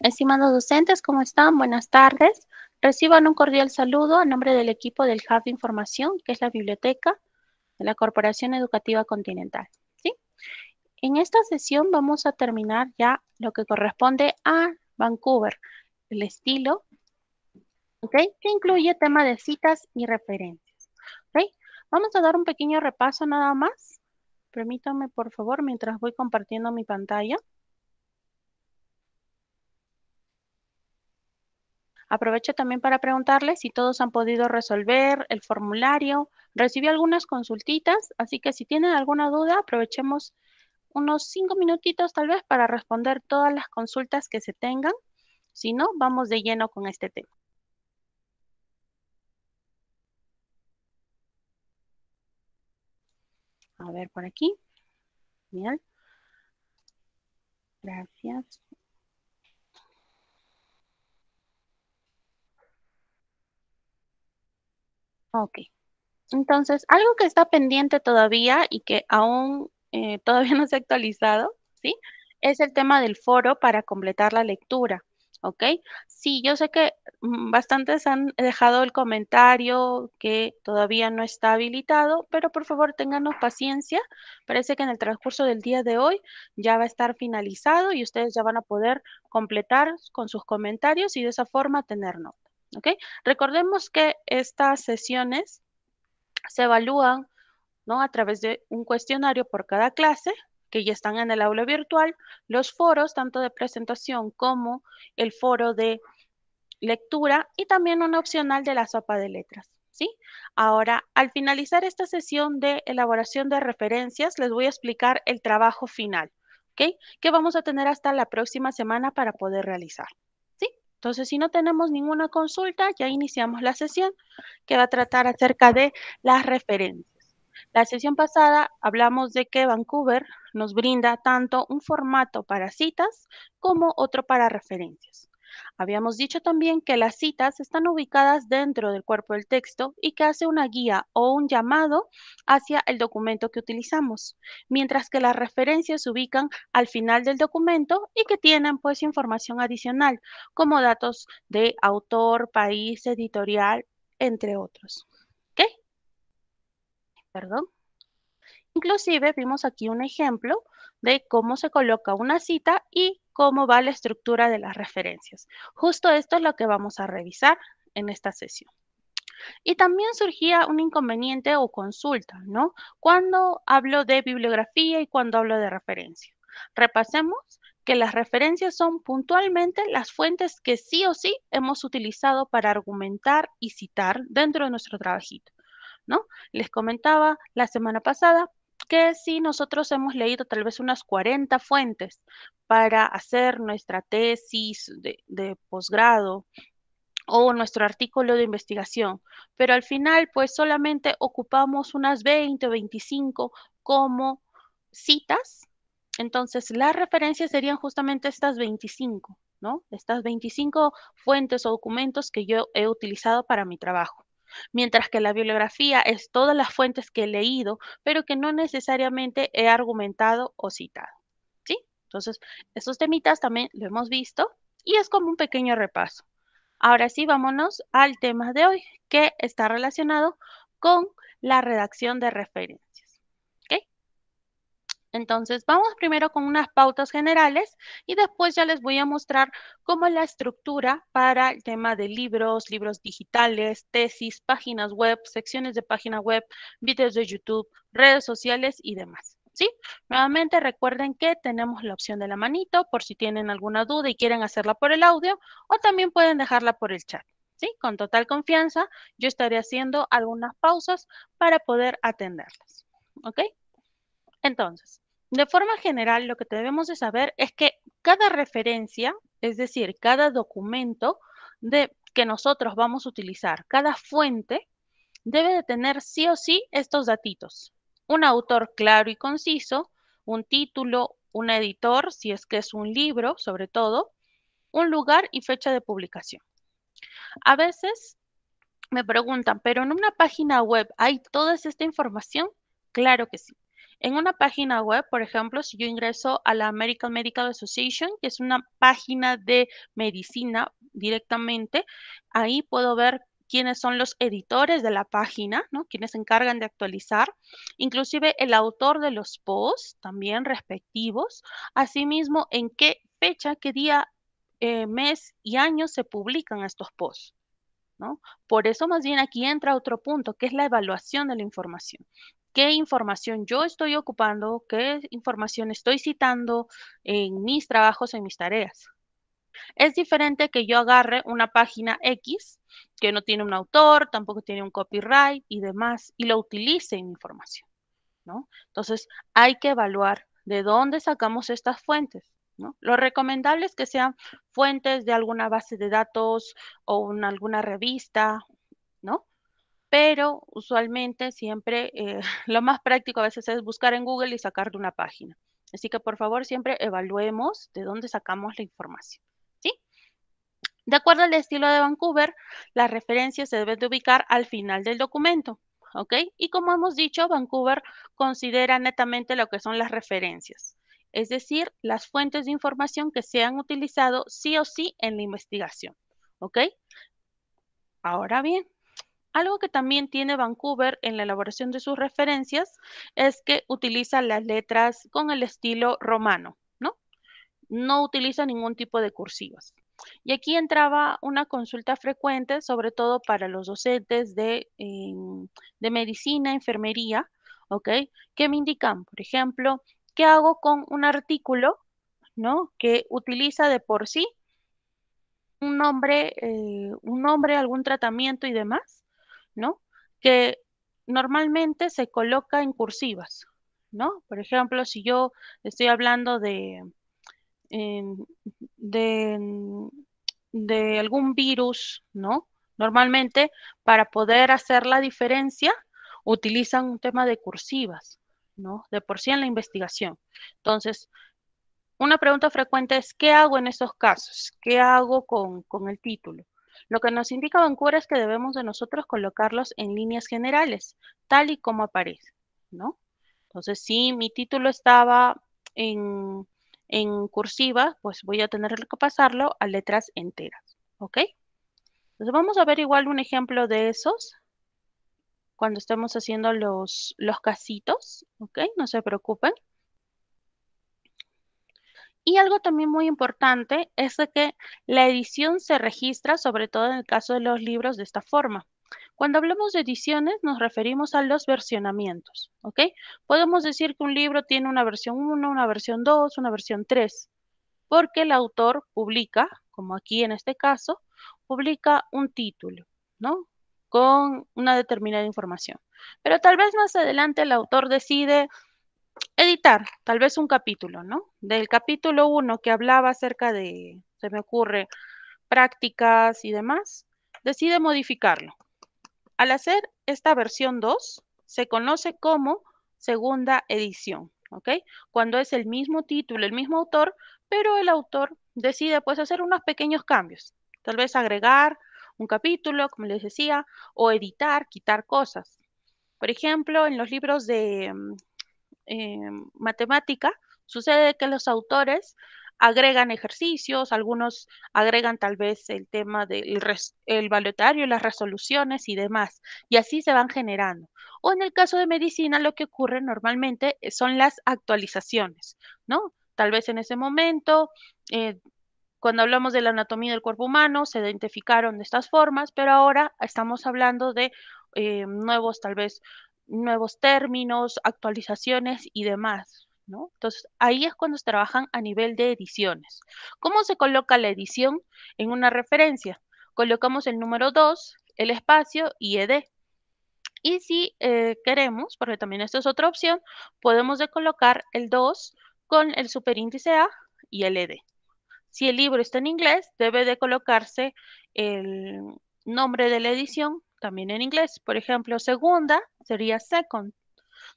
Estimados docentes, ¿cómo están? Buenas tardes. Reciban un cordial saludo a nombre del equipo del Hub de Información, que es la biblioteca de la Corporación Educativa Continental. ¿sí? En esta sesión vamos a terminar ya lo que corresponde a Vancouver, el estilo, que incluye tema de citas y referencias. Vamos a dar un pequeño repaso nada más. Permítanme, por favor, mientras voy compartiendo mi pantalla. Aprovecho también para preguntarles si todos han podido resolver el formulario. Recibí algunas consultitas, así que si tienen alguna duda, aprovechemos unos cinco minutitos tal vez para responder todas las consultas que se tengan. Si no, vamos de lleno con este tema. A ver, por aquí. Bien. Gracias. Ok. Entonces, algo que está pendiente todavía y que aún eh, todavía no se ha actualizado, ¿sí? Es el tema del foro para completar la lectura, ¿ok? Sí, yo sé que mm, bastantes han dejado el comentario que todavía no está habilitado, pero por favor tengan paciencia. Parece que en el transcurso del día de hoy ya va a estar finalizado y ustedes ya van a poder completar con sus comentarios y de esa forma tenerlo. Recordemos que estas sesiones se evalúan ¿no? a través de un cuestionario por cada clase que ya están en el aula virtual, los foros tanto de presentación como el foro de lectura y también una opcional de la sopa de letras. ¿Sí? Ahora, al finalizar esta sesión de elaboración de referencias, les voy a explicar el trabajo final, Que vamos a tener hasta la próxima semana para poder realizar. Entonces, si no tenemos ninguna consulta, ya iniciamos la sesión que va a tratar acerca de las referencias. La sesión pasada hablamos de que Vancouver nos brinda tanto un formato para citas como otro para referencias. Habíamos dicho también que las citas están ubicadas dentro del cuerpo del texto y que hace una guía o un llamado hacia el documento que utilizamos, mientras que las referencias se ubican al final del documento y que tienen pues información adicional, como datos de autor, país, editorial, entre otros. ¿Ok? Perdón. Inclusive vimos aquí un ejemplo de cómo se coloca una cita y cómo va la estructura de las referencias. Justo esto es lo que vamos a revisar en esta sesión. Y también surgía un inconveniente o consulta, ¿no? Cuando hablo de bibliografía y cuando hablo de referencia. Repasemos que las referencias son puntualmente las fuentes que sí o sí hemos utilizado para argumentar y citar dentro de nuestro trabajito. ¿No? Les comentaba la semana pasada que si nosotros hemos leído tal vez unas 40 fuentes para hacer nuestra tesis de, de posgrado o nuestro artículo de investigación, pero al final pues solamente ocupamos unas 20 o 25 como citas, entonces las referencias serían justamente estas 25, ¿no? Estas 25 fuentes o documentos que yo he utilizado para mi trabajo mientras que la bibliografía es todas las fuentes que he leído, pero que no necesariamente he argumentado o citado. ¿Sí? Entonces, esos temitas también lo hemos visto y es como un pequeño repaso. Ahora sí, vámonos al tema de hoy, que está relacionado con la redacción de referencia. Entonces, vamos primero con unas pautas generales y después ya les voy a mostrar cómo la estructura para el tema de libros, libros digitales, tesis, páginas web, secciones de página web, videos de YouTube, redes sociales y demás. ¿Sí? Nuevamente recuerden que tenemos la opción de la manito por si tienen alguna duda y quieren hacerla por el audio o también pueden dejarla por el chat. ¿Sí? Con total confianza yo estaré haciendo algunas pausas para poder atenderlas. ¿Ok? Entonces, de forma general, lo que debemos de saber es que cada referencia, es decir, cada documento de, que nosotros vamos a utilizar, cada fuente, debe de tener sí o sí estos datitos. Un autor claro y conciso, un título, un editor, si es que es un libro, sobre todo, un lugar y fecha de publicación. A veces me preguntan, ¿pero en una página web hay toda esta información? Claro que sí. En una página web, por ejemplo, si yo ingreso a la American Medical Association, que es una página de medicina directamente, ahí puedo ver quiénes son los editores de la página, ¿no? quienes se encargan de actualizar, inclusive el autor de los posts también respectivos, asimismo en qué fecha, qué día, eh, mes y año se publican estos posts. ¿No? Por eso más bien aquí entra otro punto, que es la evaluación de la información qué información yo estoy ocupando, qué información estoy citando en mis trabajos, en mis tareas. Es diferente que yo agarre una página X que no tiene un autor, tampoco tiene un copyright y demás, y lo utilice en mi información. ¿no? Entonces, hay que evaluar de dónde sacamos estas fuentes. ¿no? Lo recomendable es que sean fuentes de alguna base de datos o en alguna revista, ¿no? pero usualmente siempre eh, lo más práctico a veces es buscar en Google y sacar de una página. Así que por favor siempre evaluemos de dónde sacamos la información. ¿sí? De acuerdo al estilo de Vancouver, las referencias se deben de ubicar al final del documento. ¿ok? Y como hemos dicho, Vancouver considera netamente lo que son las referencias, es decir, las fuentes de información que se han utilizado sí o sí en la investigación. ¿ok? Ahora bien, algo que también tiene Vancouver en la elaboración de sus referencias es que utiliza las letras con el estilo romano, ¿no? No utiliza ningún tipo de cursivas. Y aquí entraba una consulta frecuente, sobre todo para los docentes de, em, medicina, enfermería, ¿ok? Que me indican, por ejemplo, ¿qué hago con un artículo, ¿no? Que utiliza de por sí un nombre, eh, un nombre, algún tratamiento y demás, que normalmente se coloca en cursivas, ¿no? Por ejemplo, si yo estoy hablando de, algún virus, ¿no? Normalmente, para poder hacer la diferencia, utilizan un tema de cursivas, ¿no? De por sí en la investigación. Entonces, una pregunta frecuente es, ¿qué hago en esos casos? ¿Qué hago con el título? Lo que nos indica Vancouver es que debemos de nosotros colocarlos en líneas generales, tal y como aparece, ¿no? Entonces, si mi título estaba en, cursiva, pues voy a tener que pasarlo a letras enteras, ¿ok? Entonces, vamos a ver igual un ejemplo de esos cuando estemos haciendo los, los casitos, ¿ok? No se preocupen. Y algo también muy importante es que la edición se registra, sobre todo en el caso de los libros, de esta forma. Cuando hablamos de ediciones nos referimos a los versionamientos, ¿ok? Podemos decir que un libro tiene una versión 1, una versión 2, una versión 3, porque el autor publica, como aquí en este caso, publica un título, ¿no? Con una determinada información. Pero tal vez más adelante el autor decide editar tal vez un capítulo, ¿no? Del capítulo 1 que hablaba acerca de, se me ocurre, prácticas y demás, decide modificarlo. Al hacer esta versión 2, se conoce como segunda edición, ¿ok? Cuando es el mismo título, el mismo autor, pero el autor decide pues hacer unos pequeños cambios, tal vez agregar un capítulo, como les decía, o editar, quitar cosas. Por ejemplo, en los libros de mm, Em, matemática, sucede que los autores agregan ejercicios, algunos agregan tal vez el tema del el las resoluciones y demás, y así se van generando. O en el caso de medicina, lo que ocurre normalmente eh, son las actualizaciones, ¿no? Tal vez en ese momento, eh, cuando hablamos de la anatomía del cuerpo humano, se identificaron de estas formas, pero ahora estamos hablando de em, nuevos tal vez nuevos términos, actualizaciones y demás. Entonces, ahí es cuando se trabajan a nivel de ediciones. ¿Cómo se coloca la edición en una referencia? Colocamos el número 2, el espacio y ED. Y si eh, queremos, porque también esta es otra opción, podemos colocar el 2 con el superíndice A y el ED. Si el libro está en inglés, debe de colocarse el nombre de la edición también en inglés. Por ejemplo, segunda sería second,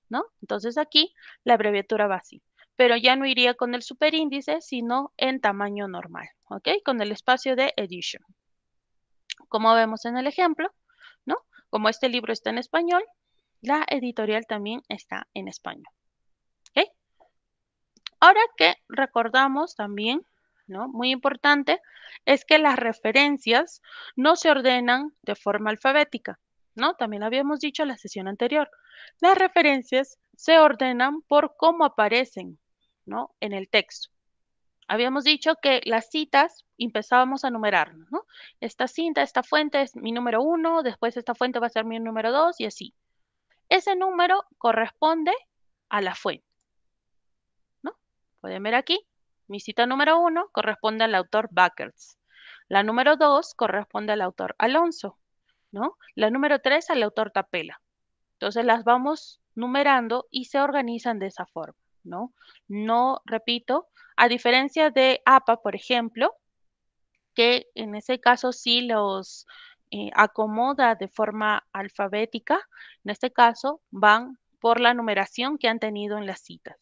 ¿no? Entonces aquí la abreviatura va así, pero ya no iría con el superíndice, sino en tamaño normal, ¿ok? Con el espacio de edition. Como vemos en el ejemplo, ¿no? Como este libro está en español, la editorial también está en español. ¿Ok? Ahora que recordamos también muy importante es que las referencias no se ordenan de forma alfabética, ¿no? También lo habíamos dicho en la sesión anterior. Las referencias se ordenan por cómo aparecen, ¿no? En el texto. Habíamos dicho que las citas empezábamos a numerar. Esta cinta, esta fuente es mi número uno, después esta fuente va a ser mi número dos y así. Ese número corresponde a la fuente. ¿No? Pueden ver aquí, mi cita número uno corresponde al autor Backers, La número dos corresponde al autor Alonso, ¿no? La número tres al autor Tapela. Entonces las vamos numerando y se organizan de esa forma, ¿no? No, repito, a diferencia de APA, por ejemplo, que en ese caso sí los eh, acomoda de forma alfabética, en este caso van por la numeración que han tenido en las citas.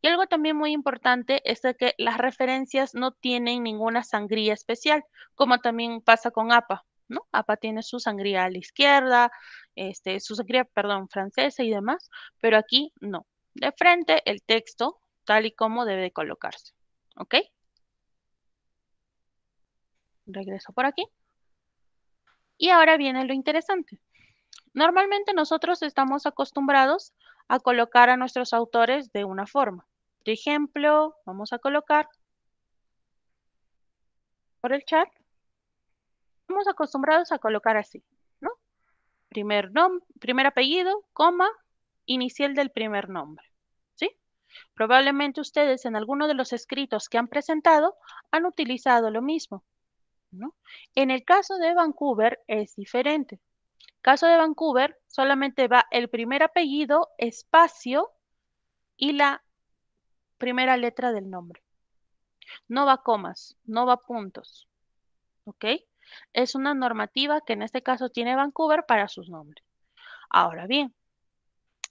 Y algo también muy importante es que las referencias no tienen ninguna sangría especial, como también pasa con APA, ¿no? APA tiene su sangría a la izquierda, este, su sangría, perdón, francesa y demás, pero aquí no. De frente el texto tal y como debe colocarse, ¿ok? Regreso por aquí. Y ahora viene lo interesante. Normalmente nosotros estamos acostumbrados a colocar a nuestros autores de una forma. Por ejemplo, vamos a colocar por el chat. Estamos acostumbrados a colocar así, ¿no? Primer, primer apellido, coma, inicial del primer nombre. ¿Sí? Probablemente ustedes en alguno de los escritos que han presentado han utilizado lo mismo. En el caso de Vancouver es diferente. Caso de Vancouver, solamente va el primer apellido, espacio y la primera letra del nombre. No va comas, no va puntos. ¿Ok? Es una normativa que en este caso tiene Vancouver para sus nombres. Ahora bien,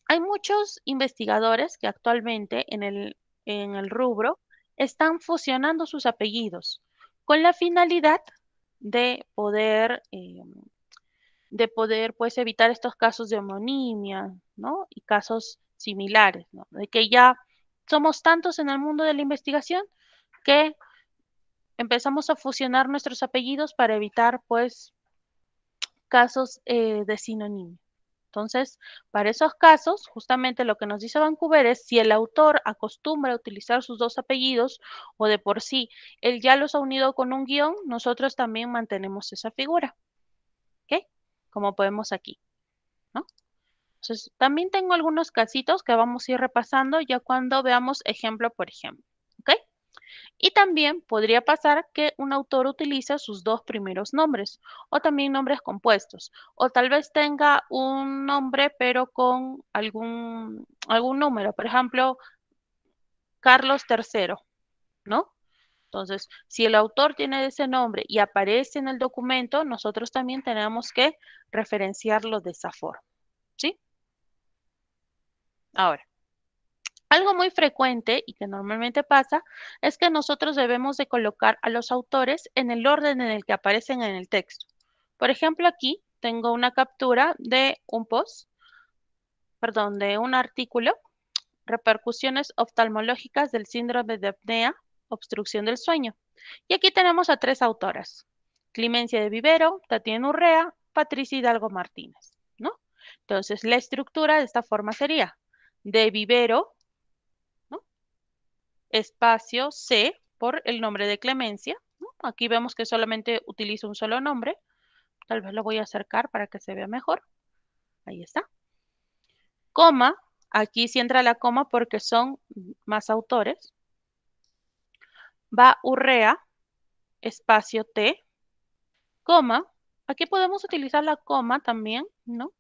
hay muchos investigadores que actualmente en el, rubro están fusionando sus apellidos con la finalidad de poder em, de poder pues evitar estos casos de homonimia, ¿no? Y casos similares, ¿no? De que ya somos tantos en el mundo de la investigación que empezamos a fusionar nuestros apellidos para evitar pues casos eh, de sinonimia. Entonces, para esos casos, justamente lo que nos dice Vancouver es si el autor acostumbra a utilizar sus dos apellidos o de por sí él ya los ha unido con un guión, nosotros también mantenemos esa figura como podemos aquí, ¿no? Entonces, también tengo algunos casitos que vamos a ir repasando ya cuando veamos ejemplo por ejemplo, ¿ok? Y también podría pasar que un autor utiliza sus dos primeros nombres o también nombres compuestos o tal vez tenga un nombre pero con algún, algún número, por ejemplo, Carlos III, ¿no? Entonces, si el autor tiene ese nombre y aparece en el documento, nosotros también tenemos que referenciarlo de esa forma. ¿Sí? Ahora, algo muy frecuente y que normalmente pasa es que nosotros debemos de colocar a los autores en el orden en el que aparecen en el texto. Por ejemplo, aquí tengo una captura de un post, perdón, de un artículo, repercusiones oftalmológicas del síndrome de apnea Obstrucción del sueño. Y aquí tenemos a tres autoras, Clemencia de Vivero, Tatiana Urrea, Patricia Hidalgo Martínez, ¿no? Entonces, la estructura de esta forma sería de Vivero, Espacio C por el nombre de Clemencia, Aquí vemos que solamente utiliza un solo nombre. Tal vez lo voy a acercar para que se vea mejor. Ahí está. Coma, aquí sí entra la coma porque son más autores va Urrea, espacio T, coma. Aquí podemos utilizar la coma también, ¿no?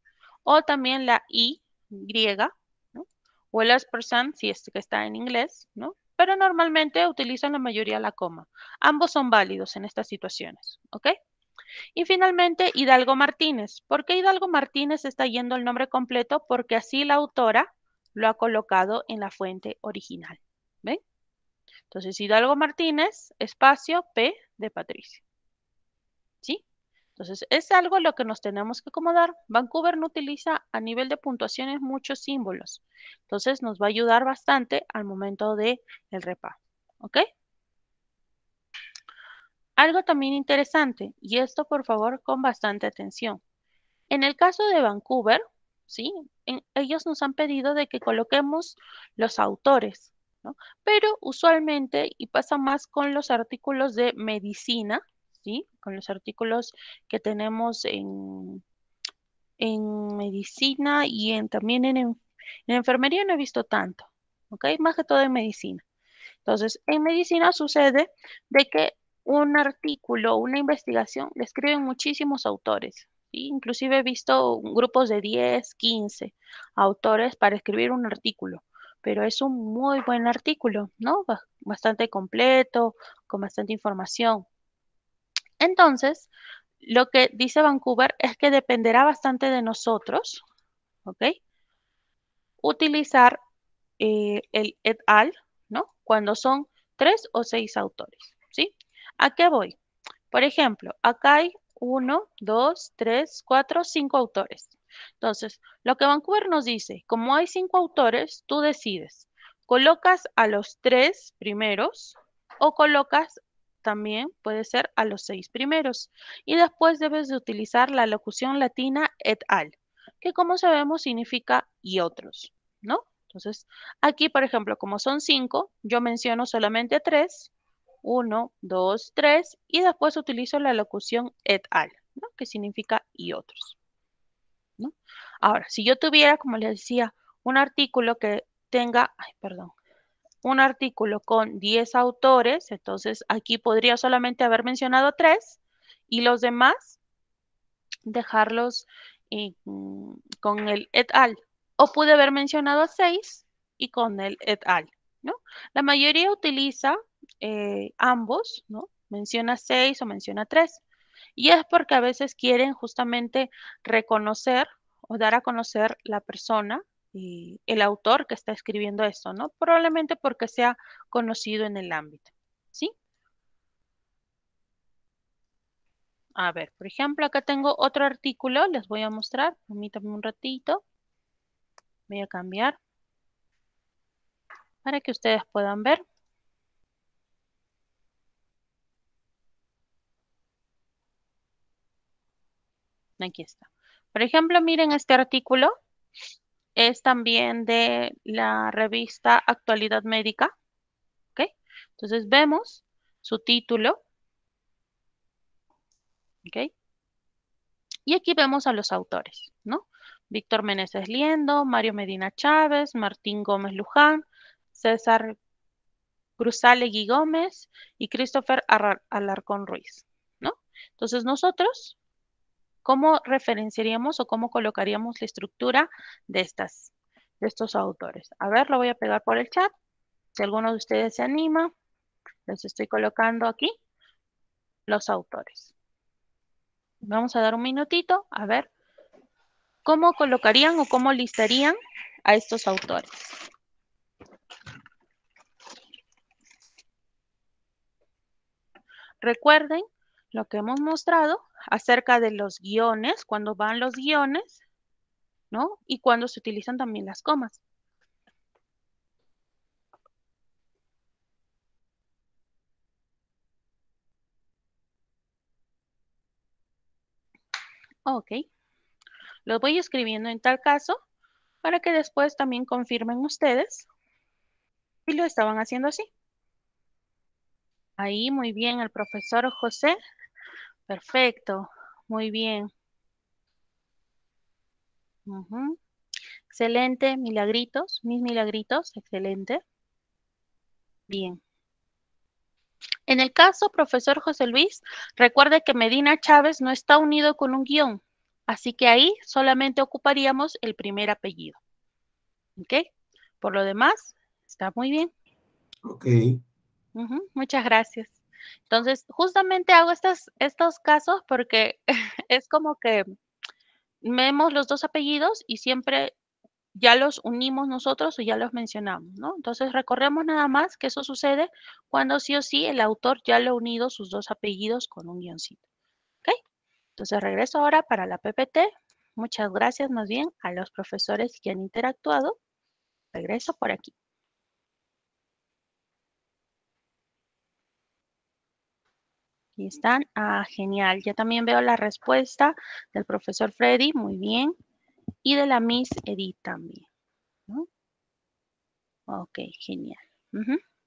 O también la I, griega, ¿no? O el percent si es que está en inglés, ¿no? Pero normalmente utilizan la mayoría la coma. Ambos son válidos en estas situaciones, ¿ok? Y finalmente, Hidalgo Martínez. ¿Por qué Hidalgo Martínez está yendo el nombre completo? Porque así la autora lo ha colocado en la fuente original. ¿Ven? Entonces, Hidalgo Martínez, espacio P de Patricia. ¿Sí? Entonces, es algo a lo que nos tenemos que acomodar. Vancouver no utiliza a nivel de puntuaciones muchos símbolos. Entonces, nos va a ayudar bastante al momento del el repaso. ¿Ok? Algo también interesante, y esto por favor con bastante atención. En el caso de Vancouver, ¿sí? ellos nos han pedido de que coloquemos los autores. Pero usualmente, y pasa más con los artículos de medicina, ¿sí? Con los artículos que tenemos en, en medicina y en, también en, en, enfermería no he visto tanto, ¿ok? Más que todo en medicina. Entonces, en medicina sucede de que un artículo, una investigación, le escriben muchísimos autores. Inclusive he visto grupos de 10, 15 autores para escribir un artículo pero es un muy buen artículo, ¿no? Bastante completo, con bastante información. Entonces, lo que dice Vancouver es que dependerá bastante de nosotros, ¿ok? Utilizar eh, el et al, ¿no? Cuando son tres o seis autores, ¿sí? ¿A qué voy? Por ejemplo, acá hay uno, dos, tres, cuatro, cinco autores. Entonces, lo que Vancouver nos dice, como hay cinco autores, tú decides, colocas a los tres primeros o colocas también puede ser a los seis primeros. Y después debes de utilizar la locución latina et al, que como sabemos significa y otros, ¿no? Entonces, aquí, por ejemplo, como son cinco, yo menciono solamente tres, uno, dos, tres, y después utilizo la locución et al, ¿no? que significa y otros. Ahora, si yo tuviera, como les decía, un artículo que tenga, perdón, un artículo con 10 autores, entonces aquí podría solamente haber mencionado tres y los demás dejarlos eh, mm, con el et al. O pude haber mencionado seis y con el et al. La mayoría utiliza eh, ambos, ¿no? menciona seis o menciona tres. Y es porque a veces quieren justamente reconocer o dar a conocer la persona, y el autor que está escribiendo esto, ¿no? Probablemente porque sea conocido en el ámbito, ¿sí? A ver, por ejemplo, acá tengo otro artículo, les voy a mostrar, permítanme un ratito. Voy a cambiar para que ustedes puedan ver. Aquí está. Por ejemplo, miren este artículo. Es también de la revista Actualidad Médica. ¿Ok? Entonces vemos su título. ¿Ok? Y aquí vemos a los autores, ¿no? Víctor Meneses Liendo, Mario Medina Chávez, Martín Gómez Luján, César Cruzalegui Gómez y Christopher Alarcón Ruiz, ¿no? Entonces nosotros ¿Cómo referenciaríamos o cómo colocaríamos la estructura de, estas, de estos autores? A ver, lo voy a pegar por el chat. Si alguno de ustedes se anima, les estoy colocando aquí los autores. Vamos a dar un minutito a ver cómo colocarían o cómo listarían a estos autores. Recuerden lo que hemos mostrado acerca de los guiones, cuando van los guiones, ¿no? Y cuando se utilizan también las comas. Ok. lo voy escribiendo en tal caso para que después también confirmen ustedes y lo estaban haciendo así. Ahí, muy bien, el profesor José Perfecto, muy bien. Excelente, milagritos, mis milagritos, excelente. Bien. En el caso, profesor José Luis, recuerde que Medina Chávez no está unido con un guión, así que ahí solamente ocuparíamos el primer apellido. ¿Ok? Por lo demás, está muy bien. Ok. Muchas gracias. Entonces, justamente hago estos casos porque es como que vemos los dos apellidos y siempre ya los unimos nosotros o ya los mencionamos, ¿no? Entonces recorremos nada más que eso sucede cuando sí o sí el autor ya le ha unido sus dos apellidos con un guioncito. ¿Ok? Entonces regreso ahora para la PPT. Muchas gracias más bien a los profesores que han interactuado. Regreso por aquí. y están. Ah, genial. Ya también veo la respuesta del profesor Freddy. Muy bien. Y de la Miss Edith también. Ok, genial.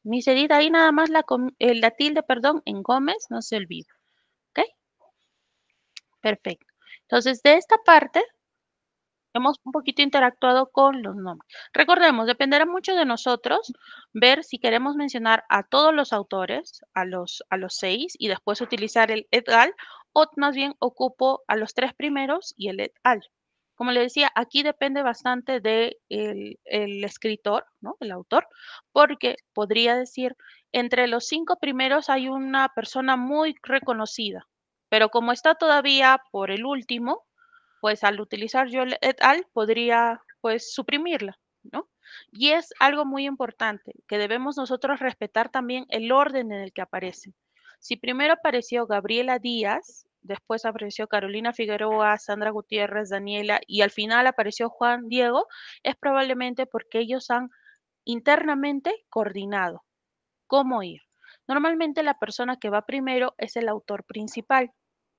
Miss Edith, ahí nada más la, eh, la tilde, perdón, en Gómez, no se olvide Ok. Perfecto. Entonces, de esta parte hemos un poquito interactuado con los nombres. Recordemos, dependerá mucho de nosotros ver si queremos mencionar a todos los autores, a los, a los seis, y después utilizar el et al, o más bien ocupo a los tres primeros y el et al. Como le decía, aquí depende bastante del de el escritor, ¿no? el autor, porque podría decir, entre los cinco primeros hay una persona muy reconocida, pero como está todavía por el último, pues al utilizar yo et al podría pues suprimirla, ¿no? Y es algo muy importante que debemos nosotros respetar también el orden en el que aparecen. Si primero apareció Gabriela Díaz, después apareció Carolina Figueroa, Sandra Gutiérrez, Daniela y al final apareció Juan Diego, es probablemente porque ellos han internamente coordinado cómo ir. Normalmente la persona que va primero es el autor principal,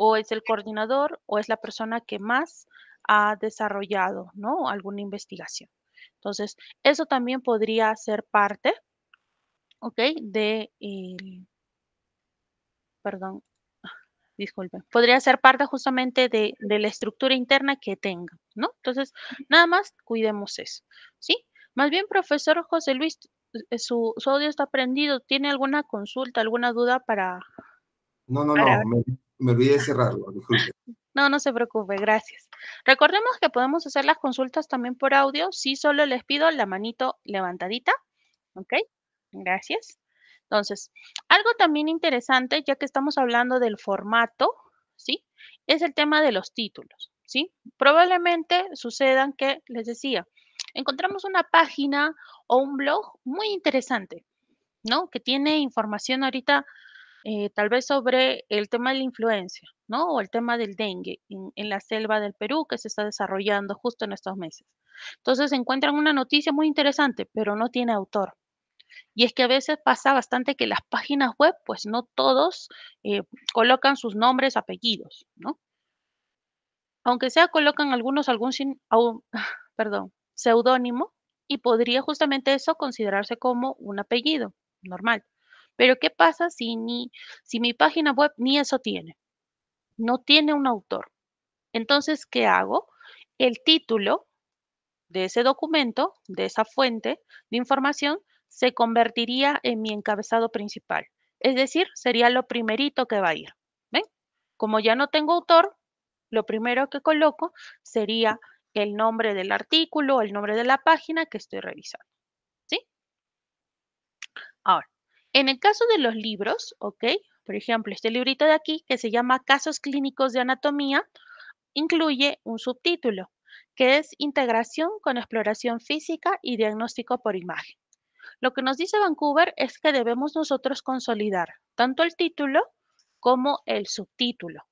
o es el coordinador o es la persona que más ha desarrollado, ¿no? Alguna investigación. Entonces, eso también podría ser parte, ¿ok? De, perdón, disculpe podría ser parte justamente de, la estructura interna que tenga, ¿no? Entonces, nada más cuidemos eso, ¿sí? Más bien, profesor José Luis, eh, su, audio está prendido, ¿tiene alguna consulta, alguna duda para... No, no, no, me olvidé de cerrarlo, No, no se preocupe, gracias. Recordemos que podemos hacer las consultas también por audio, si solo les pido la manito levantadita, ¿ok? Gracias. Entonces, algo también interesante, ya que estamos hablando del formato, ¿sí? Es el tema de los títulos, ¿sí? Probablemente sucedan que, les decía, encontramos una página o un blog muy interesante, ¿no? Que tiene información ahorita eh, tal vez sobre el tema de la influencia, ¿no? O el tema del dengue en, la selva del Perú que se está desarrollando justo en estos meses. Entonces encuentran una noticia muy interesante, pero no tiene autor. Y es que a veces pasa bastante que las páginas web, pues no todos eh, colocan sus nombres, apellidos, ¿no? Aunque sea colocan algunos algún, perdón, seudónimo y podría justamente eso considerarse como un apellido normal. Pero ¿qué pasa si, ni, mi página web ni eso tiene? No tiene un autor. Entonces, ¿qué hago? El título de ese documento, de esa fuente de información, se convertiría en mi encabezado principal. Es decir, sería lo primerito que va a ir. ¿Ven? Como ya no tengo autor, lo primero que coloco sería el nombre del artículo, el nombre de la página que estoy revisando. En el caso de los libros, ¿ok? Por ejemplo, este librito de aquí que se llama Casos Clínicos de Anatomía, incluye un subtítulo que es Integración con Exploración Física y Diagnóstico por Imagen. Lo que nos dice Vancouver es que debemos nosotros consolidar tanto el título como el subtítulo.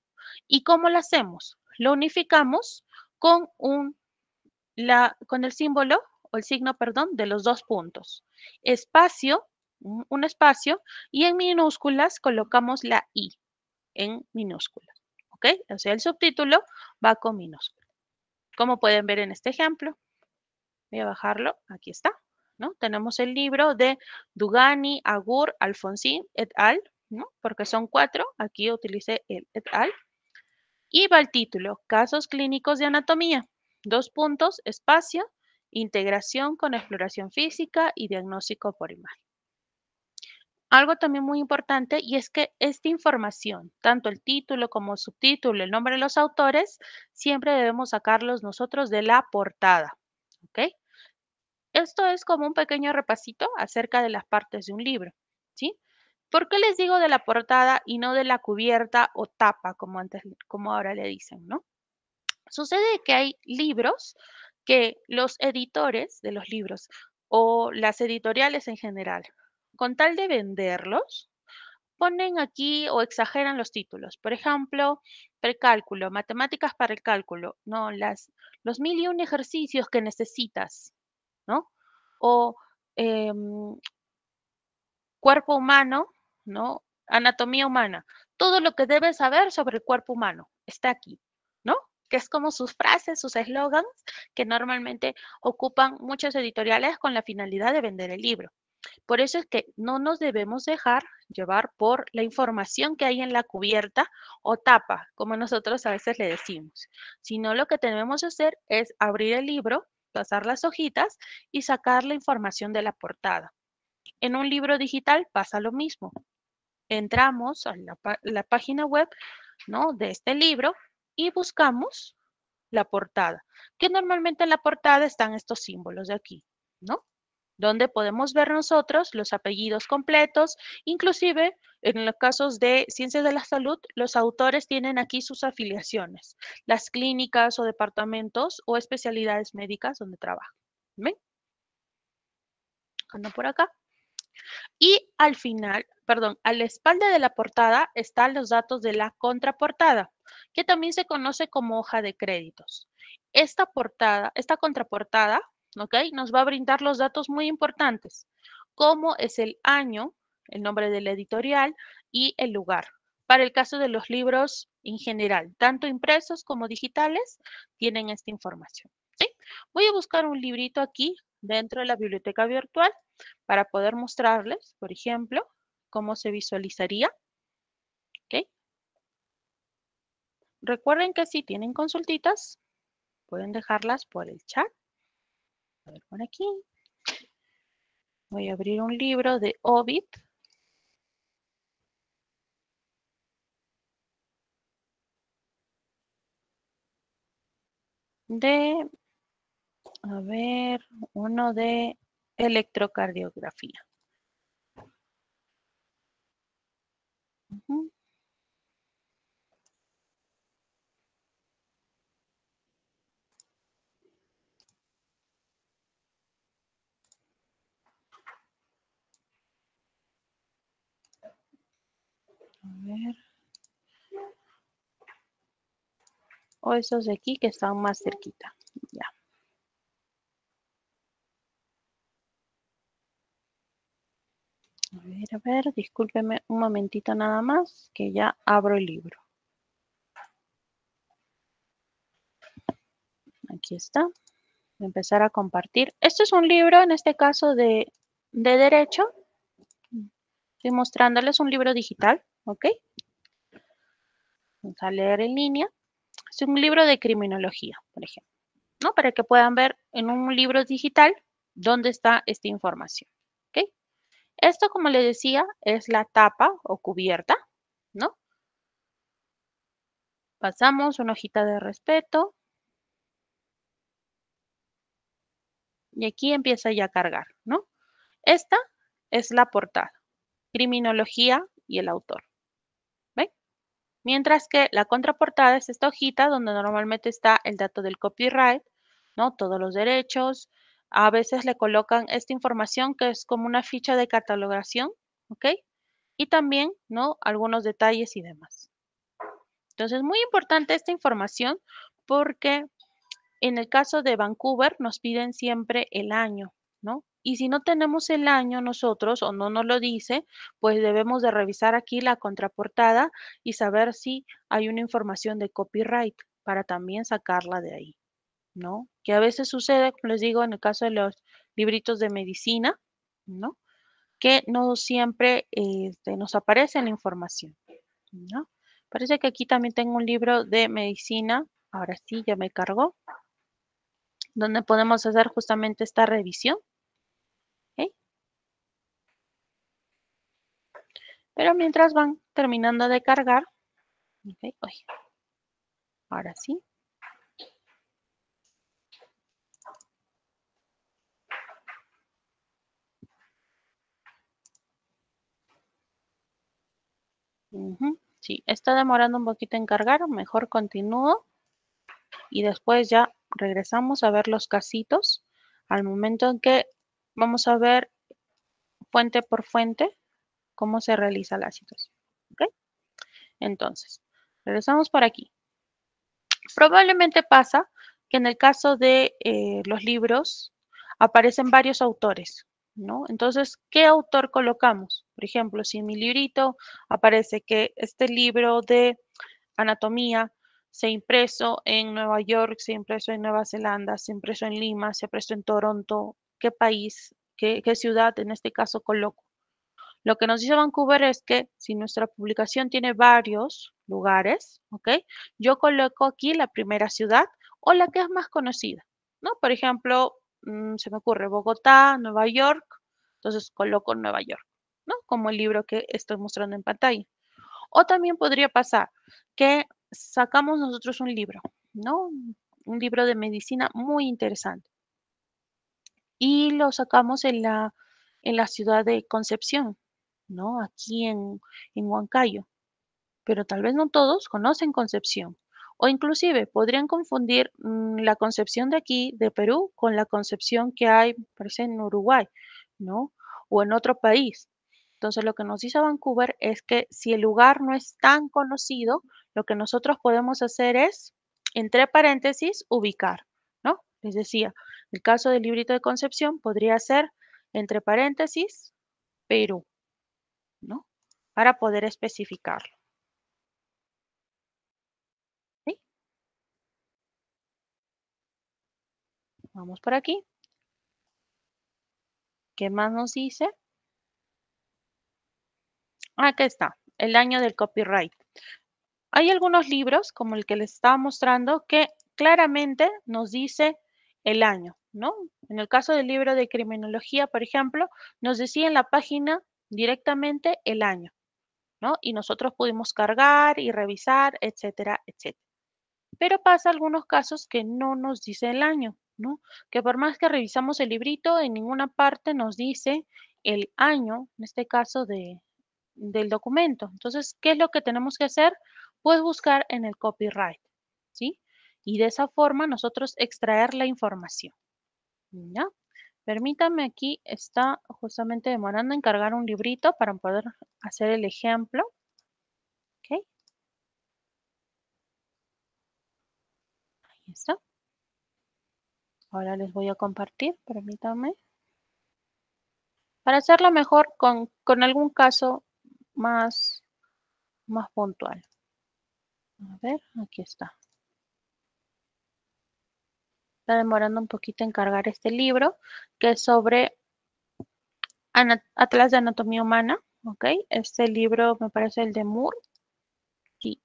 ¿Y cómo lo hacemos? Lo unificamos con, un, la, con el símbolo o el signo, perdón, de los dos puntos. Espacio un espacio y en minúsculas colocamos la I en minúsculas. ¿Ok? O sea, el subtítulo va con minúsculas. Como pueden ver en este ejemplo, voy a bajarlo, aquí está. ¿no? Tenemos el libro de Dugani, Agur, Alfonsín, et al, ¿no? porque son cuatro, aquí utilicé el et al. Y va el título, Casos Clínicos de Anatomía, dos puntos, espacio, integración con exploración física y diagnóstico por imagen. Algo también muy importante y es que esta información, tanto el título como subtítulo, el nombre de los autores, siempre debemos sacarlos nosotros de la portada. Esto es como un pequeño repasito acerca de las partes de un libro. ¿Sí? ¿Por qué les digo de la portada y no de la cubierta o tapa, como, antes, como ahora le dicen, no? Sucede que hay libros que los editores de los libros o las editoriales en general con tal de venderlos, ponen aquí o exageran los títulos. Por ejemplo, precálculo, matemáticas para el cálculo, ¿no? Las, los mil y un ejercicios que necesitas, ¿no? O em, cuerpo humano, ¿no? Anatomía humana. Todo lo que debes saber sobre el cuerpo humano está aquí, ¿no? Que es como sus frases, sus eslogans que normalmente ocupan muchas editoriales con la finalidad de vender el libro. Por eso es que no nos debemos dejar llevar por la información que hay en la cubierta o tapa, como nosotros a veces le decimos, sino lo que tenemos que hacer es abrir el libro, pasar las hojitas y sacar la información de la portada. En un libro digital pasa lo mismo. Entramos a la, página web ¿no? de este libro y buscamos la portada, que normalmente en la portada están estos símbolos de aquí, ¿no? donde podemos ver nosotros los apellidos completos, inclusive en los casos de ciencias de la salud, los autores tienen aquí sus afiliaciones, las clínicas o departamentos o especialidades médicas donde trabajan. ¿Ven? Ando por acá. Y al final, perdón, a la espalda de la portada están los datos de la contraportada, que también se conoce como hoja de créditos. Esta portada, esta contraportada nos va a brindar los datos muy importantes, cómo es el año, el nombre del editorial y el lugar. Para el caso de los libros en general, tanto impresos como digitales, tienen esta información. Voy a buscar un librito aquí dentro de la biblioteca virtual para poder mostrarles, por ejemplo, cómo se visualizaría. Recuerden que si tienen consultitas, pueden dejarlas por el chat por aquí. Voy a abrir un libro de Ovid. De, a ver, uno de electrocardiografía. A ver. O esos de aquí que están más cerquita. Ya. A ver, a ver, discúlpeme un momentito nada más que ya abro el libro. Aquí está. Empezar a compartir. Este es un libro, en este caso, de, de derecho. Estoy mostrándoles un libro digital. ¿Ok? Vamos a leer en línea. Es un libro de criminología, por ejemplo, ¿no? Para que puedan ver en un libro digital dónde está esta información. ¿Ok? Esto, como les decía, es la tapa o cubierta, ¿no? Pasamos una hojita de respeto. Y aquí empieza ya a cargar, ¿no? Esta es la portada, criminología y el autor. Mientras que la contraportada es esta hojita donde normalmente está el dato del copyright, ¿no? Todos los derechos. A veces le colocan esta información que es como una ficha de catalogación, ¿ok? Y también, ¿no? Algunos detalles y demás. Entonces, muy importante esta información porque en el caso de Vancouver nos piden siempre el año, ¿no? Y si no tenemos el año nosotros o no nos lo dice, pues debemos de revisar aquí la contraportada y saber si hay una información de copyright para también sacarla de ahí, ¿no? Que a veces sucede, como les digo, en el caso de los libritos de medicina, ¿no? Que no siempre este, nos aparece la información, ¿no? Parece que aquí también tengo un libro de medicina, ahora sí, ya me cargó, donde podemos hacer justamente esta revisión Pero mientras van terminando de cargar, ahora sí. sí, está demorando un poquito en cargar, mejor continúo y después ya regresamos a ver los casitos al momento en que vamos a ver fuente por fuente cómo se realiza la situación. Entonces, regresamos por aquí. Probablemente pasa que en el caso de eh, los libros aparecen varios autores, ¿no? Entonces, ¿qué autor colocamos? Por ejemplo, si en mi librito aparece que este libro de anatomía se impreso en Nueva York, se impreso en Nueva Zelanda, se impreso en Lima, se impreso en Toronto, ¿qué país, qué, qué ciudad en este caso coloco? Lo que nos dice Vancouver es que si nuestra publicación tiene varios lugares, ¿ok? Yo coloco aquí la primera ciudad o la que es más conocida, ¿no? Por ejemplo, mm, se me ocurre Bogotá, Nueva York, entonces coloco Nueva York, ¿no? Como el libro que estoy mostrando en pantalla. O también podría pasar que sacamos nosotros un libro, ¿no? Un libro de medicina muy interesante. Y lo sacamos en la, en la ciudad de Concepción, ¿no? Aquí en, Huancayo. Pero tal vez no todos conocen Concepción o inclusive podrían confundir mm, la concepción de aquí, de Perú, con la concepción que hay, en Uruguay, ¿no? O en otro país. Entonces, lo que nos dice Vancouver es que si el lugar no es tan conocido, lo que nosotros podemos hacer es, entre paréntesis, ubicar, ¿no? Les decía, el caso del librito de Concepción podría ser, entre paréntesis, Perú. ¿no? Para poder especificarlo. Vamos por aquí. ¿Qué más nos dice? Aquí está, el año del copyright. Hay algunos libros, como el que les estaba mostrando, que claramente nos dice el año, ¿no? En el caso del libro de criminología, por ejemplo, nos decía en la página directamente el año, ¿no? Y nosotros pudimos cargar y revisar, etcétera, etcétera. Pero pasa algunos casos que no nos dice el año, ¿no? Que por más que revisamos el librito, en ninguna parte nos dice el año, en este caso de, del documento. Entonces, ¿qué es lo que tenemos que hacer? Pues buscar en el copyright, ¿sí? Y de esa forma nosotros extraer la información. ¿ya? Permítame aquí, está justamente demorando en cargar un librito para poder hacer el ejemplo. Ahí está. Ahora les voy a compartir, permítame. Para hacerlo mejor con, algún caso más, más puntual. A ver, aquí está está demorando un poquito en cargar este libro, que es sobre Atlas de Anatomía Humana, ¿ok? Este libro me parece el de Moore. Sí.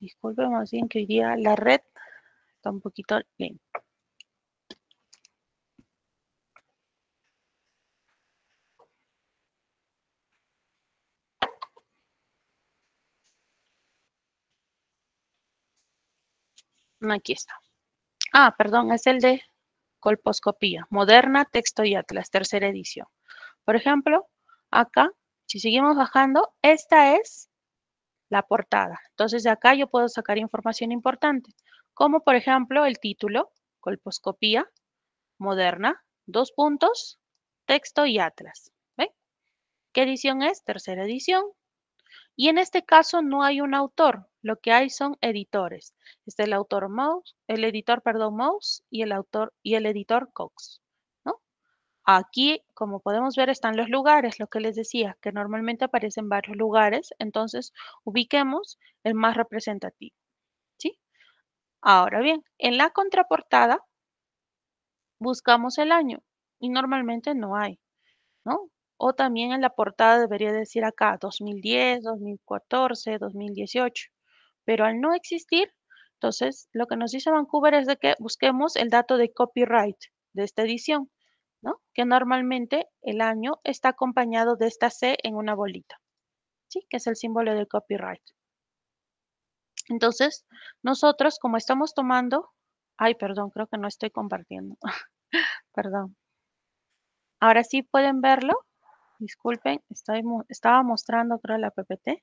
Disculpen más bien que hoy día la red está un poquito lenta. Mm, aquí está. Ah, perdón, es el de colposcopía, moderna, texto y atlas, tercera edición. Por ejemplo, acá, si seguimos bajando, esta es la portada. Entonces, de acá yo puedo sacar información importante, como por ejemplo el título, colposcopía, moderna, dos puntos, texto y atlas. ¿Qué edición es? Tercera edición. Y en este caso no hay un autor, lo que hay son editores. Está el autor Mouse, el editor, perdón, Mouse y el autor y el editor Cox. ¿no? Aquí, como podemos ver, están los lugares, lo que les decía, que normalmente aparecen varios lugares, entonces ubiquemos el más representativo. ¿sí? Ahora bien, en la contraportada buscamos el año y normalmente no hay. ¿no? O también en la portada debería decir acá 2010, 2014, 2018. Pero al no existir, entonces lo que nos dice Vancouver es de que busquemos el dato de copyright de esta edición, ¿no? Que normalmente el año está acompañado de esta C en una bolita, ¿sí? Que es el símbolo del copyright. Entonces, nosotros, como estamos tomando, ay, perdón, creo que no estoy compartiendo, perdón. Ahora sí pueden verlo disculpen, estaba mostrando creo la PPT.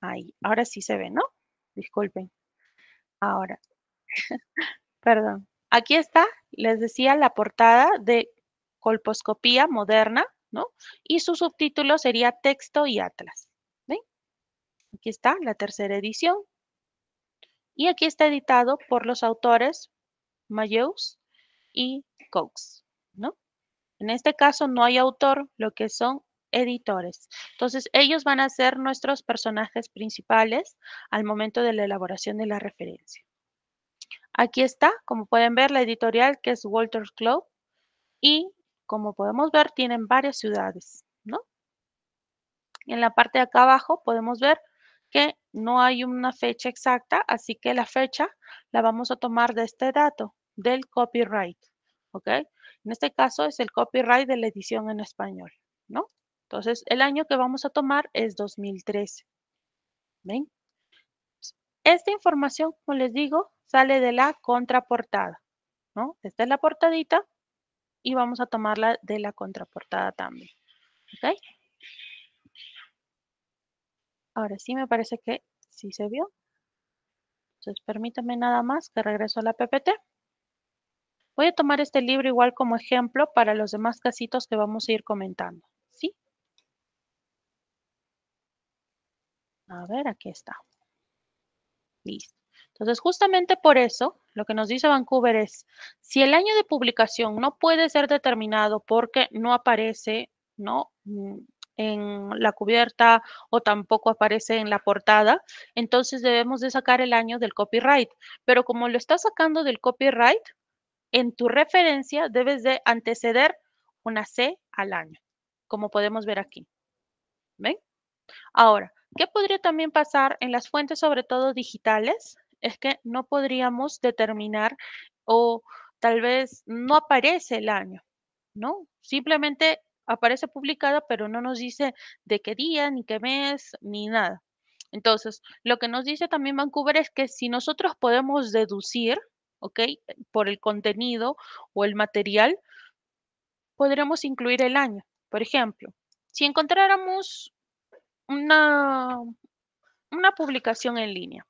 Ahí, ahora sí se ve, ¿no? Disculpen. Ahora, perdón. Aquí está, les decía, la portada de colposcopía moderna, ¿no? Y su subtítulo sería texto y atlas. ¿Ven? Aquí está la tercera edición. Y aquí está editado por los autores Mayeus y Cox. En este caso no hay autor, lo que son editores. Entonces, ellos van a ser nuestros personajes principales al momento de la elaboración de la referencia. Aquí está, como pueden ver, la editorial que es Walter Club y como podemos ver, tienen varias ciudades, ¿no? En la parte de acá abajo podemos ver que no hay una fecha exacta, así que la fecha la vamos a tomar de este dato, del copyright, ¿ok? En este caso es el copyright de la edición en español, ¿no? Entonces, el año que vamos a tomar es 2013. ¿Ven? Esta información, como les digo, sale de la contraportada, ¿no? Esta es la portadita y vamos a tomarla de la contraportada también, ¿ok? Ahora sí me parece que sí se vio. Entonces, permítame nada más que regreso a la PPT. Voy a tomar este libro igual como ejemplo para los demás casitos que vamos a ir comentando, ¿sí? A ver, aquí está. Listo. Entonces, justamente por eso, lo que nos dice Vancouver es, si el año de publicación no puede ser determinado porque no aparece, ¿no? Mm, en la cubierta o tampoco aparece en la portada, entonces debemos de sacar el año del copyright. Pero como lo está sacando del copyright, en tu referencia debes de anteceder una C al año, como podemos ver aquí. ¿Ven? Ahora, ¿qué podría también pasar en las fuentes, sobre todo digitales? Es que no podríamos determinar o tal vez no aparece el año, ¿no? Simplemente aparece publicada, pero no nos dice de qué día, ni qué mes, ni nada. Entonces, lo que nos dice también Vancouver es que si nosotros podemos deducir ¿ok? Eh, por el contenido o el material, podremos incluir el año. Por ejemplo, si encontráramos una, una publicación en línea,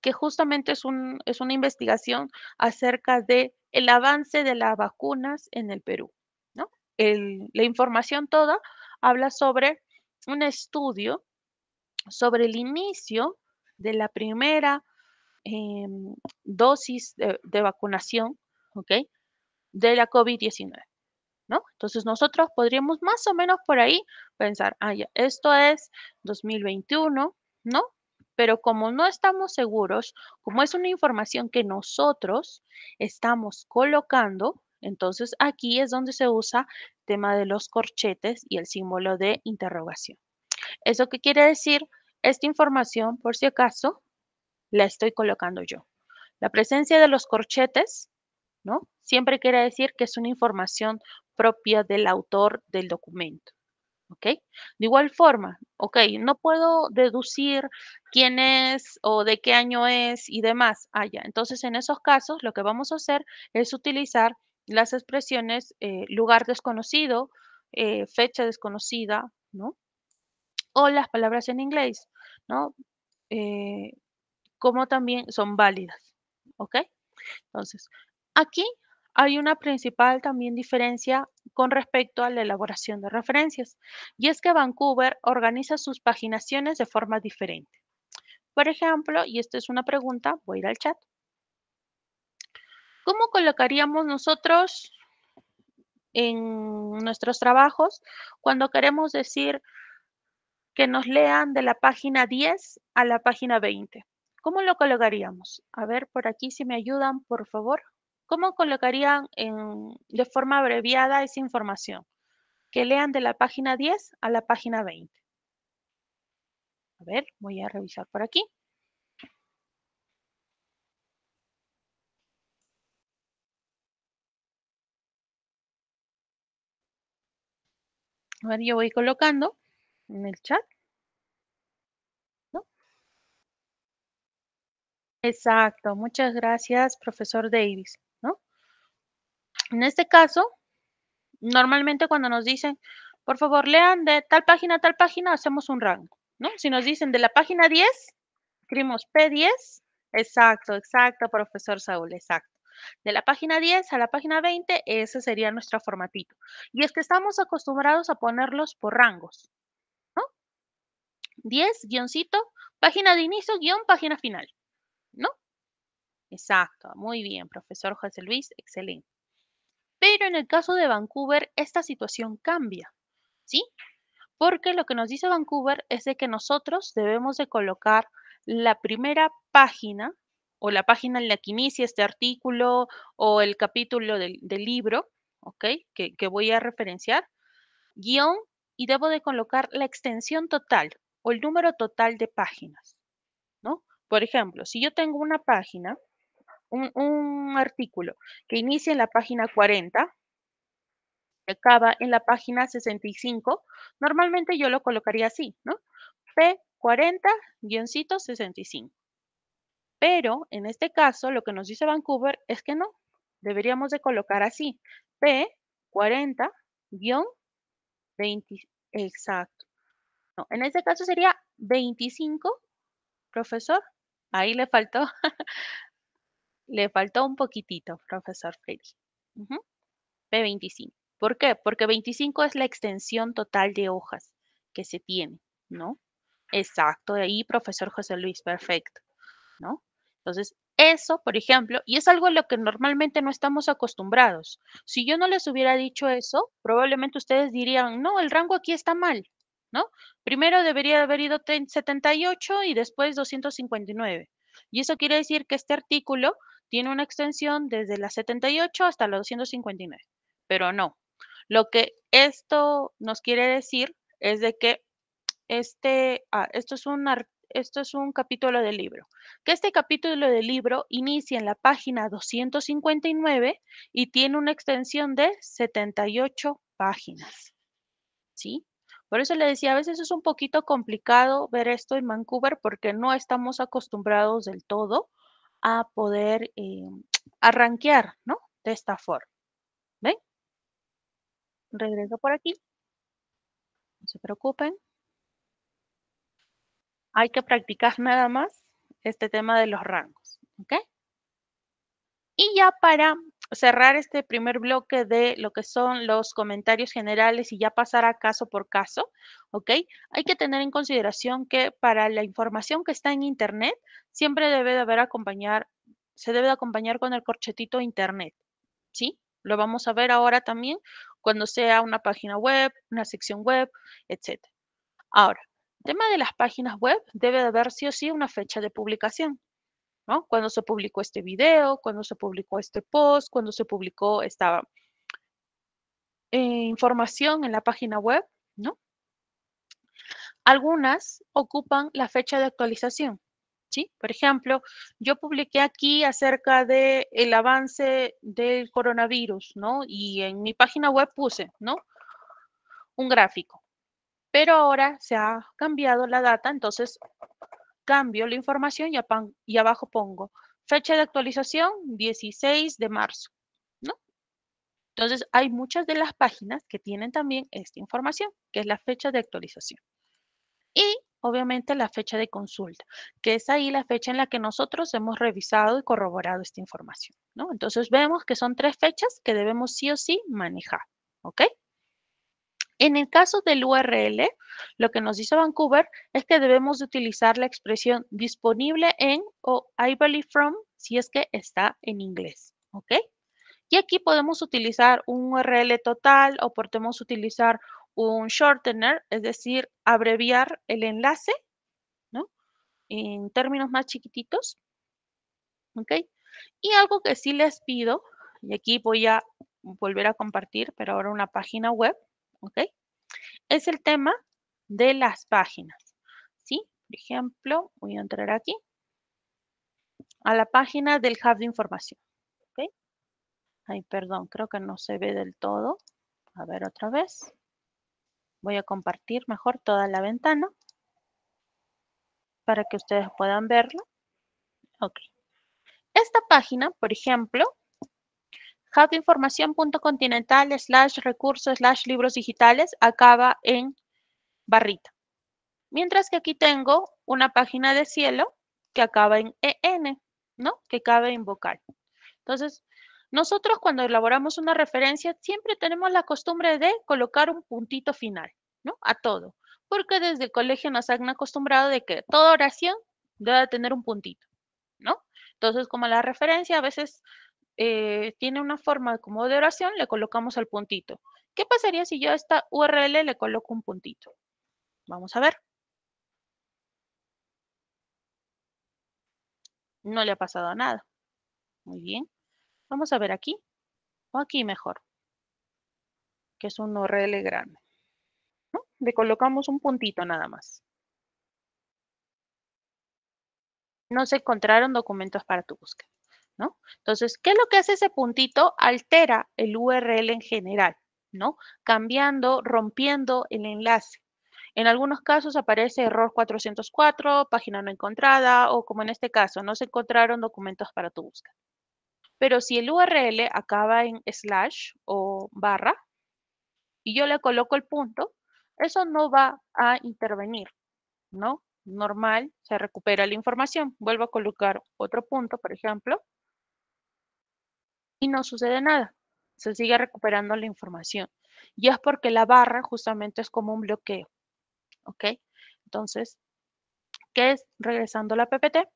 que justamente es, una investigación acerca de el avance de las vacunas en el Perú. ¿no? la información toda habla sobre un estudio sobre el inicio de la primera Em, dosis de, vacunación, ¿ok? De la COVID-19, ¿no? Entonces nosotros podríamos más o menos por ahí pensar, ah, ya, esto es 2021, ¿no? Pero como no estamos seguros, como es una información que nosotros estamos colocando, entonces aquí es donde se usa el tema de los corchetes y el símbolo de interrogación. ¿Eso qué quiere decir? Esta información, por si acaso, la estoy colocando yo. La presencia de los corchetes, ¿no? Siempre quiere decir que es una información propia del autor del documento. ¿ok? De igual forma, ¿ok? No puedo deducir quién es o de qué año es y demás. Ah, ya. Entonces, en esos casos, lo que vamos a hacer es utilizar las expresiones eh, lugar desconocido, eh, fecha desconocida, ¿no? O las palabras en inglés, ¿no? Eh, como también son válidas. ¿Ok? Entonces, aquí hay una principal también diferencia con respecto a la elaboración de referencias, y es que Vancouver organiza sus paginaciones de forma diferente. Por ejemplo, y esta es una pregunta, voy a ir al chat. ¿Cómo colocaríamos nosotros en nuestros trabajos cuando queremos decir que nos lean de la página 10 a la página 20? ¿Cómo lo colocaríamos? A ver, por aquí si me ayudan, por favor. ¿Cómo colocarían de forma abreviada esa información? Que lean de la página 10 a la página 20. A ver, voy a revisar por aquí. A ver, yo voy colocando en el chat. Exacto, muchas gracias, profesor Davis, ¿no? En este caso, normalmente cuando nos dicen, por favor, lean de tal página a tal página, hacemos un rango, ¿no? Si nos dicen de la página 10, escribimos P10, exacto, exacto, profesor Saúl, exacto. De la página 10 a la página 20, ese sería nuestro formatito. Y es que estamos acostumbrados a ponerlos por rangos, ¿no? 10, guioncito, página de inicio, guión, página final. Exacto, muy bien, profesor José Luis, excelente. Pero en el caso de Vancouver, esta situación cambia, ¿sí? Porque lo que nos dice Vancouver es de que nosotros debemos de colocar la primera página o la página en la que inicia este artículo o el capítulo del, libro, ¿ok? Que, que voy a referenciar, guión, y debo de colocar la extensión total o el número total de páginas, ¿no? Por ejemplo, si yo tengo una página un, artículo que inicia en la página 40, acaba en la página 65, normalmente yo lo colocaría así, ¿no? P40-65. Pero en este caso, lo que nos dice Vancouver es que no, deberíamos de colocar así, P40-20, exacto. No, en este caso sería 25, profesor, ahí le faltó Le faltó un poquitito, profesor Freddy. p 25 ¿Por qué? Porque 25 es la extensión total de hojas que se tiene, ¿no? Exacto, de ahí, profesor José Luis, perfecto, ¿no? Entonces, eso, por ejemplo, y es algo a lo que normalmente no estamos acostumbrados. Si yo no les hubiera dicho eso, probablemente ustedes dirían, no, el rango aquí está mal, ¿no? Primero debería haber ido 78 y después 259. Y eso quiere decir que este artículo tiene una extensión desde la 78 hasta la 259, pero no. Lo que esto nos quiere decir es de que este, ah, esto, es un, esto es un capítulo del libro, que este capítulo del libro inicia en la página 259 y tiene una extensión de 78 páginas. ¿Sí? Por eso le decía, a veces es un poquito complicado ver esto en Vancouver porque no estamos acostumbrados del todo a poder eh, arranquear, ¿no? De esta forma. ¿Ven? Regreso por aquí. No se preocupen. Hay que practicar nada más este tema de los rangos, ¿ok? Y ya para cerrar este primer bloque de lo que son los comentarios generales y ya pasar a caso por caso, ¿ok? Hay que tener en consideración que para la información que está en Internet, siempre debe de haber acompañar, se debe de acompañar con el corchetito Internet, ¿sí? Lo vamos a ver ahora también cuando sea una página web, una sección web, etc. Ahora, tema de las páginas web, debe de haber sí o sí una fecha de publicación. ¿no? Cuando se publicó este video, cuando se publicó este post, cuando se publicó esta eh, información en la página web, ¿no? Algunas ocupan la fecha de actualización, ¿sí? Por ejemplo, yo publiqué aquí acerca del el avance del coronavirus, ¿no? Y en mi página web puse, ¿no? Un gráfico. Pero ahora se ha cambiado la data, entonces Cambio la información y, abajo pongo fecha de actualización 16 de marzo. ¿no? Entonces, hay muchas de las páginas que tienen también esta información, que es la fecha de actualización. Y obviamente la fecha de consulta, que es ahí la fecha en la que nosotros hemos revisado y corroborado esta información. Entonces, vemos que son tres fechas que debemos sí o sí manejar. ¿Ok? En el caso del URL, lo que nos dice Vancouver es que debemos de utilizar la expresión disponible en o available from si es que está en inglés, ¿ok? Y aquí podemos utilizar un URL total o podemos utilizar un shortener, es decir, abreviar el enlace, ¿no? En términos más chiquititos, ¿ok? Y algo que sí les pido, y aquí voy a volver a compartir, pero ahora una página web, ¿ok? Es el tema de las páginas, ¿sí? Por ejemplo, voy a entrar aquí a la página del hub de información, ¿ok? Ay, perdón, creo que no se ve del todo. A ver otra vez. Voy a compartir mejor toda la ventana para que ustedes puedan verla. Ok. Esta página, por ejemplo, hackinformación.continental slash recursos slash libros digitales acaba en barrita. Mientras que aquí tengo una página de cielo que acaba en en, ¿no? Que cabe en vocal. Entonces, nosotros cuando elaboramos una referencia siempre tenemos la costumbre de colocar un puntito final, ¿no? A todo. Porque desde el colegio nos han acostumbrado de que toda oración debe tener un puntito, ¿no? Entonces, como la referencia a veces eh, tiene una forma como de oración, le colocamos el puntito. ¿Qué pasaría si yo a esta URL le coloco un puntito? Vamos a ver. No le ha pasado nada. Muy bien. Vamos a ver aquí, o aquí mejor, que es un URL grande. Le colocamos un puntito nada más. No se encontraron documentos para tu búsqueda. Entonces, ¿qué es lo que hace ese puntito? Altera el URL en general, ¿no? Cambiando, rompiendo el enlace. En algunos casos aparece error 404, página no encontrada o como en este caso, no se encontraron documentos para tu búsqueda. Pero si el URL acaba en slash o barra y yo le coloco el punto, eso no va a intervenir, ¿no? Normal, se recupera la información. Vuelvo a colocar otro punto, por ejemplo, y no sucede nada. Se sigue recuperando la información. Y es porque la barra justamente es como un bloqueo. ¿Ok? Entonces, ¿qué es? Regresando la PPT,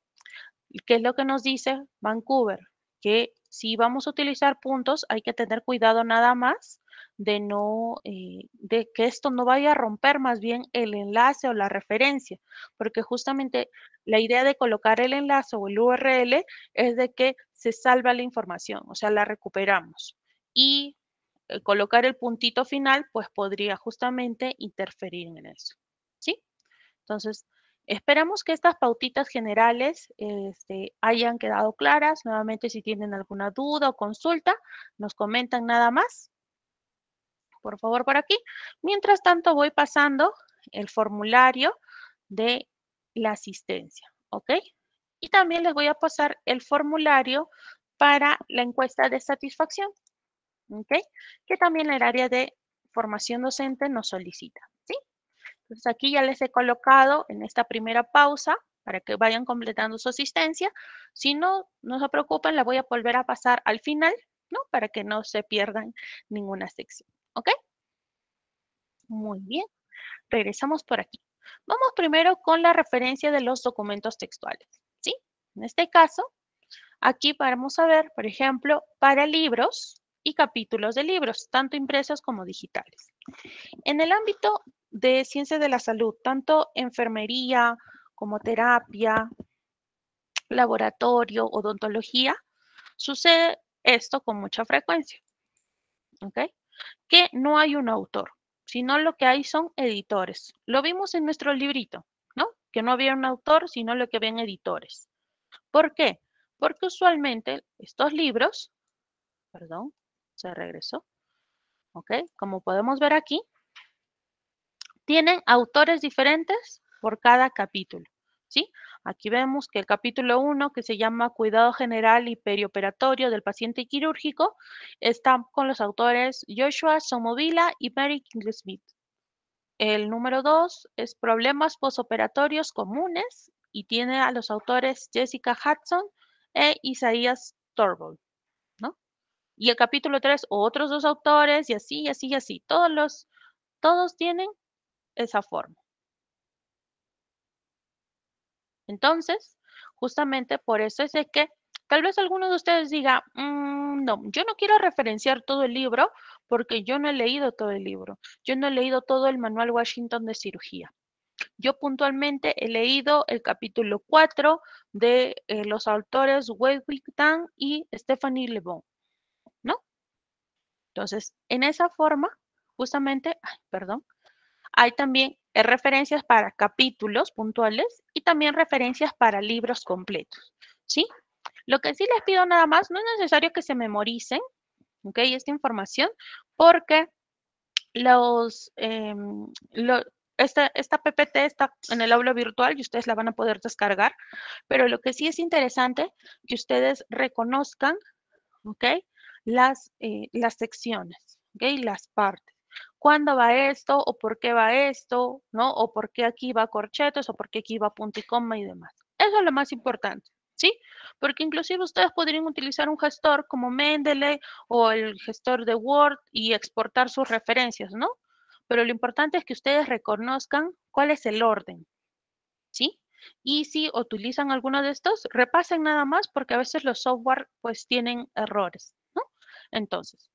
¿qué es lo que nos dice Vancouver? Que si vamos a utilizar puntos, hay que tener cuidado nada más de no, eh, de que esto no vaya a romper más bien el enlace o la referencia, porque justamente la idea de colocar el enlace o el URL es de que se salva la información, o sea, la recuperamos. Y eh, colocar el puntito final, pues podría justamente interferir en eso. ¿Sí? Entonces, Esperamos que estas pautitas generales este, hayan quedado claras. Nuevamente, si tienen alguna duda o consulta, nos comentan nada más por favor, por aquí. Mientras tanto, voy pasando el formulario de la asistencia, ¿ok? Y también les voy a pasar el formulario para la encuesta de satisfacción, ¿ok? Que también el área de formación docente nos solicita, ¿sí? Entonces aquí ya les he colocado en esta primera pausa para que vayan completando su asistencia. Si no, no se preocupen, la voy a volver a pasar al final, ¿no? Para que no se pierdan ninguna sección. ¿Ok? Muy bien. Regresamos por aquí. Vamos primero con la referencia de los documentos textuales. ¿Sí? En este caso, aquí vamos a ver, por ejemplo, para libros y capítulos de libros, tanto impresos como digitales. En el ámbito de ciencias de la salud, tanto enfermería como terapia, laboratorio, odontología, sucede esto con mucha frecuencia. ¿Okay? que no hay un autor, sino lo que hay son editores. Lo vimos en nuestro librito, ¿no? Que no había un autor, sino lo que ven editores. ¿Por qué? Porque usualmente estos libros, perdón, se regresó, ¿ok? Como podemos ver aquí, tienen autores diferentes por cada capítulo, ¿sí? Aquí vemos que el capítulo 1, que se llama Cuidado General y Perioperatorio del Paciente Quirúrgico, está con los autores Joshua Somovila y Mary King Smith. El número 2 es Problemas posoperatorios comunes y tiene a los autores Jessica Hudson e Isaías Torvald. Y el capítulo 3, otros dos autores, y así, y así, y así. Todos los, todos tienen esa forma. Entonces, justamente por eso es de que tal vez alguno de ustedes diga, mm, no, yo no quiero referenciar todo el libro porque yo no he leído todo el libro, yo no he leído todo el manual Washington de cirugía. Yo puntualmente he leído el capítulo 4 de eh, los autores Wei Tan y Stephanie Lebon. ¿no? Entonces, en esa forma, justamente, perdón, hay también eh, referencias para capítulos puntuales y también referencias para libros completos, ¿sí? Lo que sí les pido nada más, no es necesario que se memoricen, ¿ok? Esta información, porque los, em, esta, PPT está en el aula virtual y ustedes la van a poder descargar, pero lo que sí es interesante que ustedes reconozcan, ¿ok? Las, eh, las secciones, ¿ok? Las partes cuándo va esto o por qué va esto, ¿no? O por qué aquí va corchetes o por qué aquí va punto y coma y demás. Eso es lo más importante. ¿Sí? Porque inclusive ustedes podrían utilizar un gestor como Mendeley o el gestor de Word y exportar sus referencias, ¿no? Pero lo importante es que ustedes reconozcan cuál es el orden, ¿sí? Y si utilizan alguno de estos, repasen nada más porque a veces los software pues tienen errores, ¿no? Entonces,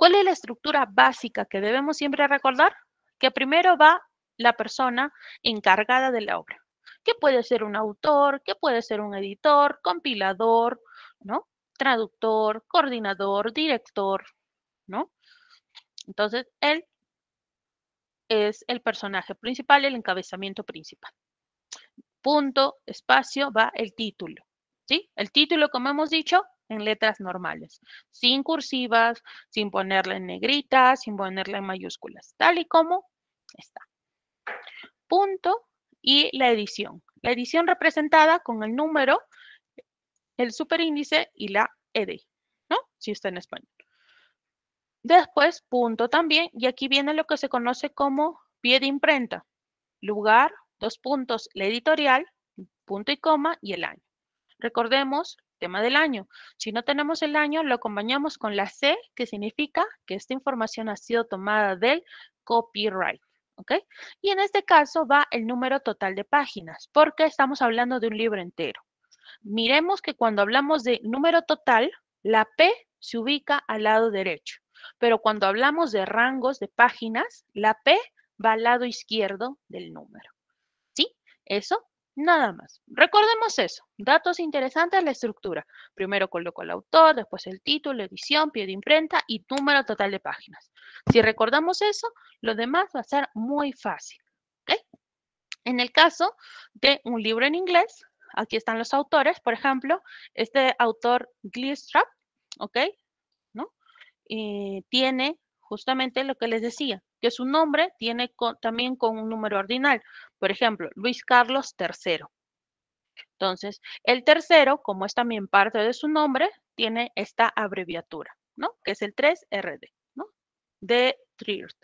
¿Cuál es la estructura básica que debemos siempre recordar? Que primero va la persona encargada de la obra, que puede ser un autor, que puede ser un editor, compilador, ¿no? Traductor, coordinador, director, ¿no? Entonces, él es el personaje principal, el encabezamiento principal. Punto, espacio, va el título. ¿Sí? El título, como hemos dicho, en letras normales, sin cursivas, sin ponerla en negritas, sin ponerla en mayúsculas, tal y como está. Punto y la edición. La edición representada con el número, el superíndice y la ED, ¿no? Si está en español. Después, punto también, y aquí viene lo que se conoce como pie de imprenta. Lugar, dos puntos, la editorial, punto y coma y el año. Recordemos, tema del año. Si no tenemos el año, lo acompañamos con la C, que significa que esta información ha sido tomada del copyright. ¿Ok? Y en este caso va el número total de páginas, porque estamos hablando de un libro entero. Miremos que cuando hablamos de número total, la P se ubica al lado derecho, pero cuando hablamos de rangos de páginas, la P va al lado izquierdo del número. ¿Sí? Eso Nada más. Recordemos eso. Datos interesantes, la estructura. Primero coloco el autor, después el título, edición, pie de imprenta y número total de páginas. Si recordamos eso, lo demás va a ser muy fácil. En el caso de un libro en inglés, aquí están los autores. Por ejemplo, este autor Glistrap, ¿ok? ¿No? Eh, tiene justamente lo que les decía, que su nombre tiene también con un número ordinal. Por ejemplo, Luis Carlos III. Entonces, el tercero, como es también parte de su nombre, tiene esta abreviatura, ¿no? Que es el 3RD, ¿no? De Triert.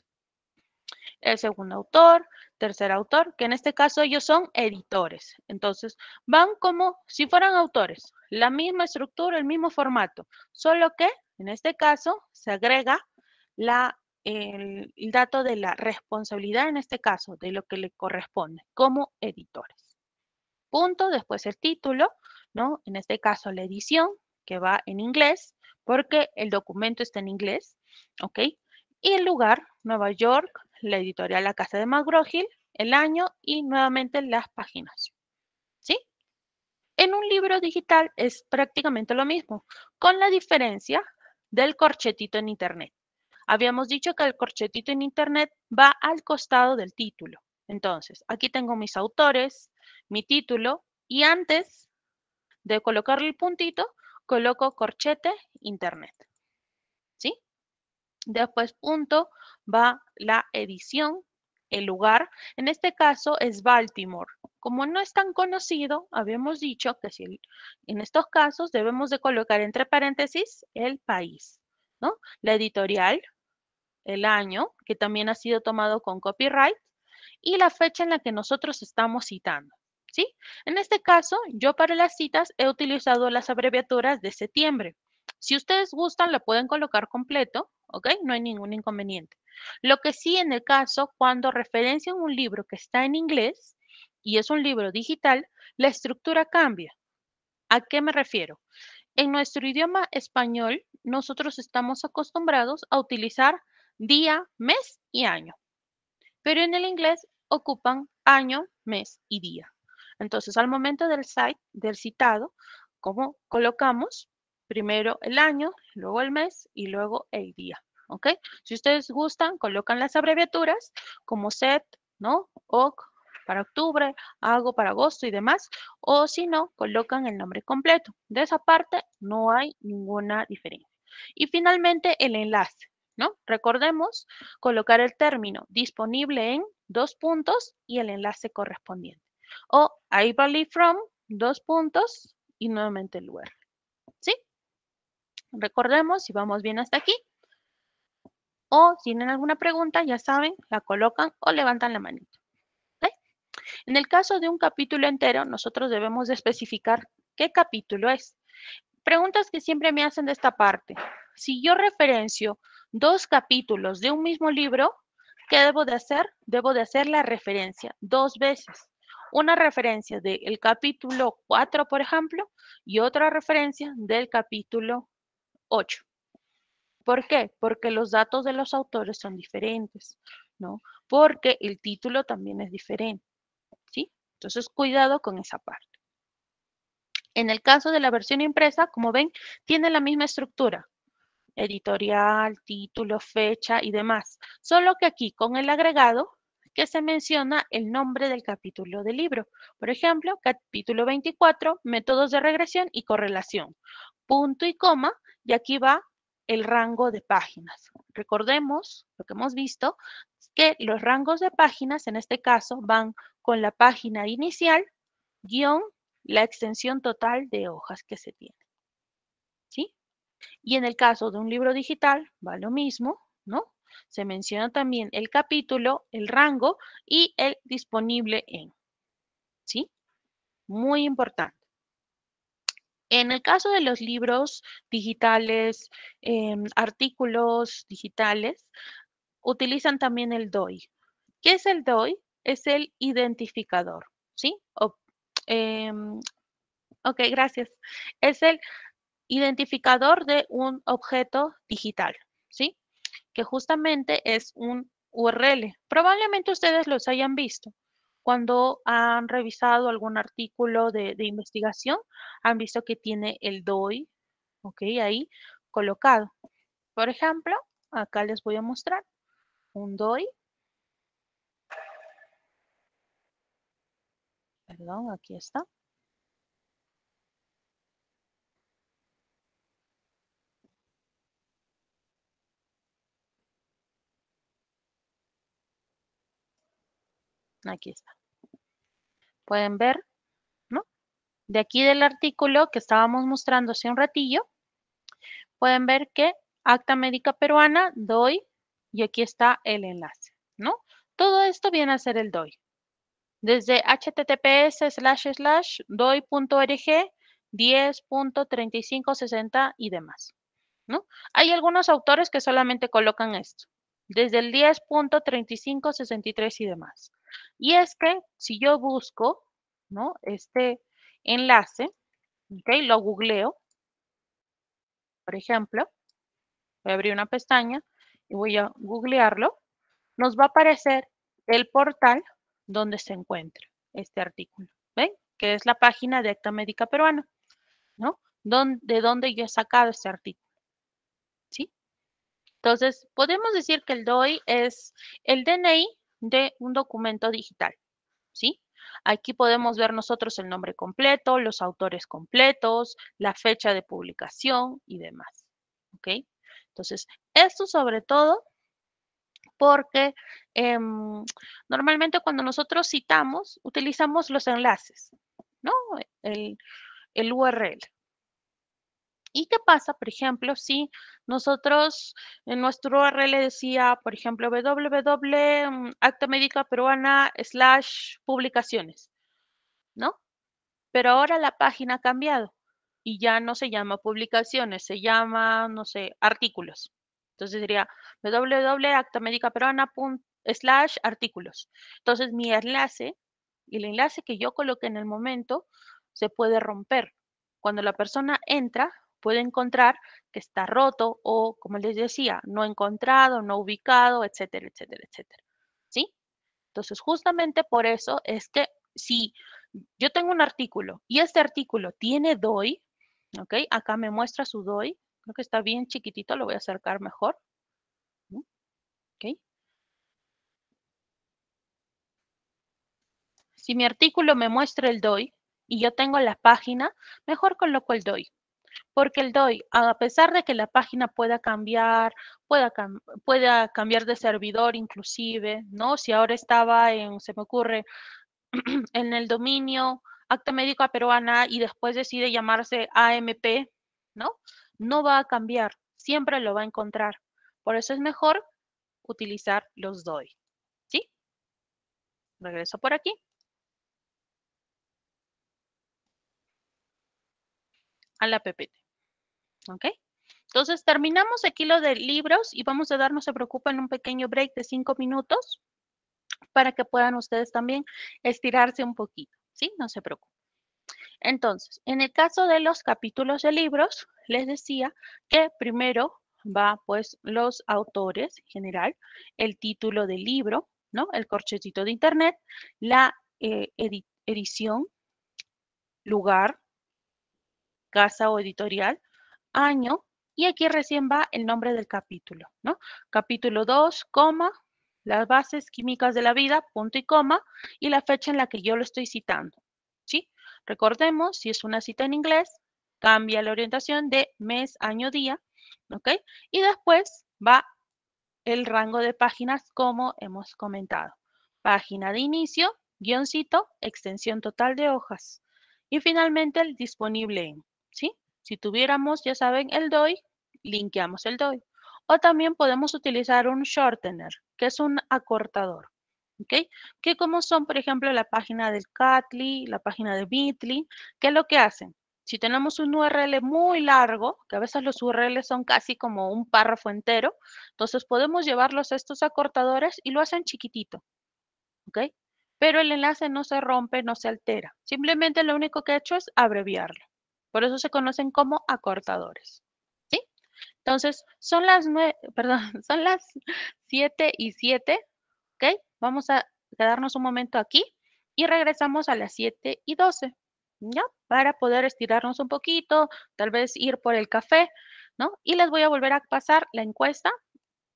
El segundo autor, tercer autor, que en este caso ellos son editores. Entonces, van como si fueran autores, la misma estructura, el mismo formato, solo que en este caso se agrega el dato de la responsabilidad, en este caso, de lo que le corresponde como editores. Punto, después el título, ¿no? En este caso la edición, que va en inglés, porque el documento está en inglés, ¿ok? Y el lugar, Nueva York, la editorial La Casa de McGraw-Hill, el año y nuevamente las páginas. ¿Sí? En un libro digital es prácticamente lo mismo, con la diferencia del corchetito en Internet. Habíamos dicho que el corchetito en Internet va al costado del título. Entonces, aquí tengo mis autores, mi título y antes de colocarle el puntito, coloco corchete Internet. ¿Sí? Después punto va la edición, el lugar. En este caso es Baltimore. Como no es tan conocido, habíamos dicho que si en estos casos debemos de colocar entre paréntesis el país. ¿no? La editorial, el año, que también ha sido tomado con copyright, y la fecha en la que nosotros estamos citando. ¿sí? En este caso, yo para las citas he utilizado las abreviaturas de septiembre. Si ustedes gustan, lo pueden colocar completo, ¿ok? No hay ningún inconveniente. Lo que sí, en el caso, cuando referencian un libro que está en inglés y es un libro digital, la estructura cambia. ¿A qué me refiero? En nuestro idioma español, nosotros estamos acostumbrados a utilizar día, mes y año. Pero en el inglés ocupan año, mes y día. Entonces, al momento del site, del citado, como colocamos primero el año, luego el mes y luego el día. ¿Ok? Si ustedes gustan, colocan las abreviaturas como set, ¿no? OC para octubre, hago para agosto y demás. O si no, colocan el nombre completo. De esa parte no hay ninguna diferencia. Y finalmente el enlace. ¿no? Recordemos colocar el término disponible en dos puntos y el enlace correspondiente. O I value from, dos puntos y nuevamente el URL. ¿Sí? Recordemos si vamos bien hasta aquí. O si tienen alguna pregunta, ya saben, la colocan o levantan la manito. En el caso de un capítulo entero, nosotros debemos especificar qué capítulo es. Preguntas que siempre me hacen de esta parte. Si yo referencio dos capítulos de un mismo libro, ¿qué debo de hacer? Debo de hacer la referencia dos veces. Una referencia del capítulo 4, por ejemplo, y otra referencia del capítulo 8. ¿Por qué? Porque los datos de los autores son diferentes, ¿no? Porque el título también es diferente, ¿sí? Entonces, cuidado con esa parte. En el caso de la versión impresa, como ven, tiene la misma estructura editorial, título, fecha y demás. Solo que aquí con el agregado que se menciona el nombre del capítulo del libro. Por ejemplo, capítulo 24, métodos de regresión y correlación. Punto y coma, y aquí va el rango de páginas. Recordemos lo que hemos visto, que los rangos de páginas en este caso van con la página inicial, guión, la extensión total de hojas que se tiene. Y en el caso de un libro digital, va lo mismo, ¿no? Se menciona también el capítulo, el rango y el disponible en. ¿Sí? Muy importante. En el caso de los libros digitales, em, artículos digitales, utilizan también el DOI. ¿Qué es el DOI? Es el identificador, ¿sí? Em, ok, gracias. Es el identificador de un objeto digital, ¿sí? Que justamente es un URL. Probablemente ustedes los hayan visto cuando han revisado algún artículo de, investigación, han visto que tiene el DOI, ¿ok? Ahí colocado. Por ejemplo, acá les voy a mostrar un DOI. Perdón, aquí está. Aquí está. Pueden ver, ¿no? De aquí del artículo que estábamos mostrando hace un ratillo, pueden ver que Acta Médica Peruana, DOI, y aquí está el enlace, ¿no? Todo esto viene a ser el DOI. Desde https slash slash doi.org 10.3560 y demás. ¿no? Hay algunos autores que solamente colocan esto, desde el 10.3563 y demás. Y es que si yo busco, ¿no? Este enlace, Lo googleo, por ejemplo, voy a abrir una pestaña y voy a googlearlo, nos va a aparecer el portal donde se encuentra este artículo, ¿ven? Que es la página de Acta Médica Peruana, ¿no? de donde yo he sacado este artículo. Entonces, podemos decir que el DOI es el DNI de un documento digital, ¿sí? Aquí podemos ver nosotros el nombre completo, los autores completos, la fecha de publicación y demás, ¿ok? Entonces, esto sobre todo porque em, normalmente cuando nosotros citamos, utilizamos los enlaces, ¿no? El, el URL. ¿Y qué pasa, por ejemplo, si nosotros en nuestro URL decía, por ejemplo, www.actamedicaperuana slash publicaciones, ¿no? Pero ahora la página ha cambiado y ya no se llama publicaciones, se llama, no sé, artículos. Entonces diría www.actamedicaperuana.com artículos. Entonces mi enlace, y el enlace que yo coloque en el momento, se puede romper. Cuando la persona entra, puede encontrar que está roto o, como les decía, no encontrado, no ubicado, etcétera, etcétera, etcétera. ¿Sí? Entonces, justamente por eso es que si yo tengo un artículo y este artículo tiene DOI, ¿ok? Acá me muestra su DOI, creo que está bien chiquitito, lo voy a acercar mejor. ¿Ok? Si mi artículo me muestra el DOI y yo tengo la página, mejor coloco el DOI porque el DOI, a pesar de que la página pueda cambiar, pueda, cambiar de servidor inclusive, ¿no? Si ahora estaba en, se me ocurre, en el dominio acta médica peruana y después decide llamarse AMP, ¿no? No va a cambiar, siempre lo va a encontrar. Por eso es mejor utilizar los DOI, ¿sí? Regreso por aquí. a la PPT. ¿ok? Entonces terminamos aquí lo de libros y vamos a dar, no se preocupen, un pequeño break de cinco minutos para que puedan ustedes también estirarse un poquito, ¿sí? No se preocupen. Entonces, en el caso de los capítulos de libros, les decía que primero va pues los autores en general, el título del libro, ¿no? El corchetito de internet, la eh, edición, lugar, casa o editorial, año y aquí recién va el nombre del capítulo, ¿no? Capítulo 2, coma, las bases químicas de la vida, punto y coma, y la fecha en la que yo lo estoy citando, ¿sí? Recordemos, si es una cita en inglés, cambia la orientación de mes, año, día, ¿ok? Y después va el rango de páginas como hemos comentado. Página de inicio, guioncito, extensión total de hojas. Y finalmente el disponible en. Si tuviéramos, ya saben, el DOI, linkeamos el DOI. O también podemos utilizar un shortener, que es un acortador. ¿Ok? Que como son, por ejemplo, la página del Catly, la página de Bitly, ¿Qué es lo que hacen. Si tenemos un URL muy largo, que a veces los URLs son casi como un párrafo entero, entonces podemos llevarlos a estos acortadores y lo hacen chiquitito. ¿Ok? Pero el enlace no se rompe, no se altera. Simplemente lo único que he hecho es abreviarlo. Por eso se conocen como acortadores. ¿Sí? Entonces, son las nueve, perdón, son las 7 y 7. ¿Ok? Vamos a quedarnos un momento aquí y regresamos a las 7 y 12. ¿Ya? Para poder estirarnos un poquito, tal vez ir por el café, ¿no? Y les voy a volver a pasar la encuesta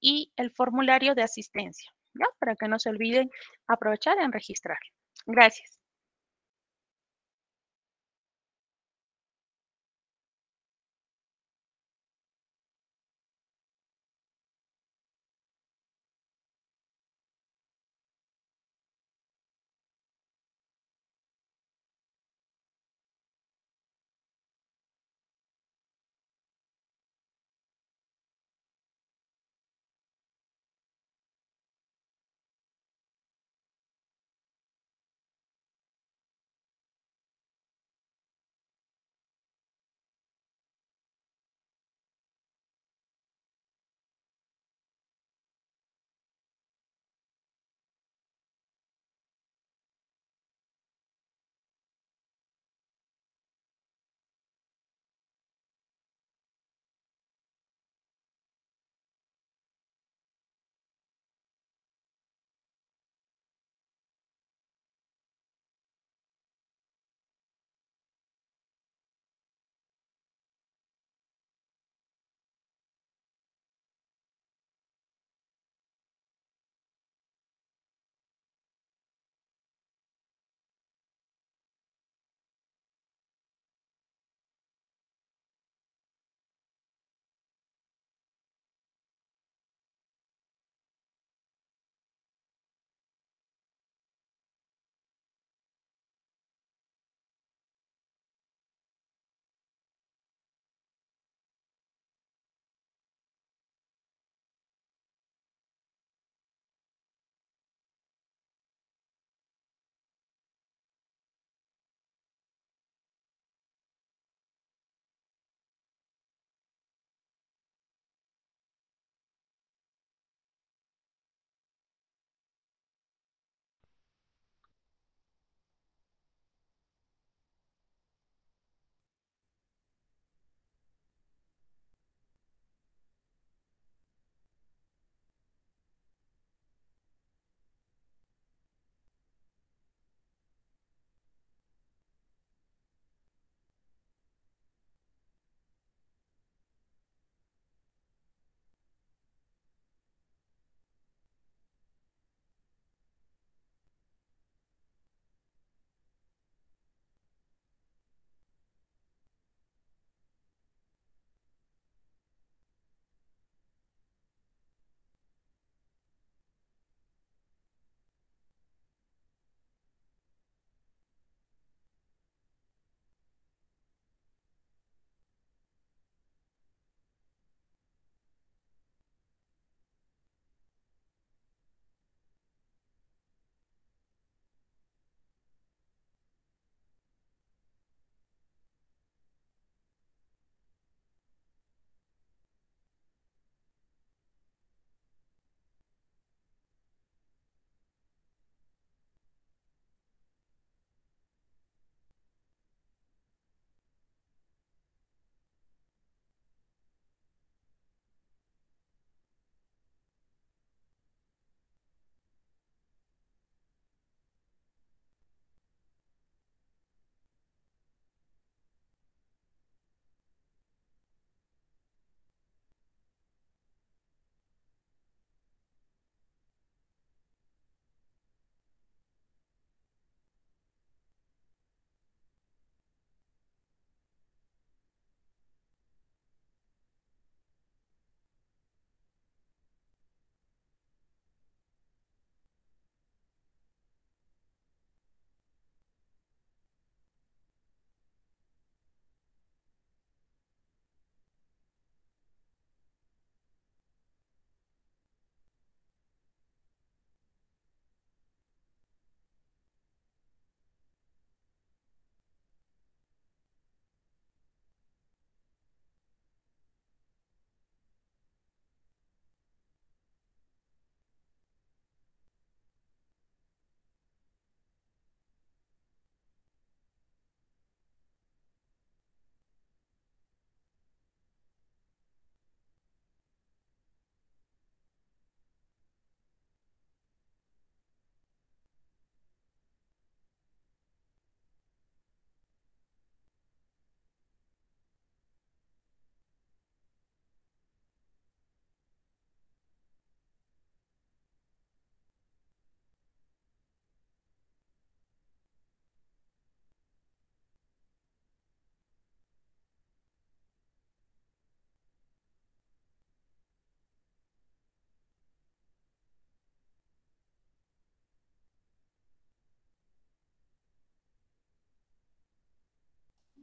y el formulario de asistencia, ¿ya? Para que no se olviden aprovechar en registrar. Gracias.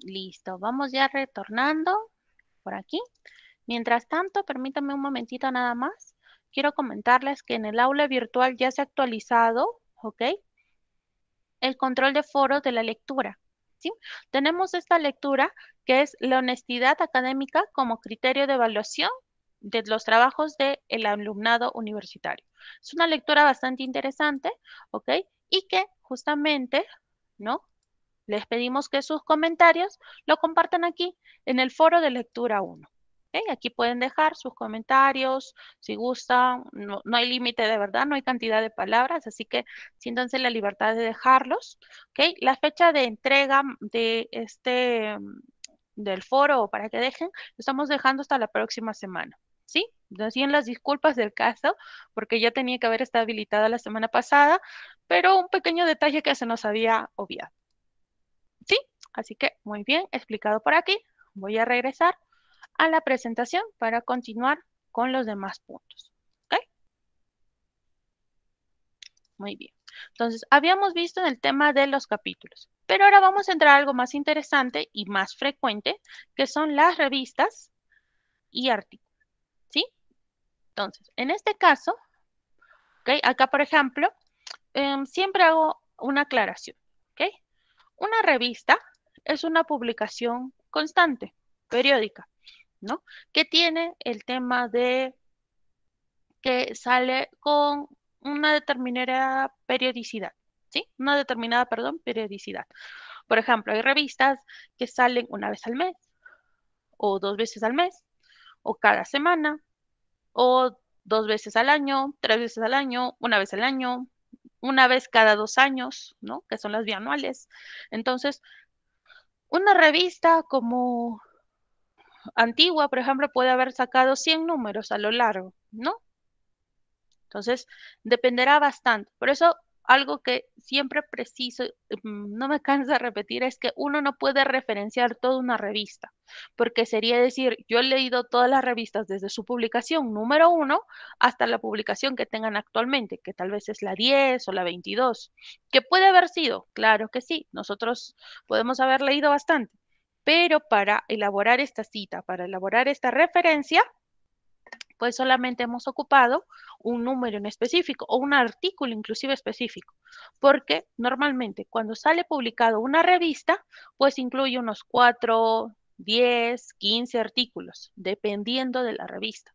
Listo, vamos ya retornando por aquí. Mientras tanto, permítanme un momentito nada más. Quiero comentarles que en el aula virtual ya se ha actualizado, ¿ok? El control de foro de la lectura. ¿sí? Tenemos esta lectura que es la honestidad académica como criterio de evaluación de los trabajos del alumnado universitario. Es una lectura bastante interesante, ¿ok? Y que justamente, ¿no? Les pedimos que sus comentarios lo compartan aquí en el foro de lectura 1. Aquí pueden dejar sus comentarios, si gustan, no, hay límite de verdad, no hay cantidad de palabras, así que siéntanse la libertad de dejarlos. La fecha de entrega de este del foro para que dejen, lo estamos dejando hasta la próxima semana. ¿Sí? Decían las disculpas del caso, porque ya tenía que haber estado habilitada la semana pasada, pero un pequeño detalle que se nos había obviado. Así que muy bien, explicado por aquí. Voy a regresar a la presentación para continuar con los demás puntos. ¿Ok? Muy bien. Entonces, habíamos visto en el tema de los capítulos, pero ahora vamos a entrar a algo más interesante y más frecuente, que son las revistas y artículos. ¿Sí? Entonces, en este caso, okay. Acá, por ejemplo, em, siempre hago una aclaración. Okay. Una revista es una publicación constante, periódica, ¿no? Que tiene el tema de que sale con una determinada periodicidad, ¿sí? Una determinada, perdón, periodicidad. Por ejemplo, hay revistas que salen una vez al mes, o dos veces al mes, o cada semana, o dos veces al año, tres veces al año, una vez al año, una vez cada dos años, ¿no? Que son las bianuales. Entonces, una revista como antigua, por ejemplo, puede haber sacado 100 números a lo largo, ¿no? Entonces, dependerá bastante. Por eso algo que siempre preciso, mm, no me cansa de repetir, es que uno no puede referenciar toda una revista, porque sería decir, yo he leído todas las revistas desde su publicación número uno hasta la publicación que tengan actualmente, que tal vez es la 10 o la 22, que puede haber sido, claro que sí, nosotros podemos haber leído bastante, pero para elaborar esta cita, para elaborar esta referencia, pues solamente hemos ocupado un número en específico o un artículo inclusive específico, porque normalmente cuando sale publicado una revista, pues incluye unos 4, 10, 15 artículos, dependiendo de la revista,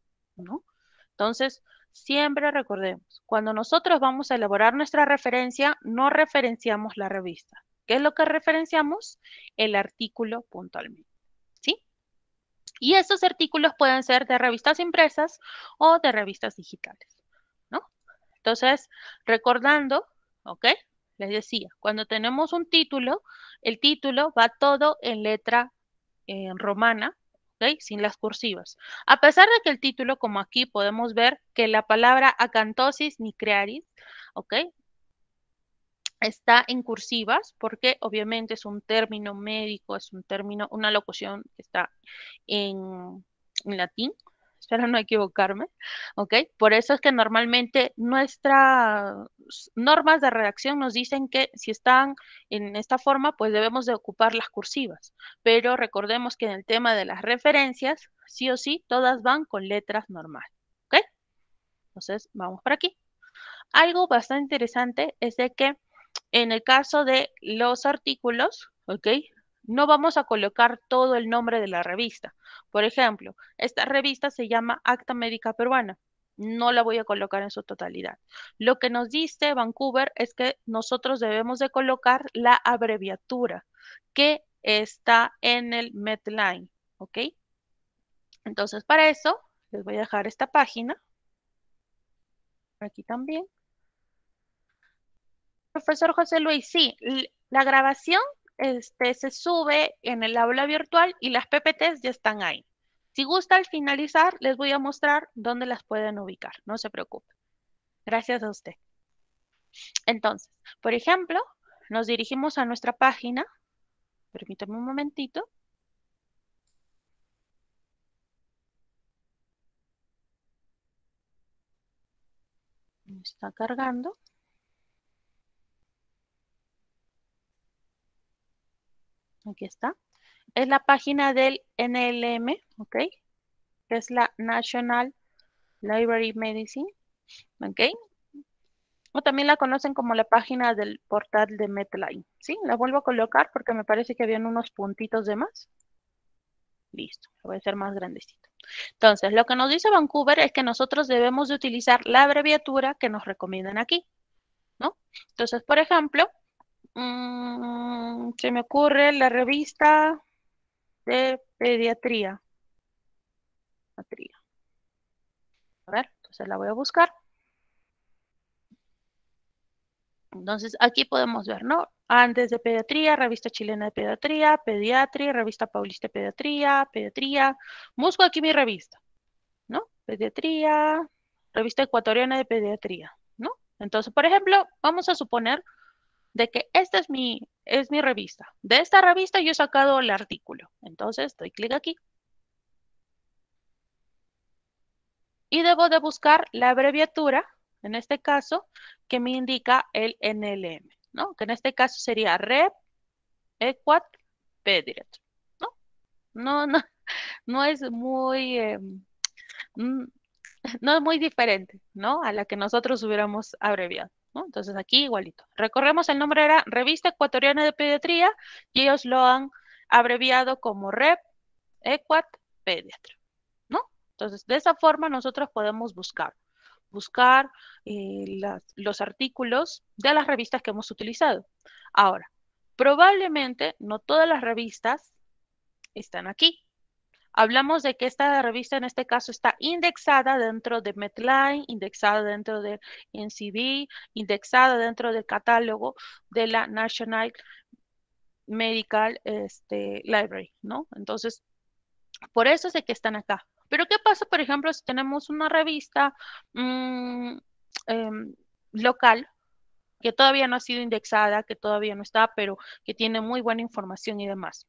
Entonces, siempre recordemos, cuando nosotros vamos a elaborar nuestra referencia, no referenciamos la revista. ¿Qué es lo que referenciamos? El artículo puntualmente. Y estos artículos pueden ser de revistas impresas o de revistas digitales, ¿no? Entonces, recordando, ¿ok? Les decía, cuando tenemos un título, el título va todo en letra en eh, romana, ¿ok? Sin las cursivas. A pesar de que el título, como aquí podemos ver, que la palabra acantosis ni crearis, ¿ok? está en cursivas porque obviamente es un término médico, es un término, una locución que está en, latín. Espero no equivocarme, ¿ok? Por eso es que normalmente nuestras normas de redacción nos dicen que si están en esta forma, pues debemos de ocupar las cursivas. Pero recordemos que en el tema de las referencias, sí o sí, todas van con letras normales, ¿ok? Entonces, vamos por aquí. Algo bastante interesante es de que en el caso de los artículos, ¿ok? No vamos a colocar todo el nombre de la revista. Por ejemplo, esta revista se llama Acta Médica Peruana. No la voy a colocar en su totalidad. Lo que nos dice Vancouver es que nosotros debemos de colocar la abreviatura que está en el Medline, ¿ok? Entonces, para eso, les voy a dejar esta página. Aquí también profesor José Luis, sí, la grabación este, se sube en el aula virtual y las PPTs ya están ahí. Si gusta, al finalizar, les voy a mostrar dónde las pueden ubicar, no se preocupe. Gracias a usted. Entonces, por ejemplo, nos dirigimos a nuestra página. Permítame un momentito. está cargando. Aquí está. Es la página del NLM, ¿ok? Es la National Library Medicine, ¿ok? O también la conocen como la página del portal de Medline, ¿sí? La vuelvo a colocar porque me parece que habían unos puntitos de más. Listo, lo voy a hacer más grandecito. Entonces, lo que nos dice Vancouver es que nosotros debemos de utilizar la abreviatura que nos recomiendan aquí, ¿no? Entonces, por ejemplo, Mm, se me ocurre la revista de pediatría. A ver, entonces la voy a buscar. Entonces aquí podemos ver, ¿no? Antes de pediatría, revista chilena de pediatría, pediatría, revista paulista de pediatría, pediatría. Busco aquí mi revista, ¿no? Pediatría, revista ecuatoriana de pediatría, ¿no? Entonces, por ejemplo, vamos a suponer de que esta es mi, es mi revista. De esta revista yo he sacado el artículo. Entonces doy clic aquí. Y debo de buscar la abreviatura, en este caso, que me indica el NLM, ¿no? Que en este caso sería Rep Equat Pdirect, ¿no? No, no, no es muy... Em, mm, no es muy diferente, ¿no? A la que nosotros hubiéramos abreviado. Entonces aquí igualito. Recorremos, el nombre era Revista Ecuatoriana de Pediatría y ellos lo han abreviado como REP, Equat Pediatra, ¿no? Entonces de esa forma nosotros podemos buscar, buscar eh, los artículos de las revistas que hemos utilizado. Ahora, probablemente no todas las revistas están aquí, Hablamos de que esta revista en este caso está indexada dentro de Medline, indexada dentro de NCB, indexada dentro del catálogo de la National Medical este, Library, ¿no? Entonces, por eso es que están acá. Pero ¿qué pasa, por ejemplo, si tenemos una revista mm, em, local que todavía no ha sido indexada, que todavía no está, pero que tiene muy buena información y demás?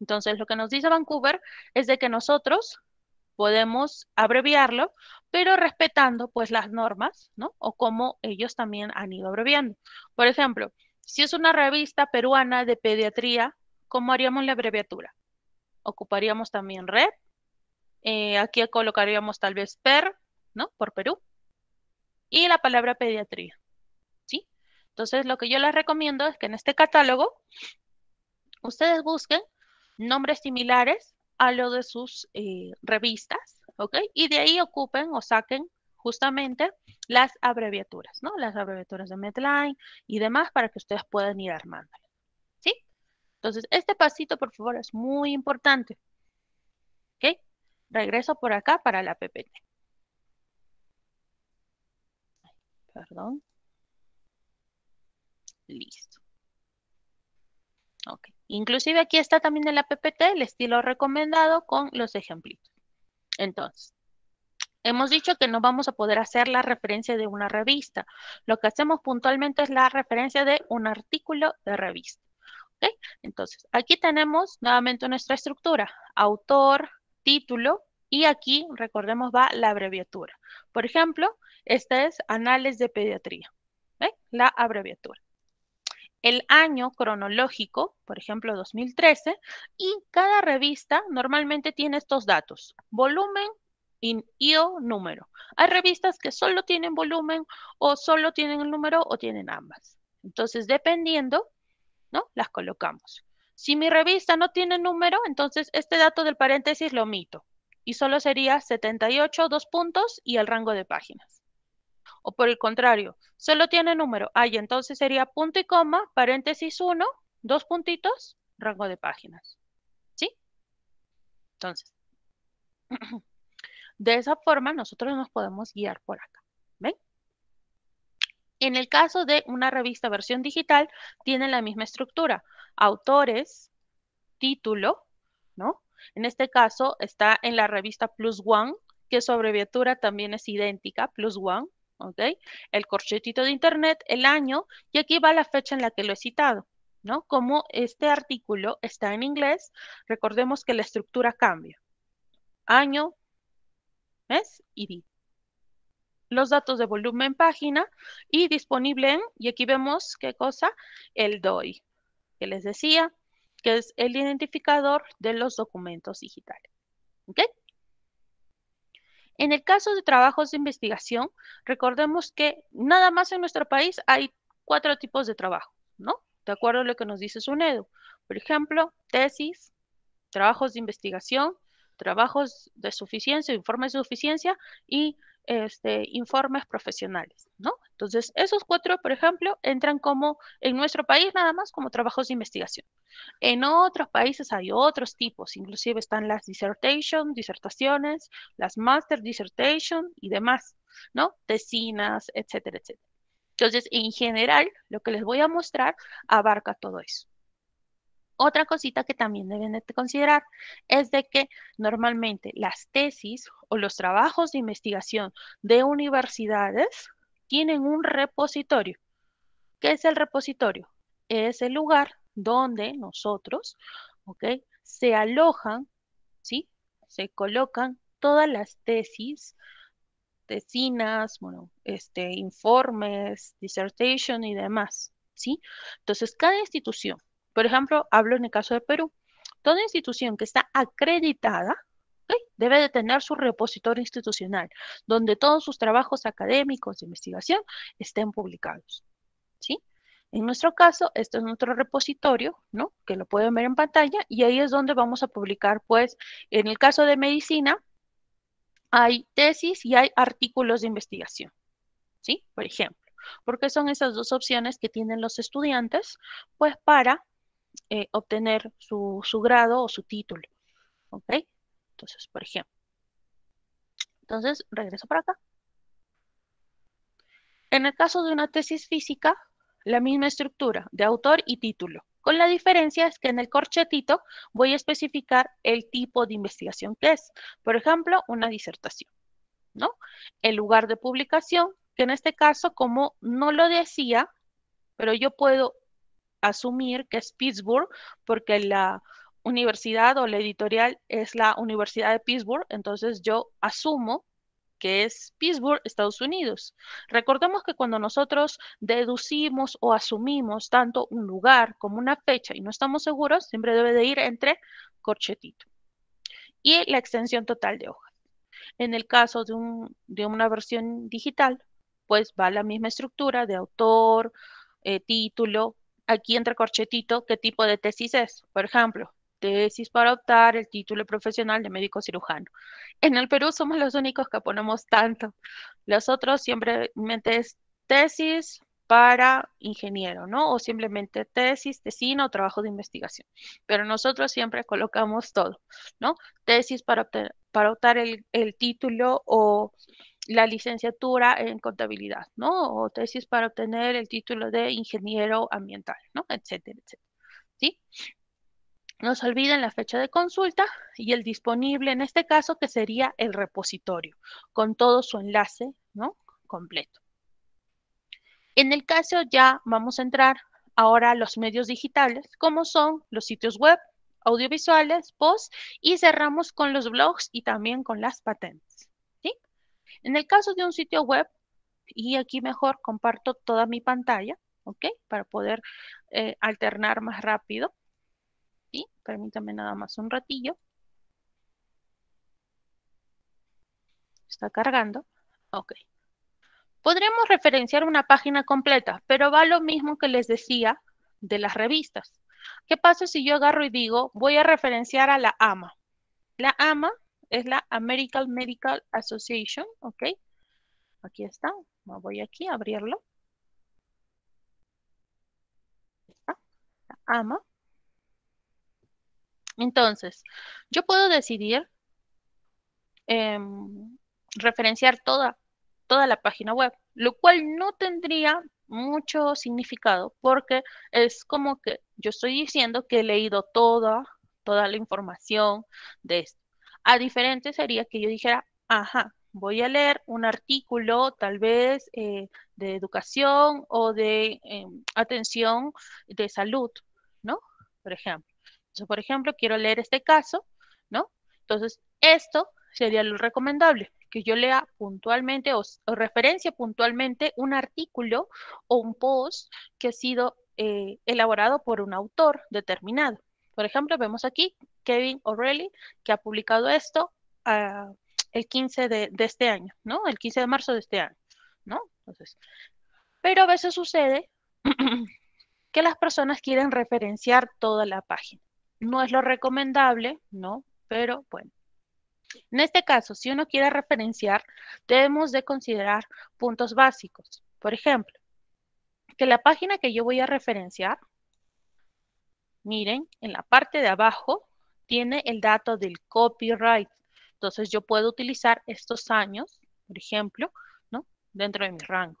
Entonces, lo que nos dice Vancouver es de que nosotros podemos abreviarlo, pero respetando pues las normas, ¿no? O como ellos también han ido abreviando. Por ejemplo, si es una revista peruana de pediatría, ¿cómo haríamos la abreviatura? Ocuparíamos también red. Eh, aquí colocaríamos tal vez per, ¿no? Por Perú. Y la palabra pediatría. ¿Sí? Entonces, lo que yo les recomiendo es que en este catálogo ustedes busquen nombres similares a lo de sus eh, revistas, ¿ok? Y de ahí ocupen o saquen justamente las abreviaturas, ¿no? Las abreviaturas de Medline y demás para que ustedes puedan ir armando, ¿sí? Entonces, este pasito, por favor, es muy importante, ¿ok? Regreso por acá para la PPT. Perdón. Listo. Ok. Inclusive aquí está también en la PPT el estilo recomendado con los ejemplitos. Entonces, hemos dicho que no vamos a poder hacer la referencia de una revista. Lo que hacemos puntualmente es la referencia de un artículo de revista. Entonces, aquí tenemos nuevamente nuestra estructura, autor, título, y aquí, recordemos, va la abreviatura. Por ejemplo, esta es Anales de Pediatría, la abreviatura el año cronológico, por ejemplo 2013, y cada revista normalmente tiene estos datos, volumen y, o número. Hay revistas que solo tienen volumen o solo tienen el número o tienen ambas. Entonces, dependiendo, ¿no? Las colocamos. Si mi revista no tiene número, entonces este dato del paréntesis lo omito y solo sería 78, dos puntos y el rango de páginas o por el contrario, solo tiene número. Ahí entonces sería punto y coma, paréntesis 1, dos puntitos, rango de páginas. ¿Sí? Entonces, de esa forma nosotros nos podemos guiar por acá. ¿Ven? En el caso de una revista versión digital, tiene la misma estructura. Autores, título, ¿no? En este caso está en la revista Plus One, que su abreviatura también es idéntica, Plus One, ¿ok? El corchetito de internet, el año, y aquí va la fecha en la que lo he citado, ¿no? Como este artículo está en inglés, recordemos que la estructura cambia. Año, mes y día. Los datos de volumen página y disponible en, y aquí vemos qué cosa, el DOI, que les decía, que es el identificador de los documentos digitales. ¿Ok? En el caso de trabajos de investigación, recordemos que nada más en nuestro país hay cuatro tipos de trabajo, ¿no? De acuerdo a lo que nos dice SUNEDO, Por ejemplo, tesis, trabajos de investigación, trabajos de suficiencia, informes de suficiencia y este, informes profesionales, ¿no? Entonces, esos cuatro, por ejemplo, entran como en nuestro país nada más como trabajos de investigación. En otros países hay otros tipos, inclusive están las dissertation, disertaciones, las master dissertation y demás, ¿no? Tesinas, etcétera, etcétera. Entonces, en general, lo que les voy a mostrar abarca todo eso. Otra cosita que también deben de considerar es de que normalmente las tesis o los trabajos de investigación de universidades tienen un repositorio. ¿Qué es el repositorio? Es el lugar donde nosotros, ¿ok? Se alojan, ¿sí? Se colocan todas las tesis, tesinas, bueno, este, informes, dissertation y demás, ¿sí? Entonces, cada institución, por ejemplo, hablo en el caso de Perú, toda institución que está acreditada, debe de tener su repositorio institucional, donde todos sus trabajos académicos de investigación estén publicados. ¿Sí? En nuestro caso, este es nuestro repositorio, ¿no? Que lo pueden ver en pantalla y ahí es donde vamos a publicar, pues, en el caso de medicina, hay tesis y hay artículos de investigación, ¿sí? Por ejemplo, porque son esas dos opciones que tienen los estudiantes, pues, para eh, obtener su, su grado o su título, ¿ok? por ejemplo. Entonces, regreso para acá. En el caso de una tesis física, la misma estructura de autor y título, con la diferencia es que en el corchetito voy a especificar el tipo de investigación que es. Por ejemplo, una disertación, ¿no? El lugar de publicación, que en este caso, como no lo decía, pero yo puedo asumir que es Pittsburgh, porque la, universidad o la editorial es la Universidad de Pittsburgh, entonces yo asumo que es Pittsburgh, Estados Unidos. Recordemos que cuando nosotros deducimos o asumimos tanto un lugar como una fecha y no estamos seguros, siempre debe de ir entre corchetito y la extensión total de hoja. En el caso de, una versión digital, pues va la misma estructura de autor, eh, título, aquí entre corchetito, qué tipo de tesis es. Por ejemplo, tesis para optar el título profesional de médico cirujano. En el Perú somos los únicos que ponemos tanto. Los otros simplemente es tesis para ingeniero, ¿no? O simplemente tesis, tesina o trabajo de investigación. Pero nosotros siempre colocamos todo, ¿no? Tesis para, para optar el, el título o la licenciatura en contabilidad, ¿no? O tesis para obtener el título de ingeniero ambiental, ¿no? Etcétera, etcétera. ¿Sí? No se olviden la fecha de consulta y el disponible, en este caso, que sería el repositorio, con todo su enlace ¿no? completo. En el caso ya vamos a entrar ahora a los medios digitales, como son los sitios web, audiovisuales, post, y cerramos con los blogs y también con las patentes. ¿sí? En el caso de un sitio web, y aquí mejor comparto toda mi pantalla, ¿ok? Para poder eh, alternar más rápido. Permítame nada más un ratillo. Está cargando. Ok. Podríamos referenciar una página completa, pero va lo mismo que les decía de las revistas. ¿Qué pasa si yo agarro y digo, voy a referenciar a la AMA? La AMA es la American Medical Association, ¿ok? Aquí está, me voy aquí a abrirlo. AMA. Entonces, yo puedo decidir em, referenciar toda, toda la página web, lo cual no tendría mucho significado porque es como que yo estoy diciendo que he leído toda, toda la información de esto. A diferente sería que yo dijera, ajá, voy a leer un artículo tal vez eh, de educación o de em, atención de salud, ¿no? Por ejemplo. Entonces, por ejemplo, quiero leer este caso, ¿no? Entonces, esto sería lo recomendable, que yo lea puntualmente o, referencia puntualmente un artículo o un post que ha sido eh, elaborado por un autor determinado. Por ejemplo, vemos aquí Kevin O'Reilly, que ha publicado esto ah, el 15 de, de, este año, ¿no? El 15 de marzo de este año, ¿no? Entonces, pero a veces sucede que las personas quieren referenciar toda la página. No es lo recomendable, ¿no? Pero bueno. En este caso, si uno quiere referenciar, debemos de considerar puntos básicos. Por ejemplo, que la página que yo voy a referenciar, miren, en la parte de abajo tiene el dato del copyright. Entonces yo puedo utilizar estos años, por ejemplo, ¿no? dentro de mi rango.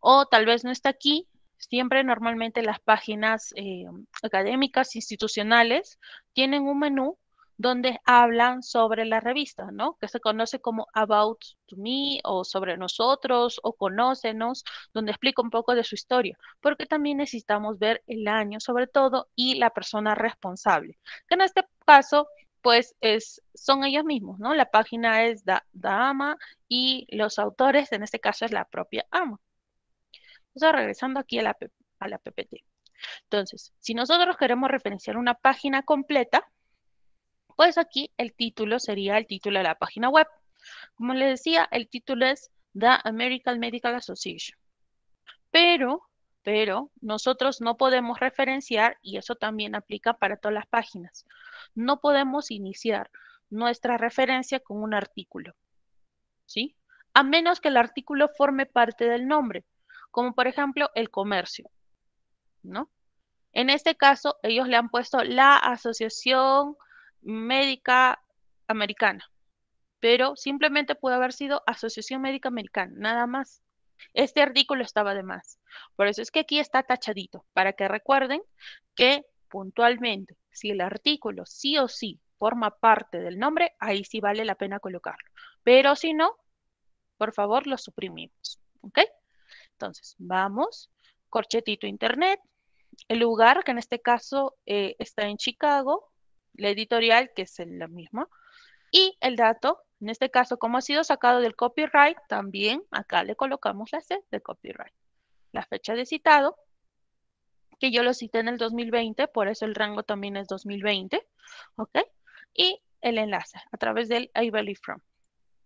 O tal vez no está aquí, Siempre normalmente las páginas eh, académicas, institucionales, tienen un menú donde hablan sobre la revista, ¿no? Que se conoce como About to Me o sobre nosotros o Conócenos, donde explica un poco de su historia, porque también necesitamos ver el año sobre todo y la persona responsable, que en este caso pues son ellos mismos, ¿no? La página es da, ama y los autores, en este caso es la propia ama. Entonces, regresando aquí a la, a la PPT. Entonces, si nosotros queremos referenciar una página completa, pues aquí el título sería el título de la página web. Como les decía, el título es The American Medical Association. Pero, pero nosotros no podemos referenciar, y eso también aplica para todas las páginas, no podemos iniciar nuestra referencia con un artículo, ¿sí? A menos que el artículo forme parte del nombre como por ejemplo el comercio, ¿no? En este caso, ellos le han puesto la Asociación Médica Americana, pero simplemente pudo haber sido Asociación Médica Americana, nada más. Este artículo estaba de más. Por eso es que aquí está tachadito, para que recuerden que puntualmente, si el artículo sí o sí forma parte del nombre, ahí sí vale la pena colocarlo. Pero si no, por favor, lo suprimimos. ¿Ok? Entonces, vamos, corchetito internet, el lugar que en este caso eh, está en Chicago, la editorial que es la misma, y el dato, en este caso, como ha sido sacado del copyright, también acá le colocamos la C de copyright. La fecha de citado, que yo lo cité en el 2020, por eso el rango también es 2020, ¿ok? Y el enlace a través del I From.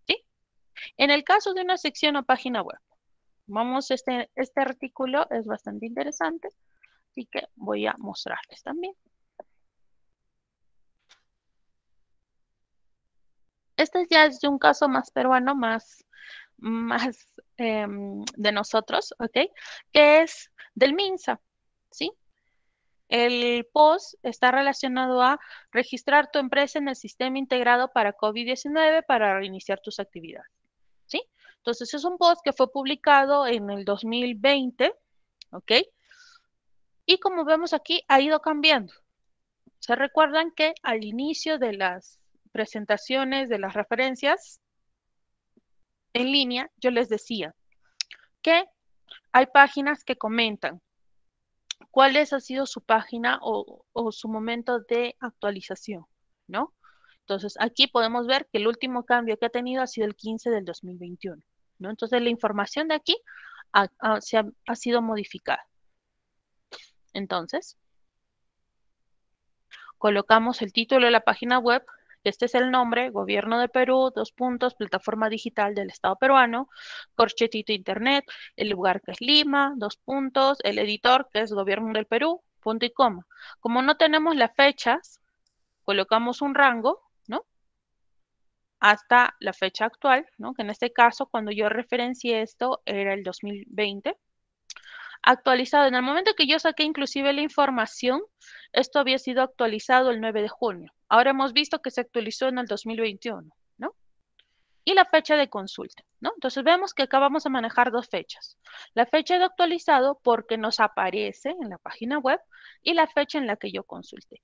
¿sí? En el caso de una sección o página web, Vamos, este, este artículo es bastante interesante, así que voy a mostrarles también. Este ya es de un caso más peruano, más, más em, de nosotros, ¿ok? Que es del MINSA, ¿sí? El POS está relacionado a registrar tu empresa en el sistema integrado para COVID-19 para reiniciar tus actividades. Entonces, es un post que fue publicado en el 2020, ¿ok? Y como vemos aquí, ha ido cambiando. ¿Se recuerdan que al inicio de las presentaciones, de las referencias en línea, yo les decía que hay páginas que comentan cuáles ha sido su página o, o su momento de actualización, ¿no? Entonces, aquí podemos ver que el último cambio que ha tenido ha sido el 15 del 2021. Entonces la información de aquí se ha sido modificada. Entonces, colocamos el título de la página web, este es el nombre, Gobierno de Perú, dos puntos, plataforma digital del Estado peruano, corchetito internet, el lugar que es Lima, dos puntos, el editor que es Gobierno del Perú, punto y coma. Como no tenemos las fechas, colocamos un rango hasta la fecha actual, ¿no? que en este caso cuando yo referencié esto era el 2020, actualizado. En el momento que yo saqué inclusive la información, esto había sido actualizado el 9 de junio. Ahora hemos visto que se actualizó en el 2021, ¿no? Y la fecha de consulta, ¿no? Entonces vemos que acá vamos a manejar dos fechas. La fecha de actualizado porque nos aparece en la página web y la fecha en la que yo consulté.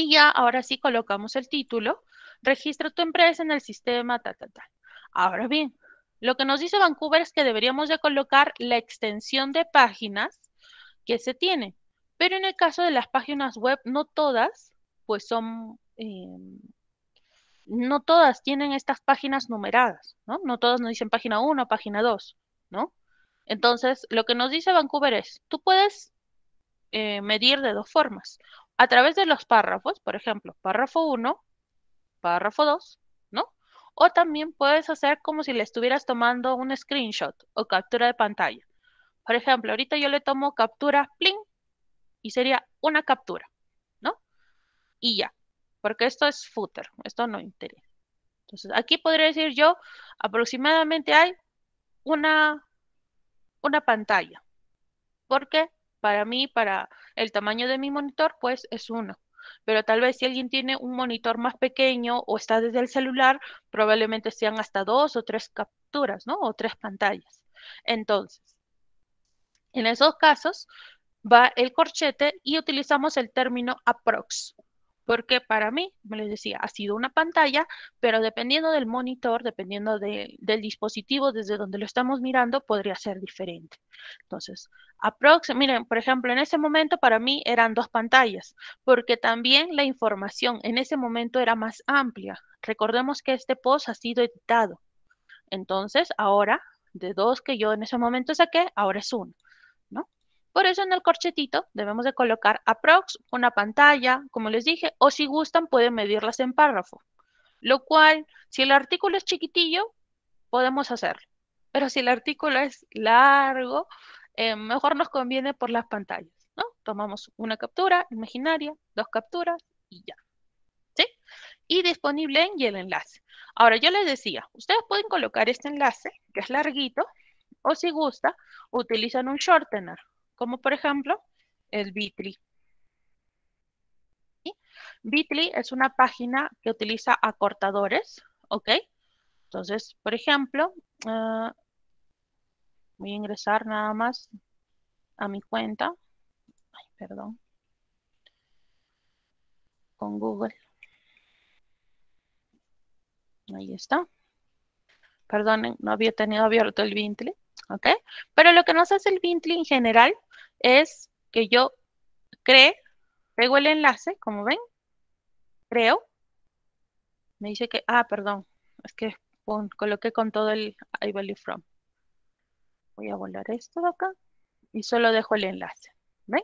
Y ya, ahora sí colocamos el título, registra tu empresa en el sistema, ta, Ahora bien, lo que nos dice Vancouver es que deberíamos de colocar la extensión de páginas que se tiene. Pero en el caso de las páginas web, no todas, pues son, em, no todas tienen estas páginas numeradas, ¿no? No todas nos dicen página 1, página 2, ¿no? Entonces, lo que nos dice Vancouver es, tú puedes eh, medir de dos formas a través de los párrafos, por ejemplo, párrafo 1, párrafo 2, ¿no? O también puedes hacer como si le estuvieras tomando un screenshot o captura de pantalla. Por ejemplo, ahorita yo le tomo captura, pling, y sería una captura, ¿no? Y ya, porque esto es footer, esto no interesa. Entonces, aquí podría decir yo, aproximadamente hay una, una pantalla, porque para mí, para el tamaño de mi monitor, pues es uno. Pero tal vez si alguien tiene un monitor más pequeño o está desde el celular, probablemente sean hasta dos o tres capturas, ¿no? O tres pantallas. Entonces, en esos casos va el corchete y utilizamos el término aprox porque para mí, me les decía, ha sido una pantalla, pero dependiendo del monitor, dependiendo del dispositivo desde donde lo estamos mirando, podría ser diferente. Entonces, miren, por ejemplo, en ese momento para mí eran dos pantallas, porque también la información en ese momento era más amplia. Recordemos que este post ha sido editado. Entonces, ahora, de dos que yo en ese momento saqué, ahora es uno. Por eso en el corchetito debemos de colocar aprox, una pantalla, como les dije, o si gustan pueden medirlas en párrafo. Lo cual, si el artículo es chiquitillo, podemos hacerlo. Pero si el artículo es largo, eh, mejor nos conviene por las pantallas, ¿no? Tomamos una captura imaginaria, dos capturas y ya. ¿Sí? Y disponible en el enlace. Ahora, yo les decía, ustedes pueden colocar este enlace, que es larguito, o si gusta, utilizan un shortener como por ejemplo el Bitly. Bitly es una página que utiliza acortadores, ¿ok? Entonces, por ejemplo, ah, voy a ingresar nada más a mi cuenta. Ay, perdón. Con Google. Ahí está. Perdonen, no había tenido abierto el Bitly, ¿ok? Pero lo que nos hace el Bitly en general es que yo cree, pego el enlace, como ven, creo. Me dice que, ah, perdón, es que coloqué con todo el I from. Voy a volar esto de acá y solo dejo el enlace. ¿Ven?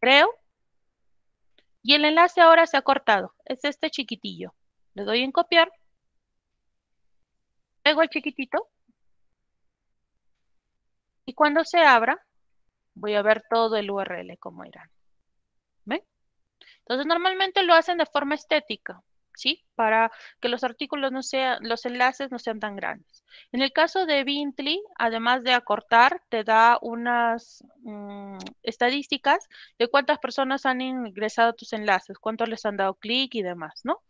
Creo. Y el enlace ahora se ha cortado. Es este chiquitillo. Le doy en copiar. Pego el chiquitito. Y cuando se abra, Voy a ver todo el URL cómo irán. ¿Ven? Entonces, normalmente lo hacen de forma estética, ¿sí? Para que los artículos no sean, los enlaces no sean tan grandes. En el caso de Bintly, además de acortar, te da unas mm, estadísticas de cuántas personas han ingresado a tus enlaces, cuántos les han dado clic y demás, ¿no?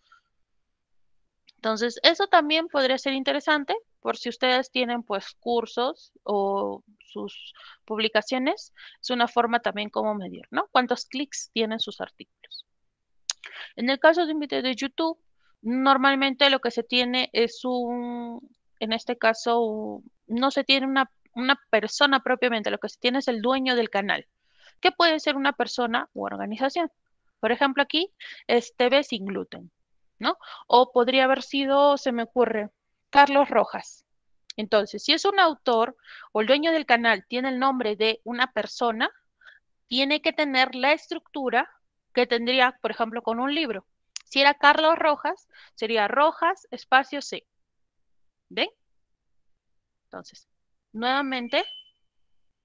Entonces, eso también podría ser interesante por si ustedes tienen pues cursos o sus publicaciones, es una forma también como medir, ¿no? ¿Cuántos clics tienen sus artículos? En el caso de un video de YouTube, normalmente lo que se tiene es un, en este caso, no se tiene una, una persona propiamente, lo que se tiene es el dueño del canal, que puede ser una persona u organización. Por ejemplo, aquí es este, TV sin gluten, ¿no? O podría haber sido, se me ocurre, Carlos Rojas. Entonces, si es un autor o el dueño del canal tiene el nombre de una persona, tiene que tener la estructura que tendría, por ejemplo, con un libro. Si era Carlos Rojas, sería Rojas, espacio C. ¿Ven? Entonces, nuevamente,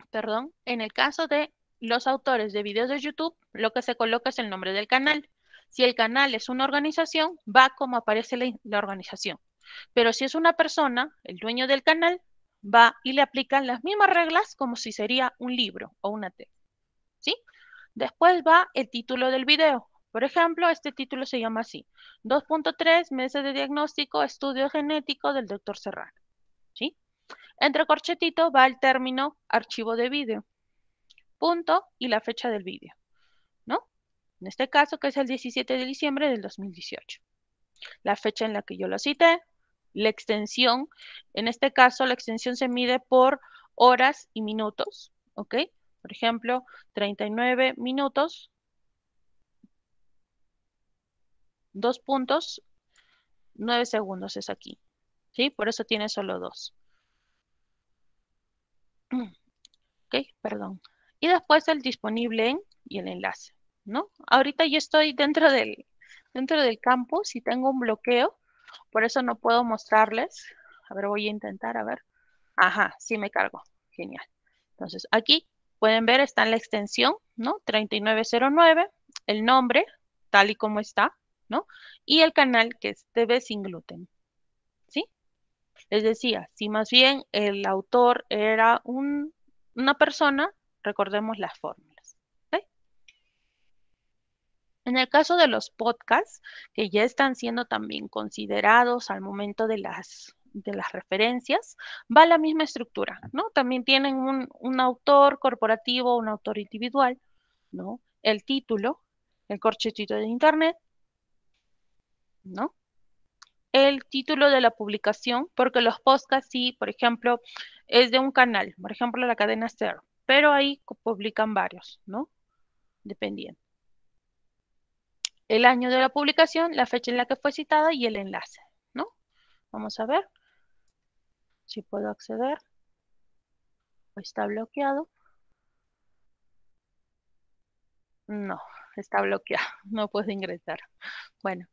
perdón, en el caso de los autores de videos de YouTube, lo que se coloca es el nombre del canal. Si el canal es una organización, va como aparece la, la organización. Pero si es una persona, el dueño del canal, va y le aplican las mismas reglas como si sería un libro o una T. ¿Sí? Después va el título del video. Por ejemplo, este título se llama así, 2.3 meses de diagnóstico, estudio genético del doctor Serrano. ¿Sí? Entre corchetitos va el término archivo de video, punto y la fecha del video, ¿no? En este caso, que es el 17 de diciembre del 2018. La fecha en la que yo lo cité, la extensión. En este caso, la extensión se mide por horas y minutos, ¿ok? Por ejemplo, 39 minutos, 2 puntos, 9 segundos es aquí, ¿sí? Por eso tiene solo dos. Ok, perdón. Y después el disponible en y el enlace, ¿no? Ahorita yo estoy dentro del, dentro del campo, si tengo un bloqueo por eso no puedo mostrarles. A ver, voy a intentar, a ver. Ajá, sí me cargo. Genial. Entonces, aquí pueden ver, está en la extensión, ¿no? 3909, el nombre, tal y como está, ¿no? Y el canal que es TV sin gluten. ¿Sí? Les decía, si más bien el autor era una persona, recordemos la forma. En el caso de los podcasts, que ya están siendo también considerados al momento de las de las referencias, va la misma estructura, ¿no? También tienen un, autor corporativo, un autor individual, ¿no? El título, el corchetito de internet, ¿no? El título de la publicación, porque los podcasts sí, por ejemplo, es de un canal, por ejemplo, la cadena Ser, pero ahí publican varios, ¿no? Dependiendo el año de la publicación, la fecha en la que fue citada y el enlace, ¿no? Vamos a ver si puedo acceder. Está bloqueado. No, está bloqueado, no puedo ingresar. Bueno,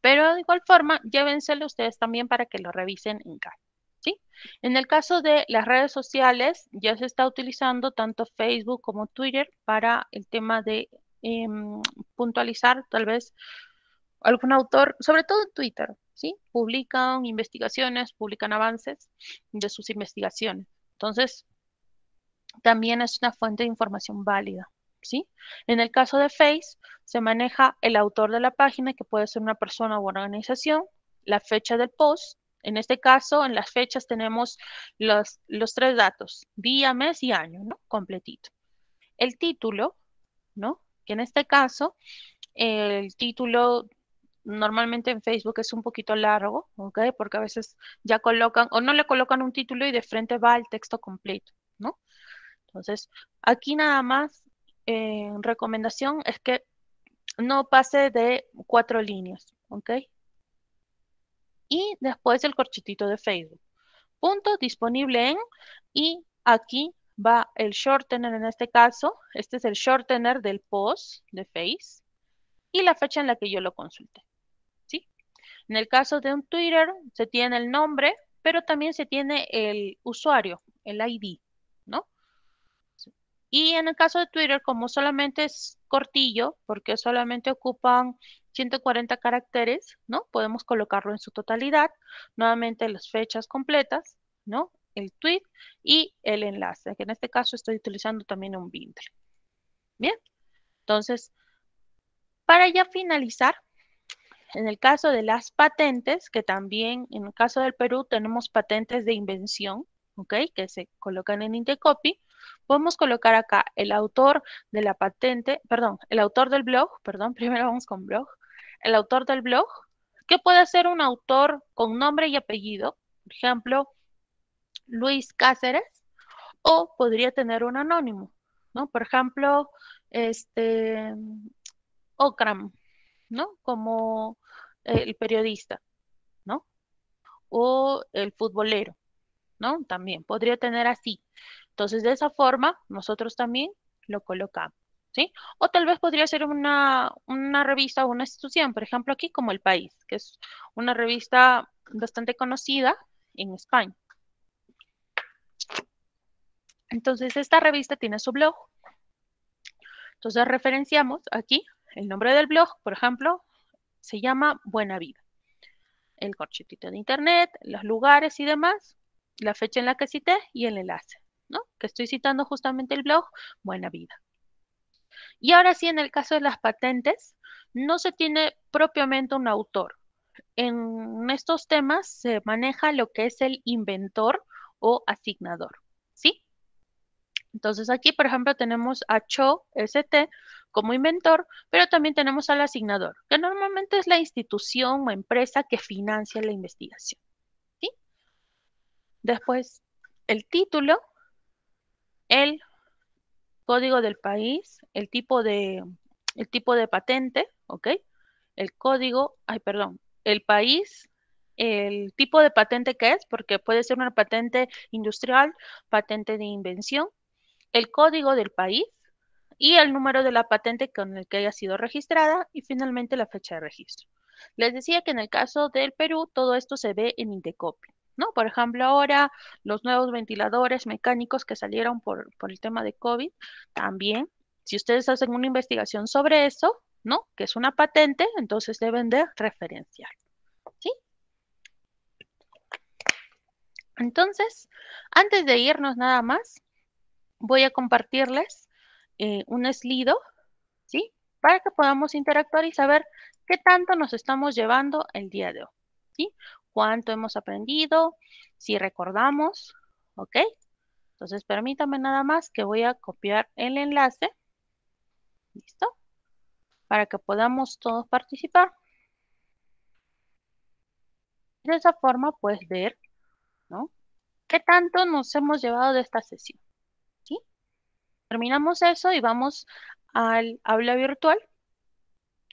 pero de igual forma, llévenselo ustedes también para que lo revisen en casa. ¿Sí? En el caso de las redes sociales, ya se está utilizando tanto Facebook como Twitter para el tema de Em, puntualizar tal vez algún autor, sobre todo en Twitter, ¿sí? Publican investigaciones, publican avances de sus investigaciones. Entonces, también es una fuente de información válida, ¿sí? En el caso de Face, se maneja el autor de la página, que puede ser una persona una organización, la fecha del post. En este caso, en las fechas tenemos los, los tres datos, día, mes y año, ¿no? Completito. El título, ¿no? que en este caso el título normalmente en Facebook es un poquito largo, ¿ok? Porque a veces ya colocan o no le colocan un título y de frente va el texto completo, ¿no? Entonces, aquí nada más, eh, recomendación es que no pase de cuatro líneas, ¿ok? Y después el corchetito de Facebook. Punto disponible en y aquí va el shortener en este caso, este es el shortener del post de Face y la fecha en la que yo lo consulté. ¿sí? En el caso de un Twitter se tiene el nombre, pero también se tiene el usuario, el ID, ¿no? Y en el caso de Twitter, como solamente es cortillo, porque solamente ocupan 140 caracteres, ¿no? Podemos colocarlo en su totalidad, nuevamente las fechas completas, ¿no? el tweet y el enlace, que en este caso estoy utilizando también un bindle. Bien, entonces, para ya finalizar, en el caso de las patentes, que también en el caso del Perú tenemos patentes de invención, ¿ok? Que se colocan en Intecopy Podemos colocar acá el autor de la patente, perdón, el autor del blog, perdón, primero vamos con blog, el autor del blog, que puede ser un autor con nombre y apellido, por ejemplo, Luis Cáceres o podría tener un anónimo, ¿no? Por ejemplo, este Okram, ¿no? Como el periodista, ¿no? O el futbolero, ¿no? También podría tener así. Entonces, de esa forma, nosotros también lo colocamos, ¿sí? O tal vez podría ser una, una revista o una institución, por ejemplo, aquí como El País, que es una revista bastante conocida en España. Entonces, esta revista tiene su blog. Entonces, referenciamos aquí el nombre del blog, por ejemplo, se llama Buena Vida. El corchetito de internet, los lugares y demás, la fecha en la que cité y el enlace, ¿no? Que estoy citando justamente el blog Buena Vida. Y ahora sí, en el caso de las patentes, no se tiene propiamente un autor. En estos temas se maneja lo que es el inventor o asignador. Entonces aquí, por ejemplo, tenemos a CHO ST como inventor, pero también tenemos al asignador, que normalmente es la institución o empresa que financia la investigación. ¿sí? Después, el título, el código del país, el tipo de, el tipo de patente, ¿ok? El código, ay, perdón, el país, el tipo de patente que es, porque puede ser una patente industrial, patente de invención, el código del país y el número de la patente con el que haya sido registrada y finalmente la fecha de registro. Les decía que en el caso del Perú todo esto se ve en Indecopi, ¿no? Por ejemplo, ahora los nuevos ventiladores mecánicos que salieron por, por el tema de COVID, también, si ustedes hacen una investigación sobre eso, ¿no? Que es una patente, entonces deben de referenciar, ¿sí? Entonces, antes de irnos nada más, voy a compartirles eh, un eslido, ¿sí? Para que podamos interactuar y saber qué tanto nos estamos llevando el día de hoy, ¿sí? Cuánto hemos aprendido, si recordamos, ¿ok? Entonces, permítame nada más que voy a copiar el enlace, ¿listo? Para que podamos todos participar. De esa forma puedes ver, ¿no? ¿Qué tanto nos hemos llevado de esta sesión? Terminamos eso y vamos al aula virtual,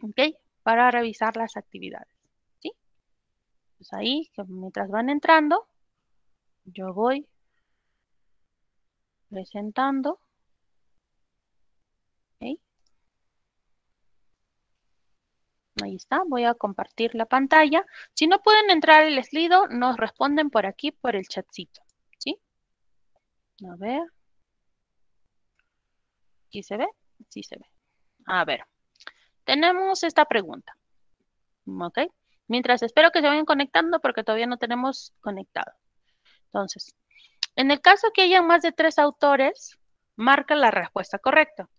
¿ok? Para revisar las actividades, ¿sí? Pues ahí, mientras van entrando, yo voy presentando. ¿okay? Ahí está, voy a compartir la pantalla. Si no pueden entrar el Slido, nos responden por aquí, por el chatcito, ¿sí? A ver. ¿Aquí se ve? Sí se ve. A ver, tenemos esta pregunta. ¿Ok? Mientras espero que se vayan conectando porque todavía no tenemos conectado. Entonces, en el caso que haya más de tres autores, marca la respuesta correcta.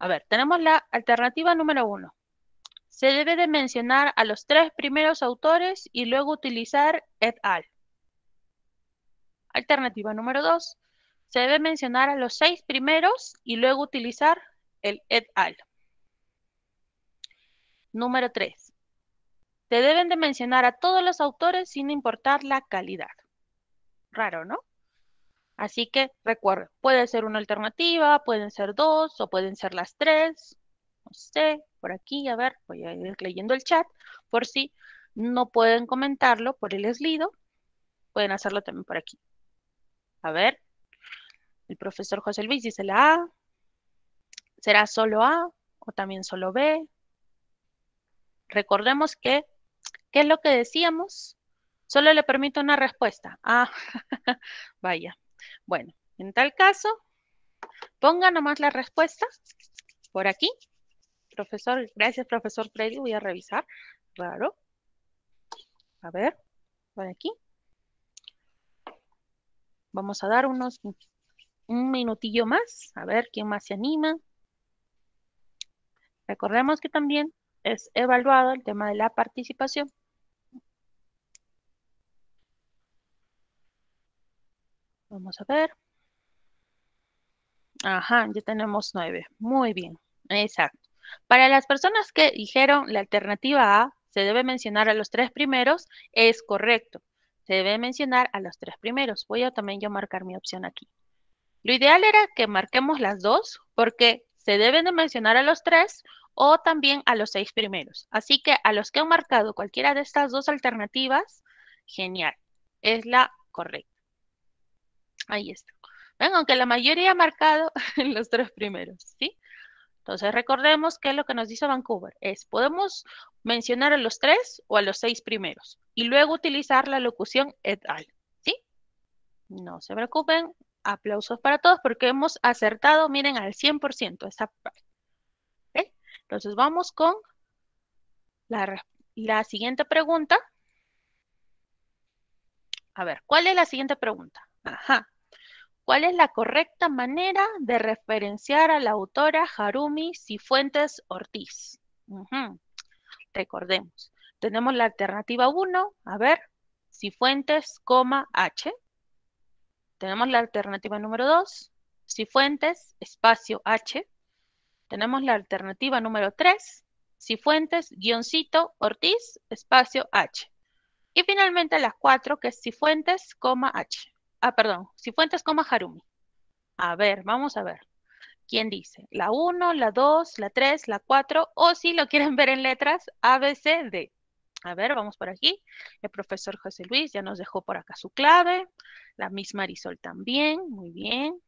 A ver, tenemos la alternativa número uno. Se debe de mencionar a los tres primeros autores y luego utilizar et al. Alternativa número dos se debe mencionar a los seis primeros y luego utilizar el et al. Número 3. Se deben de mencionar a todos los autores sin importar la calidad. Raro, ¿no? Así que recuerden, puede ser una alternativa, pueden ser dos o pueden ser las tres. No sé, por aquí, a ver, voy a ir leyendo el chat por si no pueden comentarlo por el eslido. Pueden hacerlo también por aquí. A ver, el profesor José Luis dice la A. ¿Será solo A o también solo B? Recordemos que, ¿qué es lo que decíamos? Solo le permito una respuesta. Ah, vaya. Bueno, en tal caso, ponga nomás la respuesta por aquí. Profesor, gracias, profesor Freddy. Voy a revisar. Claro. A ver, por aquí. Vamos a dar unos un minutillo más, a ver quién más se anima. Recordemos que también es evaluado el tema de la participación. Vamos a ver. Ajá, ya tenemos nueve. Muy bien, exacto. Para las personas que dijeron la alternativa A, se debe mencionar a los tres primeros, es correcto. Se debe mencionar a los tres primeros. Voy a también yo marcar mi opción aquí. Lo ideal era que marquemos las dos porque se deben de mencionar a los tres o también a los seis primeros. Así que a los que han marcado cualquiera de estas dos alternativas, genial, es la correcta. Ahí está. Ven, aunque la mayoría ha marcado los tres primeros, ¿sí? Entonces recordemos que lo que nos dice Vancouver es, podemos mencionar a los tres o a los seis primeros y luego utilizar la locución et al, ¿sí? No se preocupen, aplausos para todos porque hemos acertado, miren, al 100% esa Entonces vamos con la, la siguiente pregunta. A ver, ¿cuál es la siguiente pregunta? Ajá. ¿Cuál es la correcta manera de referenciar a la autora Harumi Cifuentes Ortiz? Recordemos, tenemos la alternativa 1, a ver, Cifuentes, H, tenemos la alternativa número 2, Cifuentes, espacio H. Tenemos la alternativa número 3, Cifuentes, guioncito, Ortiz, espacio H. Y finalmente las 4, que es Cifuentes, coma H. Ah, perdón, Cifuentes, coma Harumi. A ver, vamos a ver. ¿Quién dice? ¿La 1, la 2, la 3, la 4? O si lo quieren ver en letras, A, B, C, D. A ver, vamos por aquí. El profesor José Luis ya nos dejó por acá su clave. La misma Marisol también. Muy bien.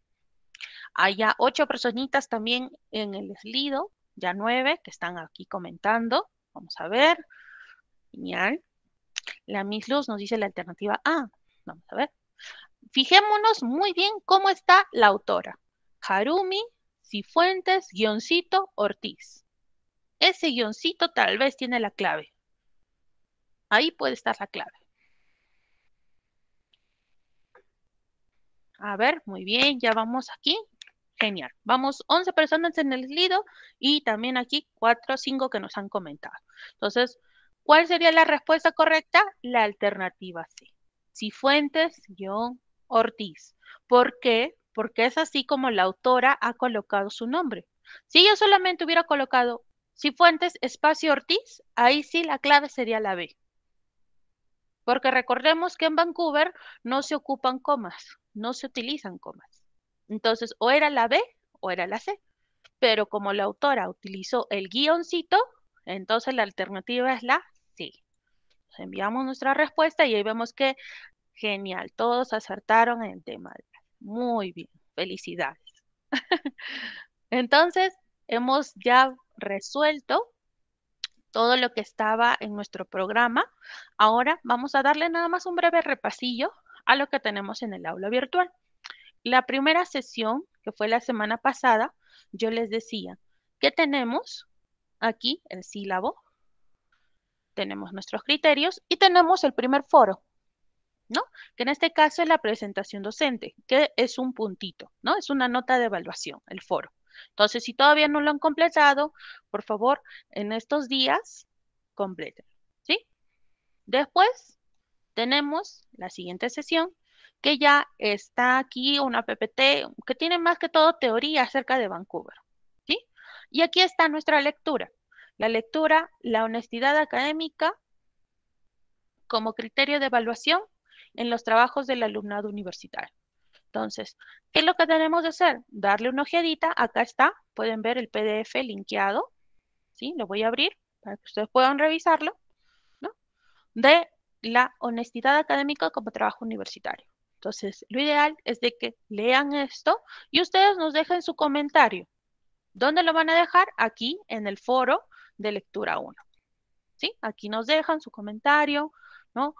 Hay ya ocho personitas también en el deslido. Ya nueve que están aquí comentando. Vamos a ver. Genial. La Miss Luz nos dice la alternativa A. Vamos a ver. Fijémonos muy bien cómo está la autora. Harumi Cifuentes, guioncito, Ortiz. Ese guioncito tal vez tiene la clave. Ahí puede estar la clave. A ver, muy bien, ya vamos aquí. Genial. Vamos 11 personas en el lido y también aquí 4 o 5 que nos han comentado. Entonces, ¿cuál sería la respuesta correcta? La alternativa sí. Cifuentes, Ortiz. ¿Por qué? Porque es así como la autora ha colocado su nombre. Si yo solamente hubiera colocado Cifuentes, espacio Ortiz, ahí sí la clave sería la B. Porque recordemos que en Vancouver no se ocupan comas, no se utilizan comas. Entonces, o era la B o era la C. Pero como la autora utilizó el guioncito, entonces la alternativa es la C. enviamos nuestra respuesta y ahí vemos que genial, todos acertaron en el tema. Muy bien, felicidades. entonces, hemos ya resuelto todo lo que estaba en nuestro programa. Ahora vamos a darle nada más un breve repasillo a lo que tenemos en el aula virtual. La primera sesión, que fue la semana pasada, yo les decía que tenemos aquí el sílabo, tenemos nuestros criterios y tenemos el primer foro, ¿no? Que en este caso es la presentación docente, que es un puntito, ¿no? Es una nota de evaluación, el foro. Entonces, si todavía no lo han completado, por favor, en estos días, completen. ¿Sí? Después, tenemos la siguiente sesión, que ya está aquí una PPT que tiene más que todo teoría acerca de Vancouver. ¿Sí? Y aquí está nuestra lectura. La lectura, la honestidad académica como criterio de evaluación en los trabajos del alumnado universitario. Entonces, ¿qué es lo que tenemos que hacer? Darle una ojeadita. Acá está. Pueden ver el PDF linkeado. ¿Sí? Lo voy a abrir para que ustedes puedan revisarlo. De la honestidad académica como trabajo universitario. Entonces, lo ideal es de que lean esto y ustedes nos dejen su comentario. ¿Dónde lo van a dejar? Aquí en el foro de lectura 1. ¿Sí? Aquí nos dejan su comentario, ¿no?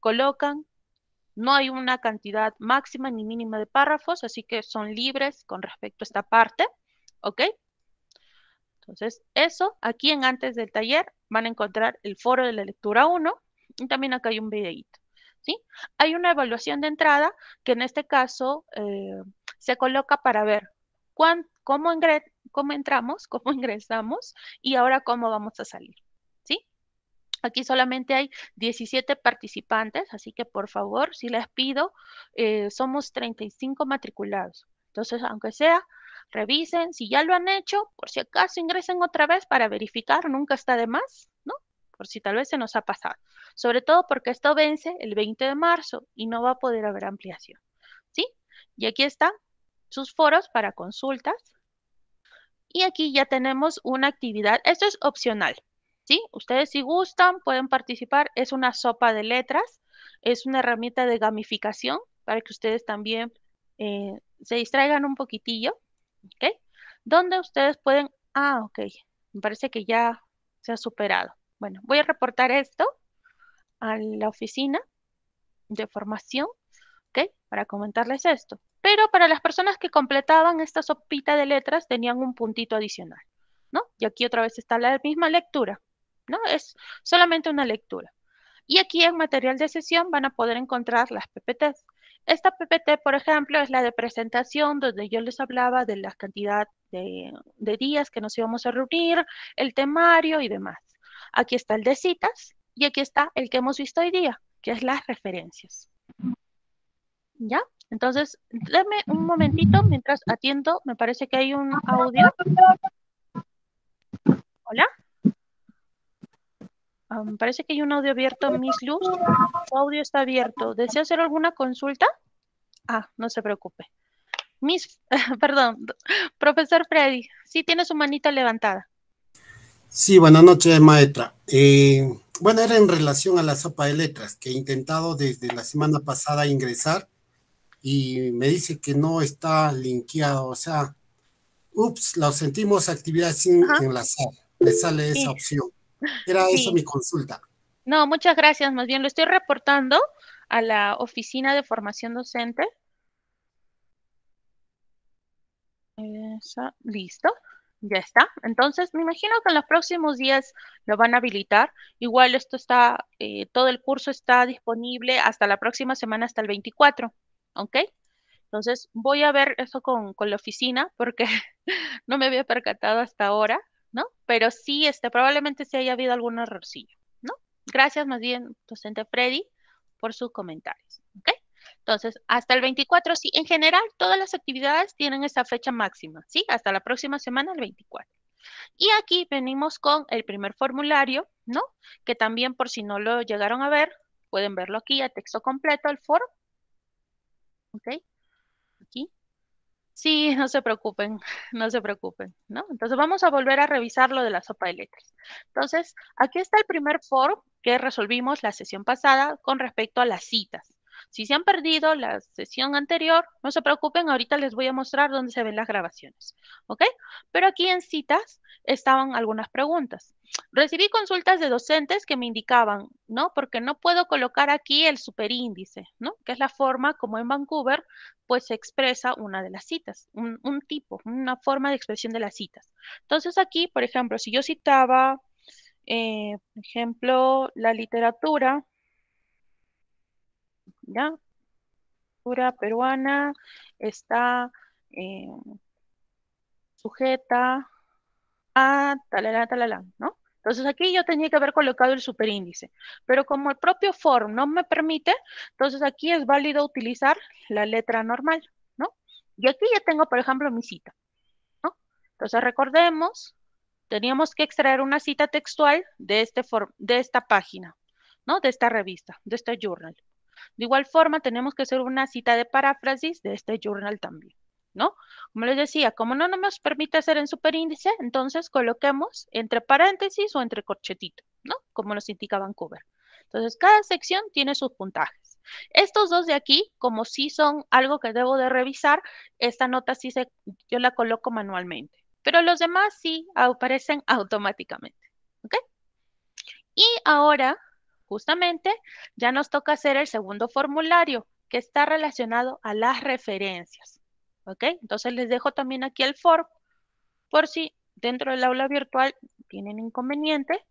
Colocan no hay una cantidad máxima ni mínima de párrafos, así que son libres con respecto a esta parte, ¿ok? Entonces, eso, aquí en antes del taller van a encontrar el foro de la lectura 1 y también acá hay un videíto, ¿sí? Hay una evaluación de entrada que en este caso eh, se coloca para ver cómo entramos, cómo ingresamos y ahora cómo vamos a salir. Aquí solamente hay 17 participantes, así que por favor, si les pido, eh, somos 35 matriculados. Entonces, aunque sea, revisen, si ya lo han hecho, por si acaso ingresen otra vez para verificar, nunca está de más, ¿no? Por si tal vez se nos ha pasado. Sobre todo porque esto vence el 20 de marzo y no va a poder haber ampliación, ¿sí? Y aquí están sus foros para consultas. Y aquí ya tenemos una actividad, esto es opcional, ¿sí? Ustedes si gustan pueden participar, es una sopa de letras, es una herramienta de gamificación para que ustedes también eh, se distraigan un poquitillo, ¿ok? Donde ustedes pueden, ah, ok, me parece que ya se ha superado. Bueno, voy a reportar esto a la oficina de formación, ¿ok? Para comentarles esto. Pero para las personas que completaban esta sopita de letras tenían un puntito adicional, ¿no? Y aquí otra vez está la misma lectura. ¿no? Es solamente una lectura. Y aquí en material de sesión van a poder encontrar las PPTs. Esta PPT, por ejemplo, es la de presentación donde yo les hablaba de la cantidad de, días que nos íbamos a reunir, el temario y demás. Aquí está el de citas y aquí está el que hemos visto hoy día, que es las referencias. ¿Ya? Entonces, denme un momentito mientras atiendo. Me parece que hay un audio. Hola. Ah, parece que hay un audio abierto, Miss Luz. Su audio está abierto. ¿Desea hacer alguna consulta? Ah, no se preocupe. Miss, perdón, profesor Freddy, sí tiene su manita levantada. Sí, buenas noches, maestra. Eh, bueno, era en relación a la sopa de letras, que he intentado desde la semana pasada ingresar y me dice que no está linkeado, o sea, ups, lo sentimos actividad sin enlazar, le sale esa opción. Era eso mi consulta. No, muchas gracias. Más bien lo estoy reportando a la oficina de formación docente. Eso, listo. Ya está. Entonces, me imagino que en los próximos días lo van a habilitar. Igual esto está, eh, todo el curso está disponible hasta la próxima semana, hasta el 24. ¿Ok? Entonces, voy a ver eso con la oficina porque no me había percatado hasta ahora. ¿no? Pero sí, este, probablemente sí haya habido algún errorcillo, ¿no? Gracias más bien, docente Freddy, por sus comentarios, ¿ok? Entonces, hasta el 24, sí, en general todas las actividades tienen esa fecha máxima, ¿sí? Hasta la próxima semana, el 24. Y aquí venimos con el primer formulario, ¿no? Que también por si no lo llegaron a ver, pueden verlo aquí a texto completo, el foro, ¿Ok? Sí, no se preocupen, no se preocupen, ¿no? Entonces vamos a volver a revisar lo de la sopa de letras. Entonces, aquí está el primer foro que resolvimos la sesión pasada con respecto a las citas. Si se han perdido la sesión anterior, no se preocupen, ahorita les voy a mostrar dónde se ven las grabaciones, ¿ok? Pero aquí en citas estaban algunas preguntas. Recibí consultas de docentes que me indicaban, ¿no? Porque no puedo colocar aquí el superíndice, ¿no? Que es la forma como en Vancouver pues se expresa una de las citas, un, tipo, una forma de expresión de las citas. Entonces aquí, por ejemplo, si yo citaba, eh, por ejemplo, la literatura, ¿ya? Literatura peruana está eh, sujeta a talala, talala, ¿no? Entonces aquí yo tenía que haber colocado el superíndice, pero como el propio form no me permite, entonces aquí es válido utilizar la letra normal, ¿no? Y aquí ya tengo, por ejemplo, mi cita, ¿no? Entonces recordemos, teníamos que extraer una cita textual de, este de esta página, ¿no? De esta revista, de este journal. De igual forma, tenemos que hacer una cita de paráfrasis de este journal también. ¿no? Como les decía, como no nos permite hacer en superíndice, entonces coloquemos entre paréntesis o entre corchetito, ¿no? Como nos indica Vancouver. Entonces, cada sección tiene sus puntajes. Estos dos de aquí, como sí son algo que debo de revisar, esta nota sí se, yo la coloco manualmente, pero los demás sí aparecen automáticamente, Y ahora, justamente, ya nos toca hacer el segundo formulario, que está relacionado a las referencias. ¿Ok? Entonces les dejo también aquí el form por si dentro del aula virtual tienen inconveniente.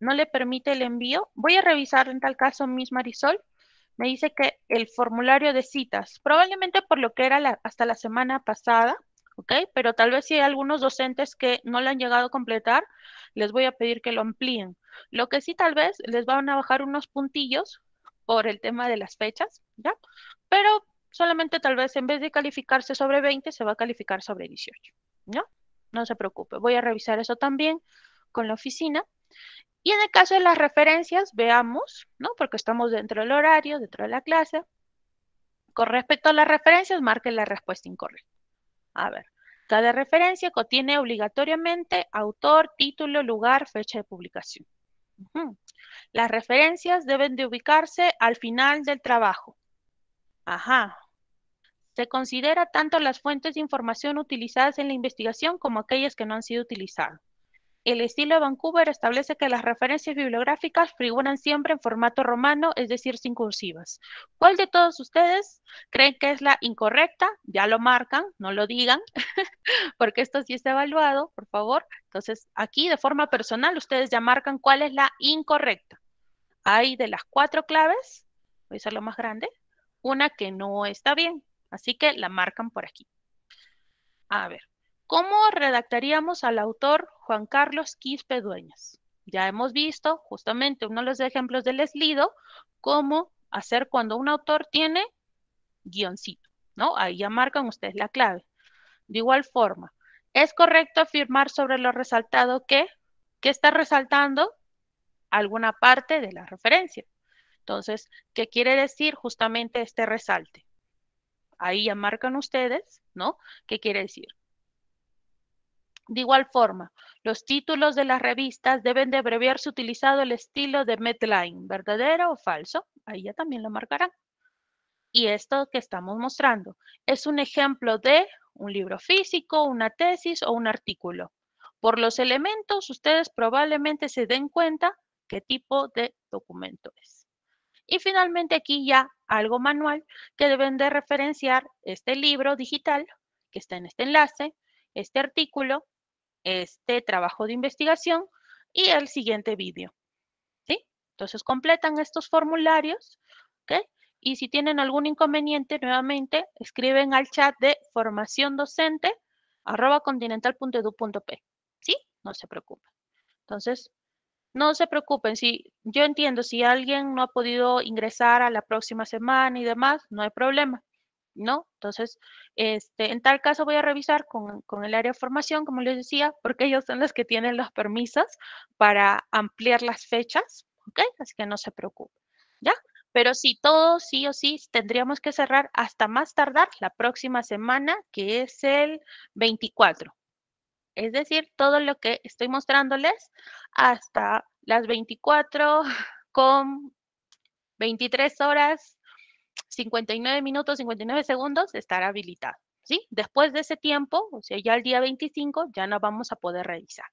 No le permite el envío. Voy a revisar en tal caso Miss Marisol. Me dice que el formulario de citas, probablemente por lo que era hasta la semana pasada, ¿ok? Pero tal vez si hay algunos docentes que no lo han llegado a completar, les voy a pedir que lo amplíen. Lo que sí tal vez les van a bajar unos puntillos por el tema de las fechas, ¿ya? Pero solamente tal vez en vez de calificarse sobre 20, se va a calificar sobre 18, ¿no? No se preocupe, voy a revisar eso también con la oficina. Y en el caso de las referencias, veamos, ¿no? Porque estamos dentro del horario, dentro de la clase. Con respecto a las referencias, marquen la respuesta incorrecta. A ver, cada referencia contiene obligatoriamente autor, título, lugar, fecha de publicación. Las referencias deben de ubicarse al final del trabajo. Ajá. Se considera tanto las fuentes de información utilizadas en la investigación como aquellas que no han sido utilizadas. El estilo de Vancouver establece que las referencias bibliográficas figuran siempre en formato romano, es decir, sin cursivas. ¿Cuál de todos ustedes creen que es la incorrecta? Ya lo marcan, no lo digan, porque esto sí está evaluado, por favor. Entonces, aquí de forma personal, ustedes ya marcan cuál es la incorrecta. Hay de las cuatro claves, voy a hacerlo más grande, una que no está bien, así que la marcan por aquí. A ver, ¿cómo redactaríamos al autor Juan Carlos Quispe Dueñas? Ya hemos visto justamente uno de los ejemplos del eslido, cómo hacer cuando un autor tiene guioncito, ¿no? Ahí ya marcan ustedes la clave. De igual forma, es correcto afirmar sobre lo resaltado que, que está resaltando alguna parte de la referencia. Entonces, ¿qué quiere decir justamente este resalte? Ahí ya marcan ustedes, ¿no? ¿Qué quiere decir? De igual forma, los títulos de las revistas deben de abreviarse utilizando el estilo de Medline, verdadero o falso. Ahí ya también lo marcarán. Y esto que estamos mostrando es un ejemplo de un libro físico, una tesis o un artículo. Por los elementos, ustedes probablemente se den cuenta qué tipo de documento es. Y finalmente aquí ya algo manual que deben de referenciar este libro digital que está en este enlace, este artículo, este trabajo de investigación y el siguiente vídeo. ¿sí? Entonces completan estos formularios y si tienen algún inconveniente, nuevamente escriben al chat de formación docente arroba continental.edu.p. ¿sí? No se preocupen. Entonces, no se preocupen, si yo entiendo, si alguien no ha podido ingresar a la próxima semana y demás, no hay problema, ¿no? Entonces, este, en tal caso voy a revisar con, el área de formación, como les decía, porque ellos son los que tienen las permisos para ampliar las fechas, ¿ok? Así que no se preocupen, ¿ya? Pero si todo sí o sí tendríamos que cerrar hasta más tardar la próxima semana, que es el 24, es decir, todo lo que estoy mostrándoles hasta las 24 con 23 horas, 59 minutos, 59 segundos estará habilitado. ¿sí? Después de ese tiempo, o sea, ya el día 25, ya no vamos a poder revisar.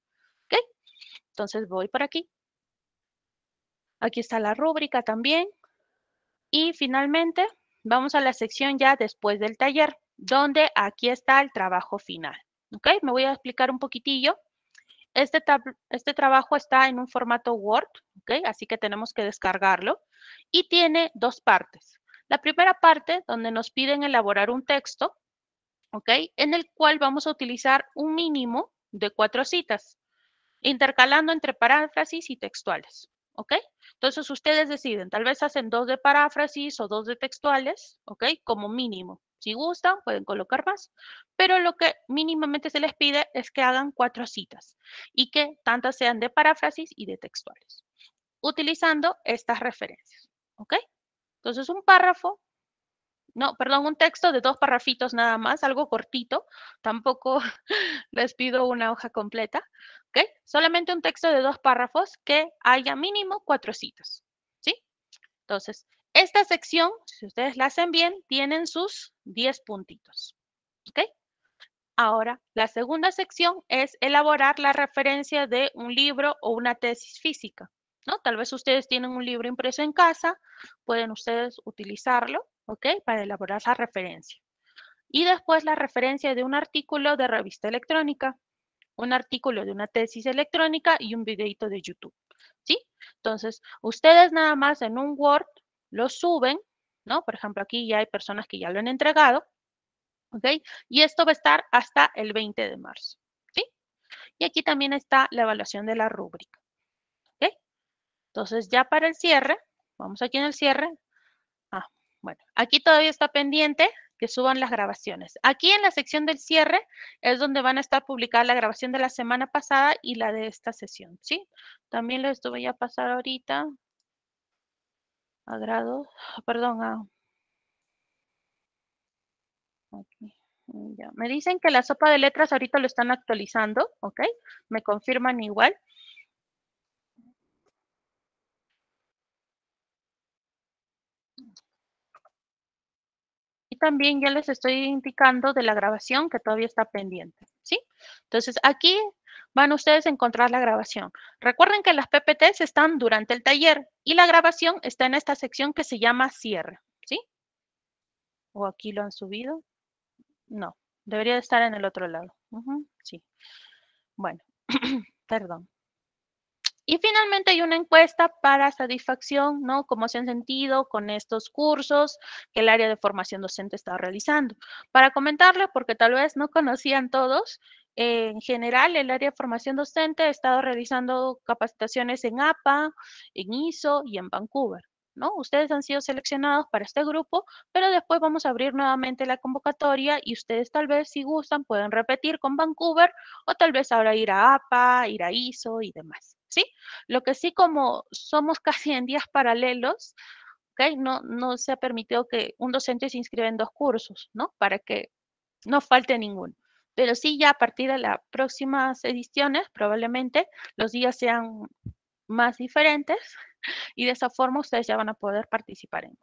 Okay. Entonces voy por aquí. Aquí está la rúbrica también. Y finalmente, vamos a la sección ya después del taller, donde aquí está el trabajo final. Me voy a explicar un poquitillo. Este, este trabajo está en un formato Word, ¿ok? Así que tenemos que descargarlo. Y tiene dos partes. La primera parte, donde nos piden elaborar un texto, ¿ok? En el cual vamos a utilizar un mínimo de cuatro citas, intercalando entre paráfrasis y textuales, ¿ok? Entonces ustedes deciden, tal vez hacen dos de paráfrasis o dos de textuales, ¿ok? Como mínimo. Si gustan, pueden colocar más, pero lo que mínimamente se les pide es que hagan cuatro citas y que tantas sean de paráfrasis y de textuales, utilizando estas referencias. ¿Ok? Entonces, un párrafo, no, perdón, un texto de dos párrafitos nada más, algo cortito, tampoco les pido una hoja completa. ¿Ok? Solamente un texto de dos párrafos que haya mínimo cuatro citas. ¿Sí? Entonces, esta sección, si ustedes la hacen bien, tienen sus 10 puntitos. ¿Ok? Ahora, la segunda sección es elaborar la referencia de un libro o una tesis física. ¿no? Tal vez ustedes tienen un libro impreso en casa, pueden ustedes utilizarlo, ¿ok? Para elaborar la referencia. Y después la referencia de un artículo de revista electrónica, un artículo de una tesis electrónica y un videito de YouTube, ¿sí? Entonces, ustedes nada más en un Word lo suben, ¿no? Por ejemplo, aquí ya hay personas que ya lo han entregado, ¿ok? Y esto va a estar hasta el 20 de marzo, ¿sí? Y aquí también está la evaluación de la rúbrica, ¿ok? Entonces, ya para el cierre, vamos aquí en el cierre. Ah, bueno, aquí todavía está pendiente que suban las grabaciones. Aquí en la sección del cierre es donde van a estar publicadas la grabación de la semana pasada y la de esta sesión, ¿sí? También les voy a pasar ahorita a perdón, mm, Me dicen que la sopa de letras ahorita lo están actualizando, ¿ok? Me confirman igual. Y también ya les estoy indicando de la grabación que todavía está pendiente, ¿sí? Entonces aquí van ustedes a encontrar la grabación. Recuerden que las PPTs están durante el taller y la grabación está en esta sección que se llama cierre, ¿sí? ¿O aquí lo han subido? No, debería estar en el otro lado. sí. Bueno, perdón. Y finalmente hay una encuesta para satisfacción, ¿no? Cómo se han sentido con estos cursos que el área de formación docente está realizando. Para comentarle, porque tal vez no conocían todos, en general, el área de formación docente ha estado realizando capacitaciones en APA, en ISO y en Vancouver. ¿no? Ustedes han sido seleccionados para este grupo, pero después vamos a abrir nuevamente la convocatoria y ustedes tal vez si gustan pueden repetir con Vancouver o tal vez ahora ir a APA, ir a ISO y demás. ¿sí? Lo que sí como somos casi en días paralelos, ¿okay? no, no se ha permitido que un docente se inscriba en dos cursos, ¿no? para que no falte ninguno. Pero sí, ya a partir de las próximas ediciones, probablemente los días sean más diferentes y de esa forma ustedes ya van a poder participar en.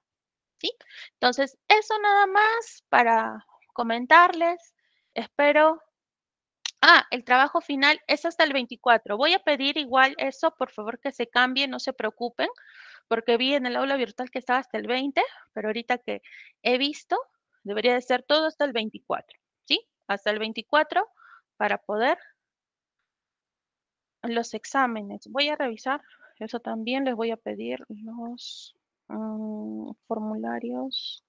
¿Sí? Entonces, eso nada más para comentarles. Espero. Ah, el trabajo final es hasta el 24. Voy a pedir igual eso, por favor, que se cambie, no se preocupen, porque vi en el aula virtual que estaba hasta el 20, pero ahorita que he visto, debería de ser todo hasta el 24 hasta el 24 para poder los exámenes. Voy a revisar, eso también les voy a pedir los mm, formularios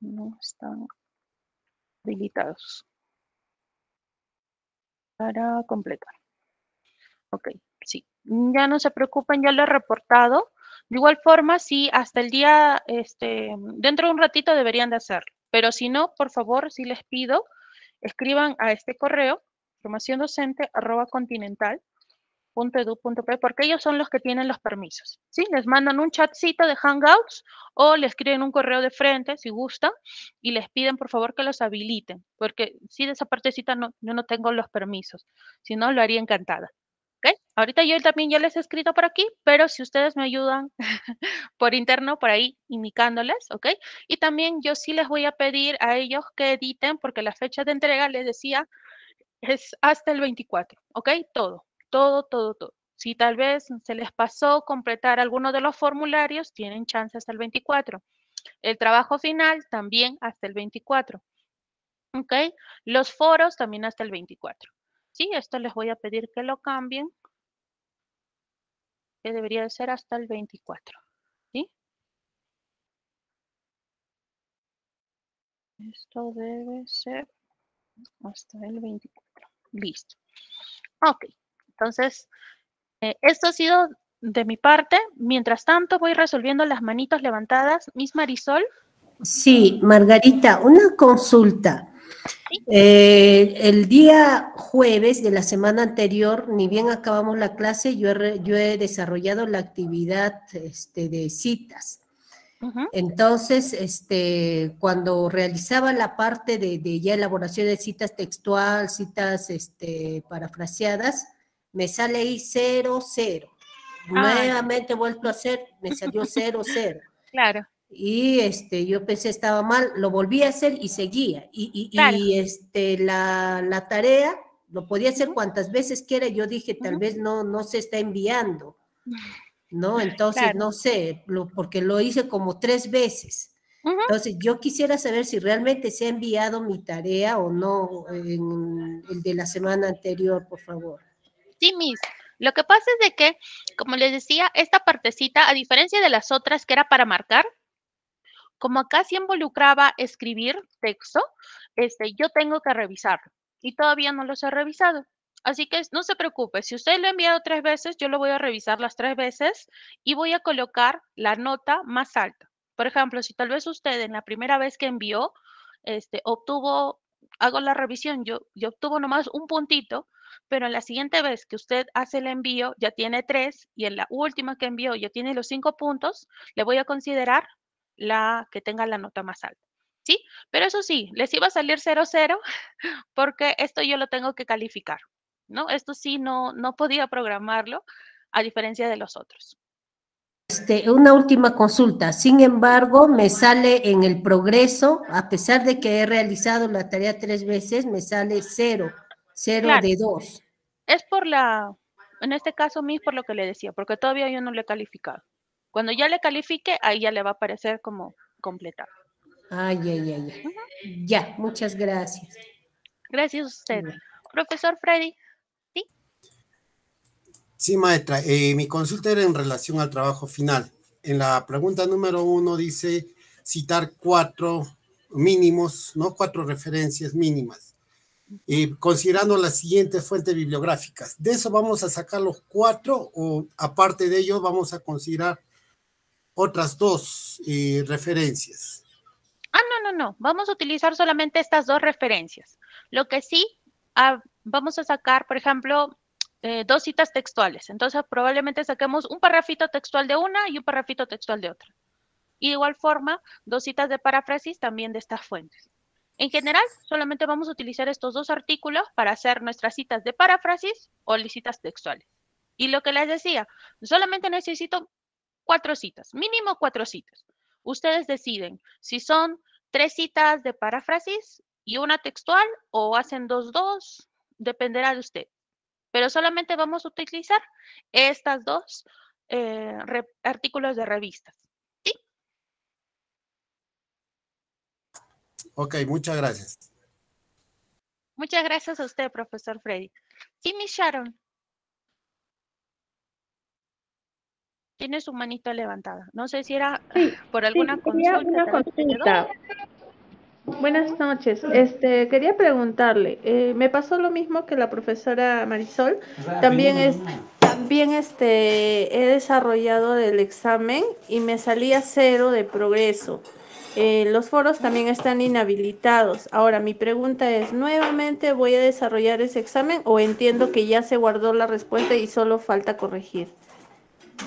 no están habilitados para completar. Ok, sí, ya no se preocupen, ya lo he reportado. De igual forma, sí, hasta el día, este, dentro de un ratito deberían de hacerlo. Pero si no, por favor, sí les pido escriban a este correo, formaciondocente.continental.edu.p, porque ellos son los que tienen los permisos. si Les mandan un chatcito de Hangouts o les escriben un correo de frente, si gustan, y les piden por favor que los habiliten, porque si de esa partecita no, yo no tengo los permisos, si no, lo haría encantada. Ahorita yo también ya les he escrito por aquí, pero si ustedes me ayudan por interno, por ahí indicándoles, ¿ok? Y también yo sí les voy a pedir a ellos que editen, porque la fecha de entrega, les decía, es hasta el 24, ¿ok? Todo, todo, todo, todo. Si tal vez se les pasó completar alguno de los formularios, tienen chance hasta el 24. El trabajo final también hasta el 24. ¿Ok? Los foros también hasta el 24. Sí, esto les voy a pedir que lo cambien que debería de ser hasta el 24. ¿sí? Esto debe ser hasta el 24. Listo. Ok, entonces, eh, esto ha sido de mi parte. Mientras tanto, voy resolviendo las manitos levantadas. Miss Marisol. Sí, Margarita, una consulta. Eh, el día jueves de la semana anterior, ni bien acabamos la clase, yo he, desarrollado la actividad este, de citas. Entonces, este, cuando realizaba la parte de, ya elaboración de citas textual, citas este, parafraseadas, me sale ahí cero, cero. Nuevamente vuelto a hacer, me salió cero, cero. Claro y este, yo pensé estaba mal, lo volví a hacer y seguía. Y, este, la, tarea lo podía hacer cuantas veces quiera. Yo dije, tal vez no, no se está enviando, ¿no? Entonces, no sé, lo, porque lo hice como tres veces. Entonces, yo quisiera saber si realmente se ha enviado mi tarea o no el de la semana anterior, por favor. Sí, Miss. Lo que pasa es de que, como les decía, esta partecita, a diferencia de las otras que era para marcar, como acá se involucraba escribir texto, este, yo tengo que revisarlo y todavía no los he revisado. Así que no se preocupe, si usted lo ha enviado tres veces, yo lo voy a revisar las tres veces y voy a colocar la nota más alta. Por ejemplo, si tal vez usted en la primera vez que envió, este, obtuvo, hago la revisión, yo, yo obtuvo nomás un puntito, pero en la siguiente vez que usted hace el envío ya tiene tres y en la última que envió ya tiene los cinco puntos, le voy a considerar la que tenga la nota más alta. ¿Sí? Pero eso sí, les iba a salir 0-0 porque esto yo lo tengo que calificar, ¿no? Esto sí no, no podía programarlo a diferencia de los otros. Este, una última consulta. Sin embargo, me sale en el progreso, a pesar de que he realizado la tarea tres veces, me sale 0, 0 de 2. Es por la, en este caso, mí por lo que le decía, porque todavía yo no lo he calificado. Cuando ya le califique, ahí ya le va a aparecer como completado. Ay, ay, ay. Ya, muchas gracias. Gracias a usted. Profesor Freddy. ¿sí? sí, maestra. Eh, mi consulta era en relación al trabajo final. En la pregunta número uno dice citar cuatro mínimos, ¿no? Cuatro referencias mínimas, y eh, considerando las siguientes fuentes bibliográficas. ¿De eso vamos a sacar los cuatro o aparte de ellos vamos a considerar otras dos eh, referencias. Ah, no, no, no. Vamos a utilizar solamente estas dos referencias. Lo que sí, ah, vamos a sacar, por ejemplo, eh, dos citas textuales. Entonces, probablemente saquemos un parrafito textual de una y un parrafito textual de otra. Y de igual forma, dos citas de paráfrasis también de estas fuentes. En general, solamente vamos a utilizar estos dos artículos para hacer nuestras citas de paráfrasis o citas textuales. Y lo que les decía, solamente necesito cuatro citas, mínimo cuatro citas. Ustedes deciden si son tres citas de paráfrasis y una textual o hacen dos, dos, dependerá de usted. Pero solamente vamos a utilizar estas dos eh, artículos de revistas. ¿Sí? Ok, muchas gracias. Muchas gracias a usted, profesor Freddy. Sí, Sharon. Tiene su manito levantada. No sé si era por alguna consulta. Buenas noches. Este, quería preguntarle, eh, me pasó lo mismo que la profesora Marisol. También es, también este, he desarrollado el examen y me salía cero de progreso. Eh, los foros también están inhabilitados. Ahora, mi pregunta es, ¿nuevamente voy a desarrollar ese examen o entiendo que ya se guardó la respuesta y solo falta corregir?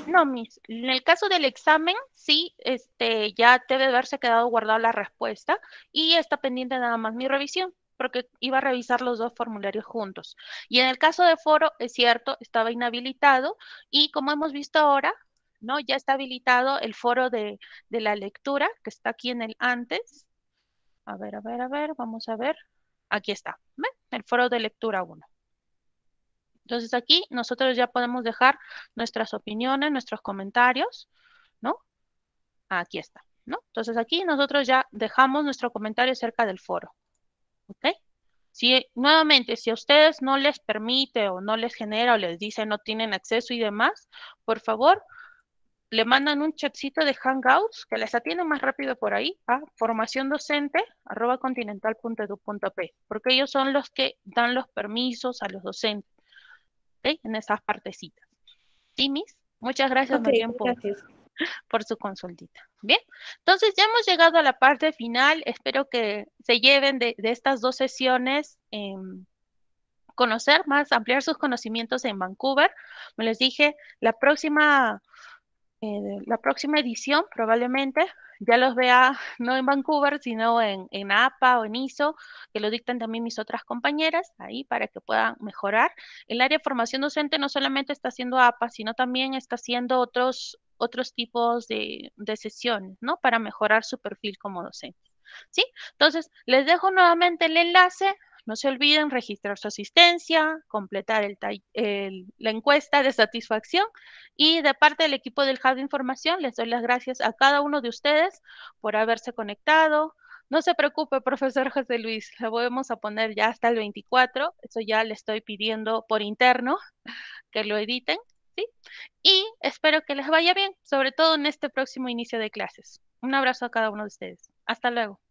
No, mis, En el caso del examen, sí, este, ya debe haberse quedado guardada la respuesta y está pendiente nada más mi revisión porque iba a revisar los dos formularios juntos. Y en el caso de foro, es cierto, estaba inhabilitado y como hemos visto ahora, ¿no? Ya está habilitado el foro de, de la lectura que está aquí en el antes. A ver, a ver, a ver, vamos a ver. Aquí está, ¿ven? El foro de lectura 1. Entonces aquí nosotros ya podemos dejar nuestras opiniones, nuestros comentarios, ¿no? Aquí está, ¿no? Entonces aquí nosotros ya dejamos nuestro comentario acerca del foro, ¿ok? Si nuevamente, si a ustedes no les permite o no les genera o les dice no tienen acceso y demás, por favor, le mandan un chatcito de Hangouts que les atiende más rápido por ahí a formaciondocente.continental.edu.p, porque ellos son los que dan los permisos a los docentes. En esas partecitas. Timis. Muchas gracias, por, su consultita. Bien, entonces ya hemos llegado a la parte final. Espero que se lleven de, estas dos sesiones. Em, conocer más, ampliar sus conocimientos en Vancouver. Me les dije, la próxima eh, la próxima edición probablemente ya los vea no en Vancouver, sino en, en APA o en ISO, que lo dictan también mis otras compañeras ahí para que puedan mejorar. El área de formación docente no solamente está haciendo APA, sino también está haciendo otros, otros tipos de, de sesiones, ¿no? Para mejorar su perfil como docente. ¿Sí? Entonces, les dejo nuevamente el enlace no se olviden registrar su asistencia, completar la encuesta de satisfacción y de parte del equipo del Hub de Información les doy las gracias a cada uno de ustedes por haberse conectado. No se preocupe, profesor José Luis, lo vamos a poner ya hasta el 24, eso ya le estoy pidiendo por interno que lo editen, ¿sí? Y espero que les vaya bien, sobre todo en este próximo inicio de clases. Un abrazo a cada uno de ustedes. Hasta luego.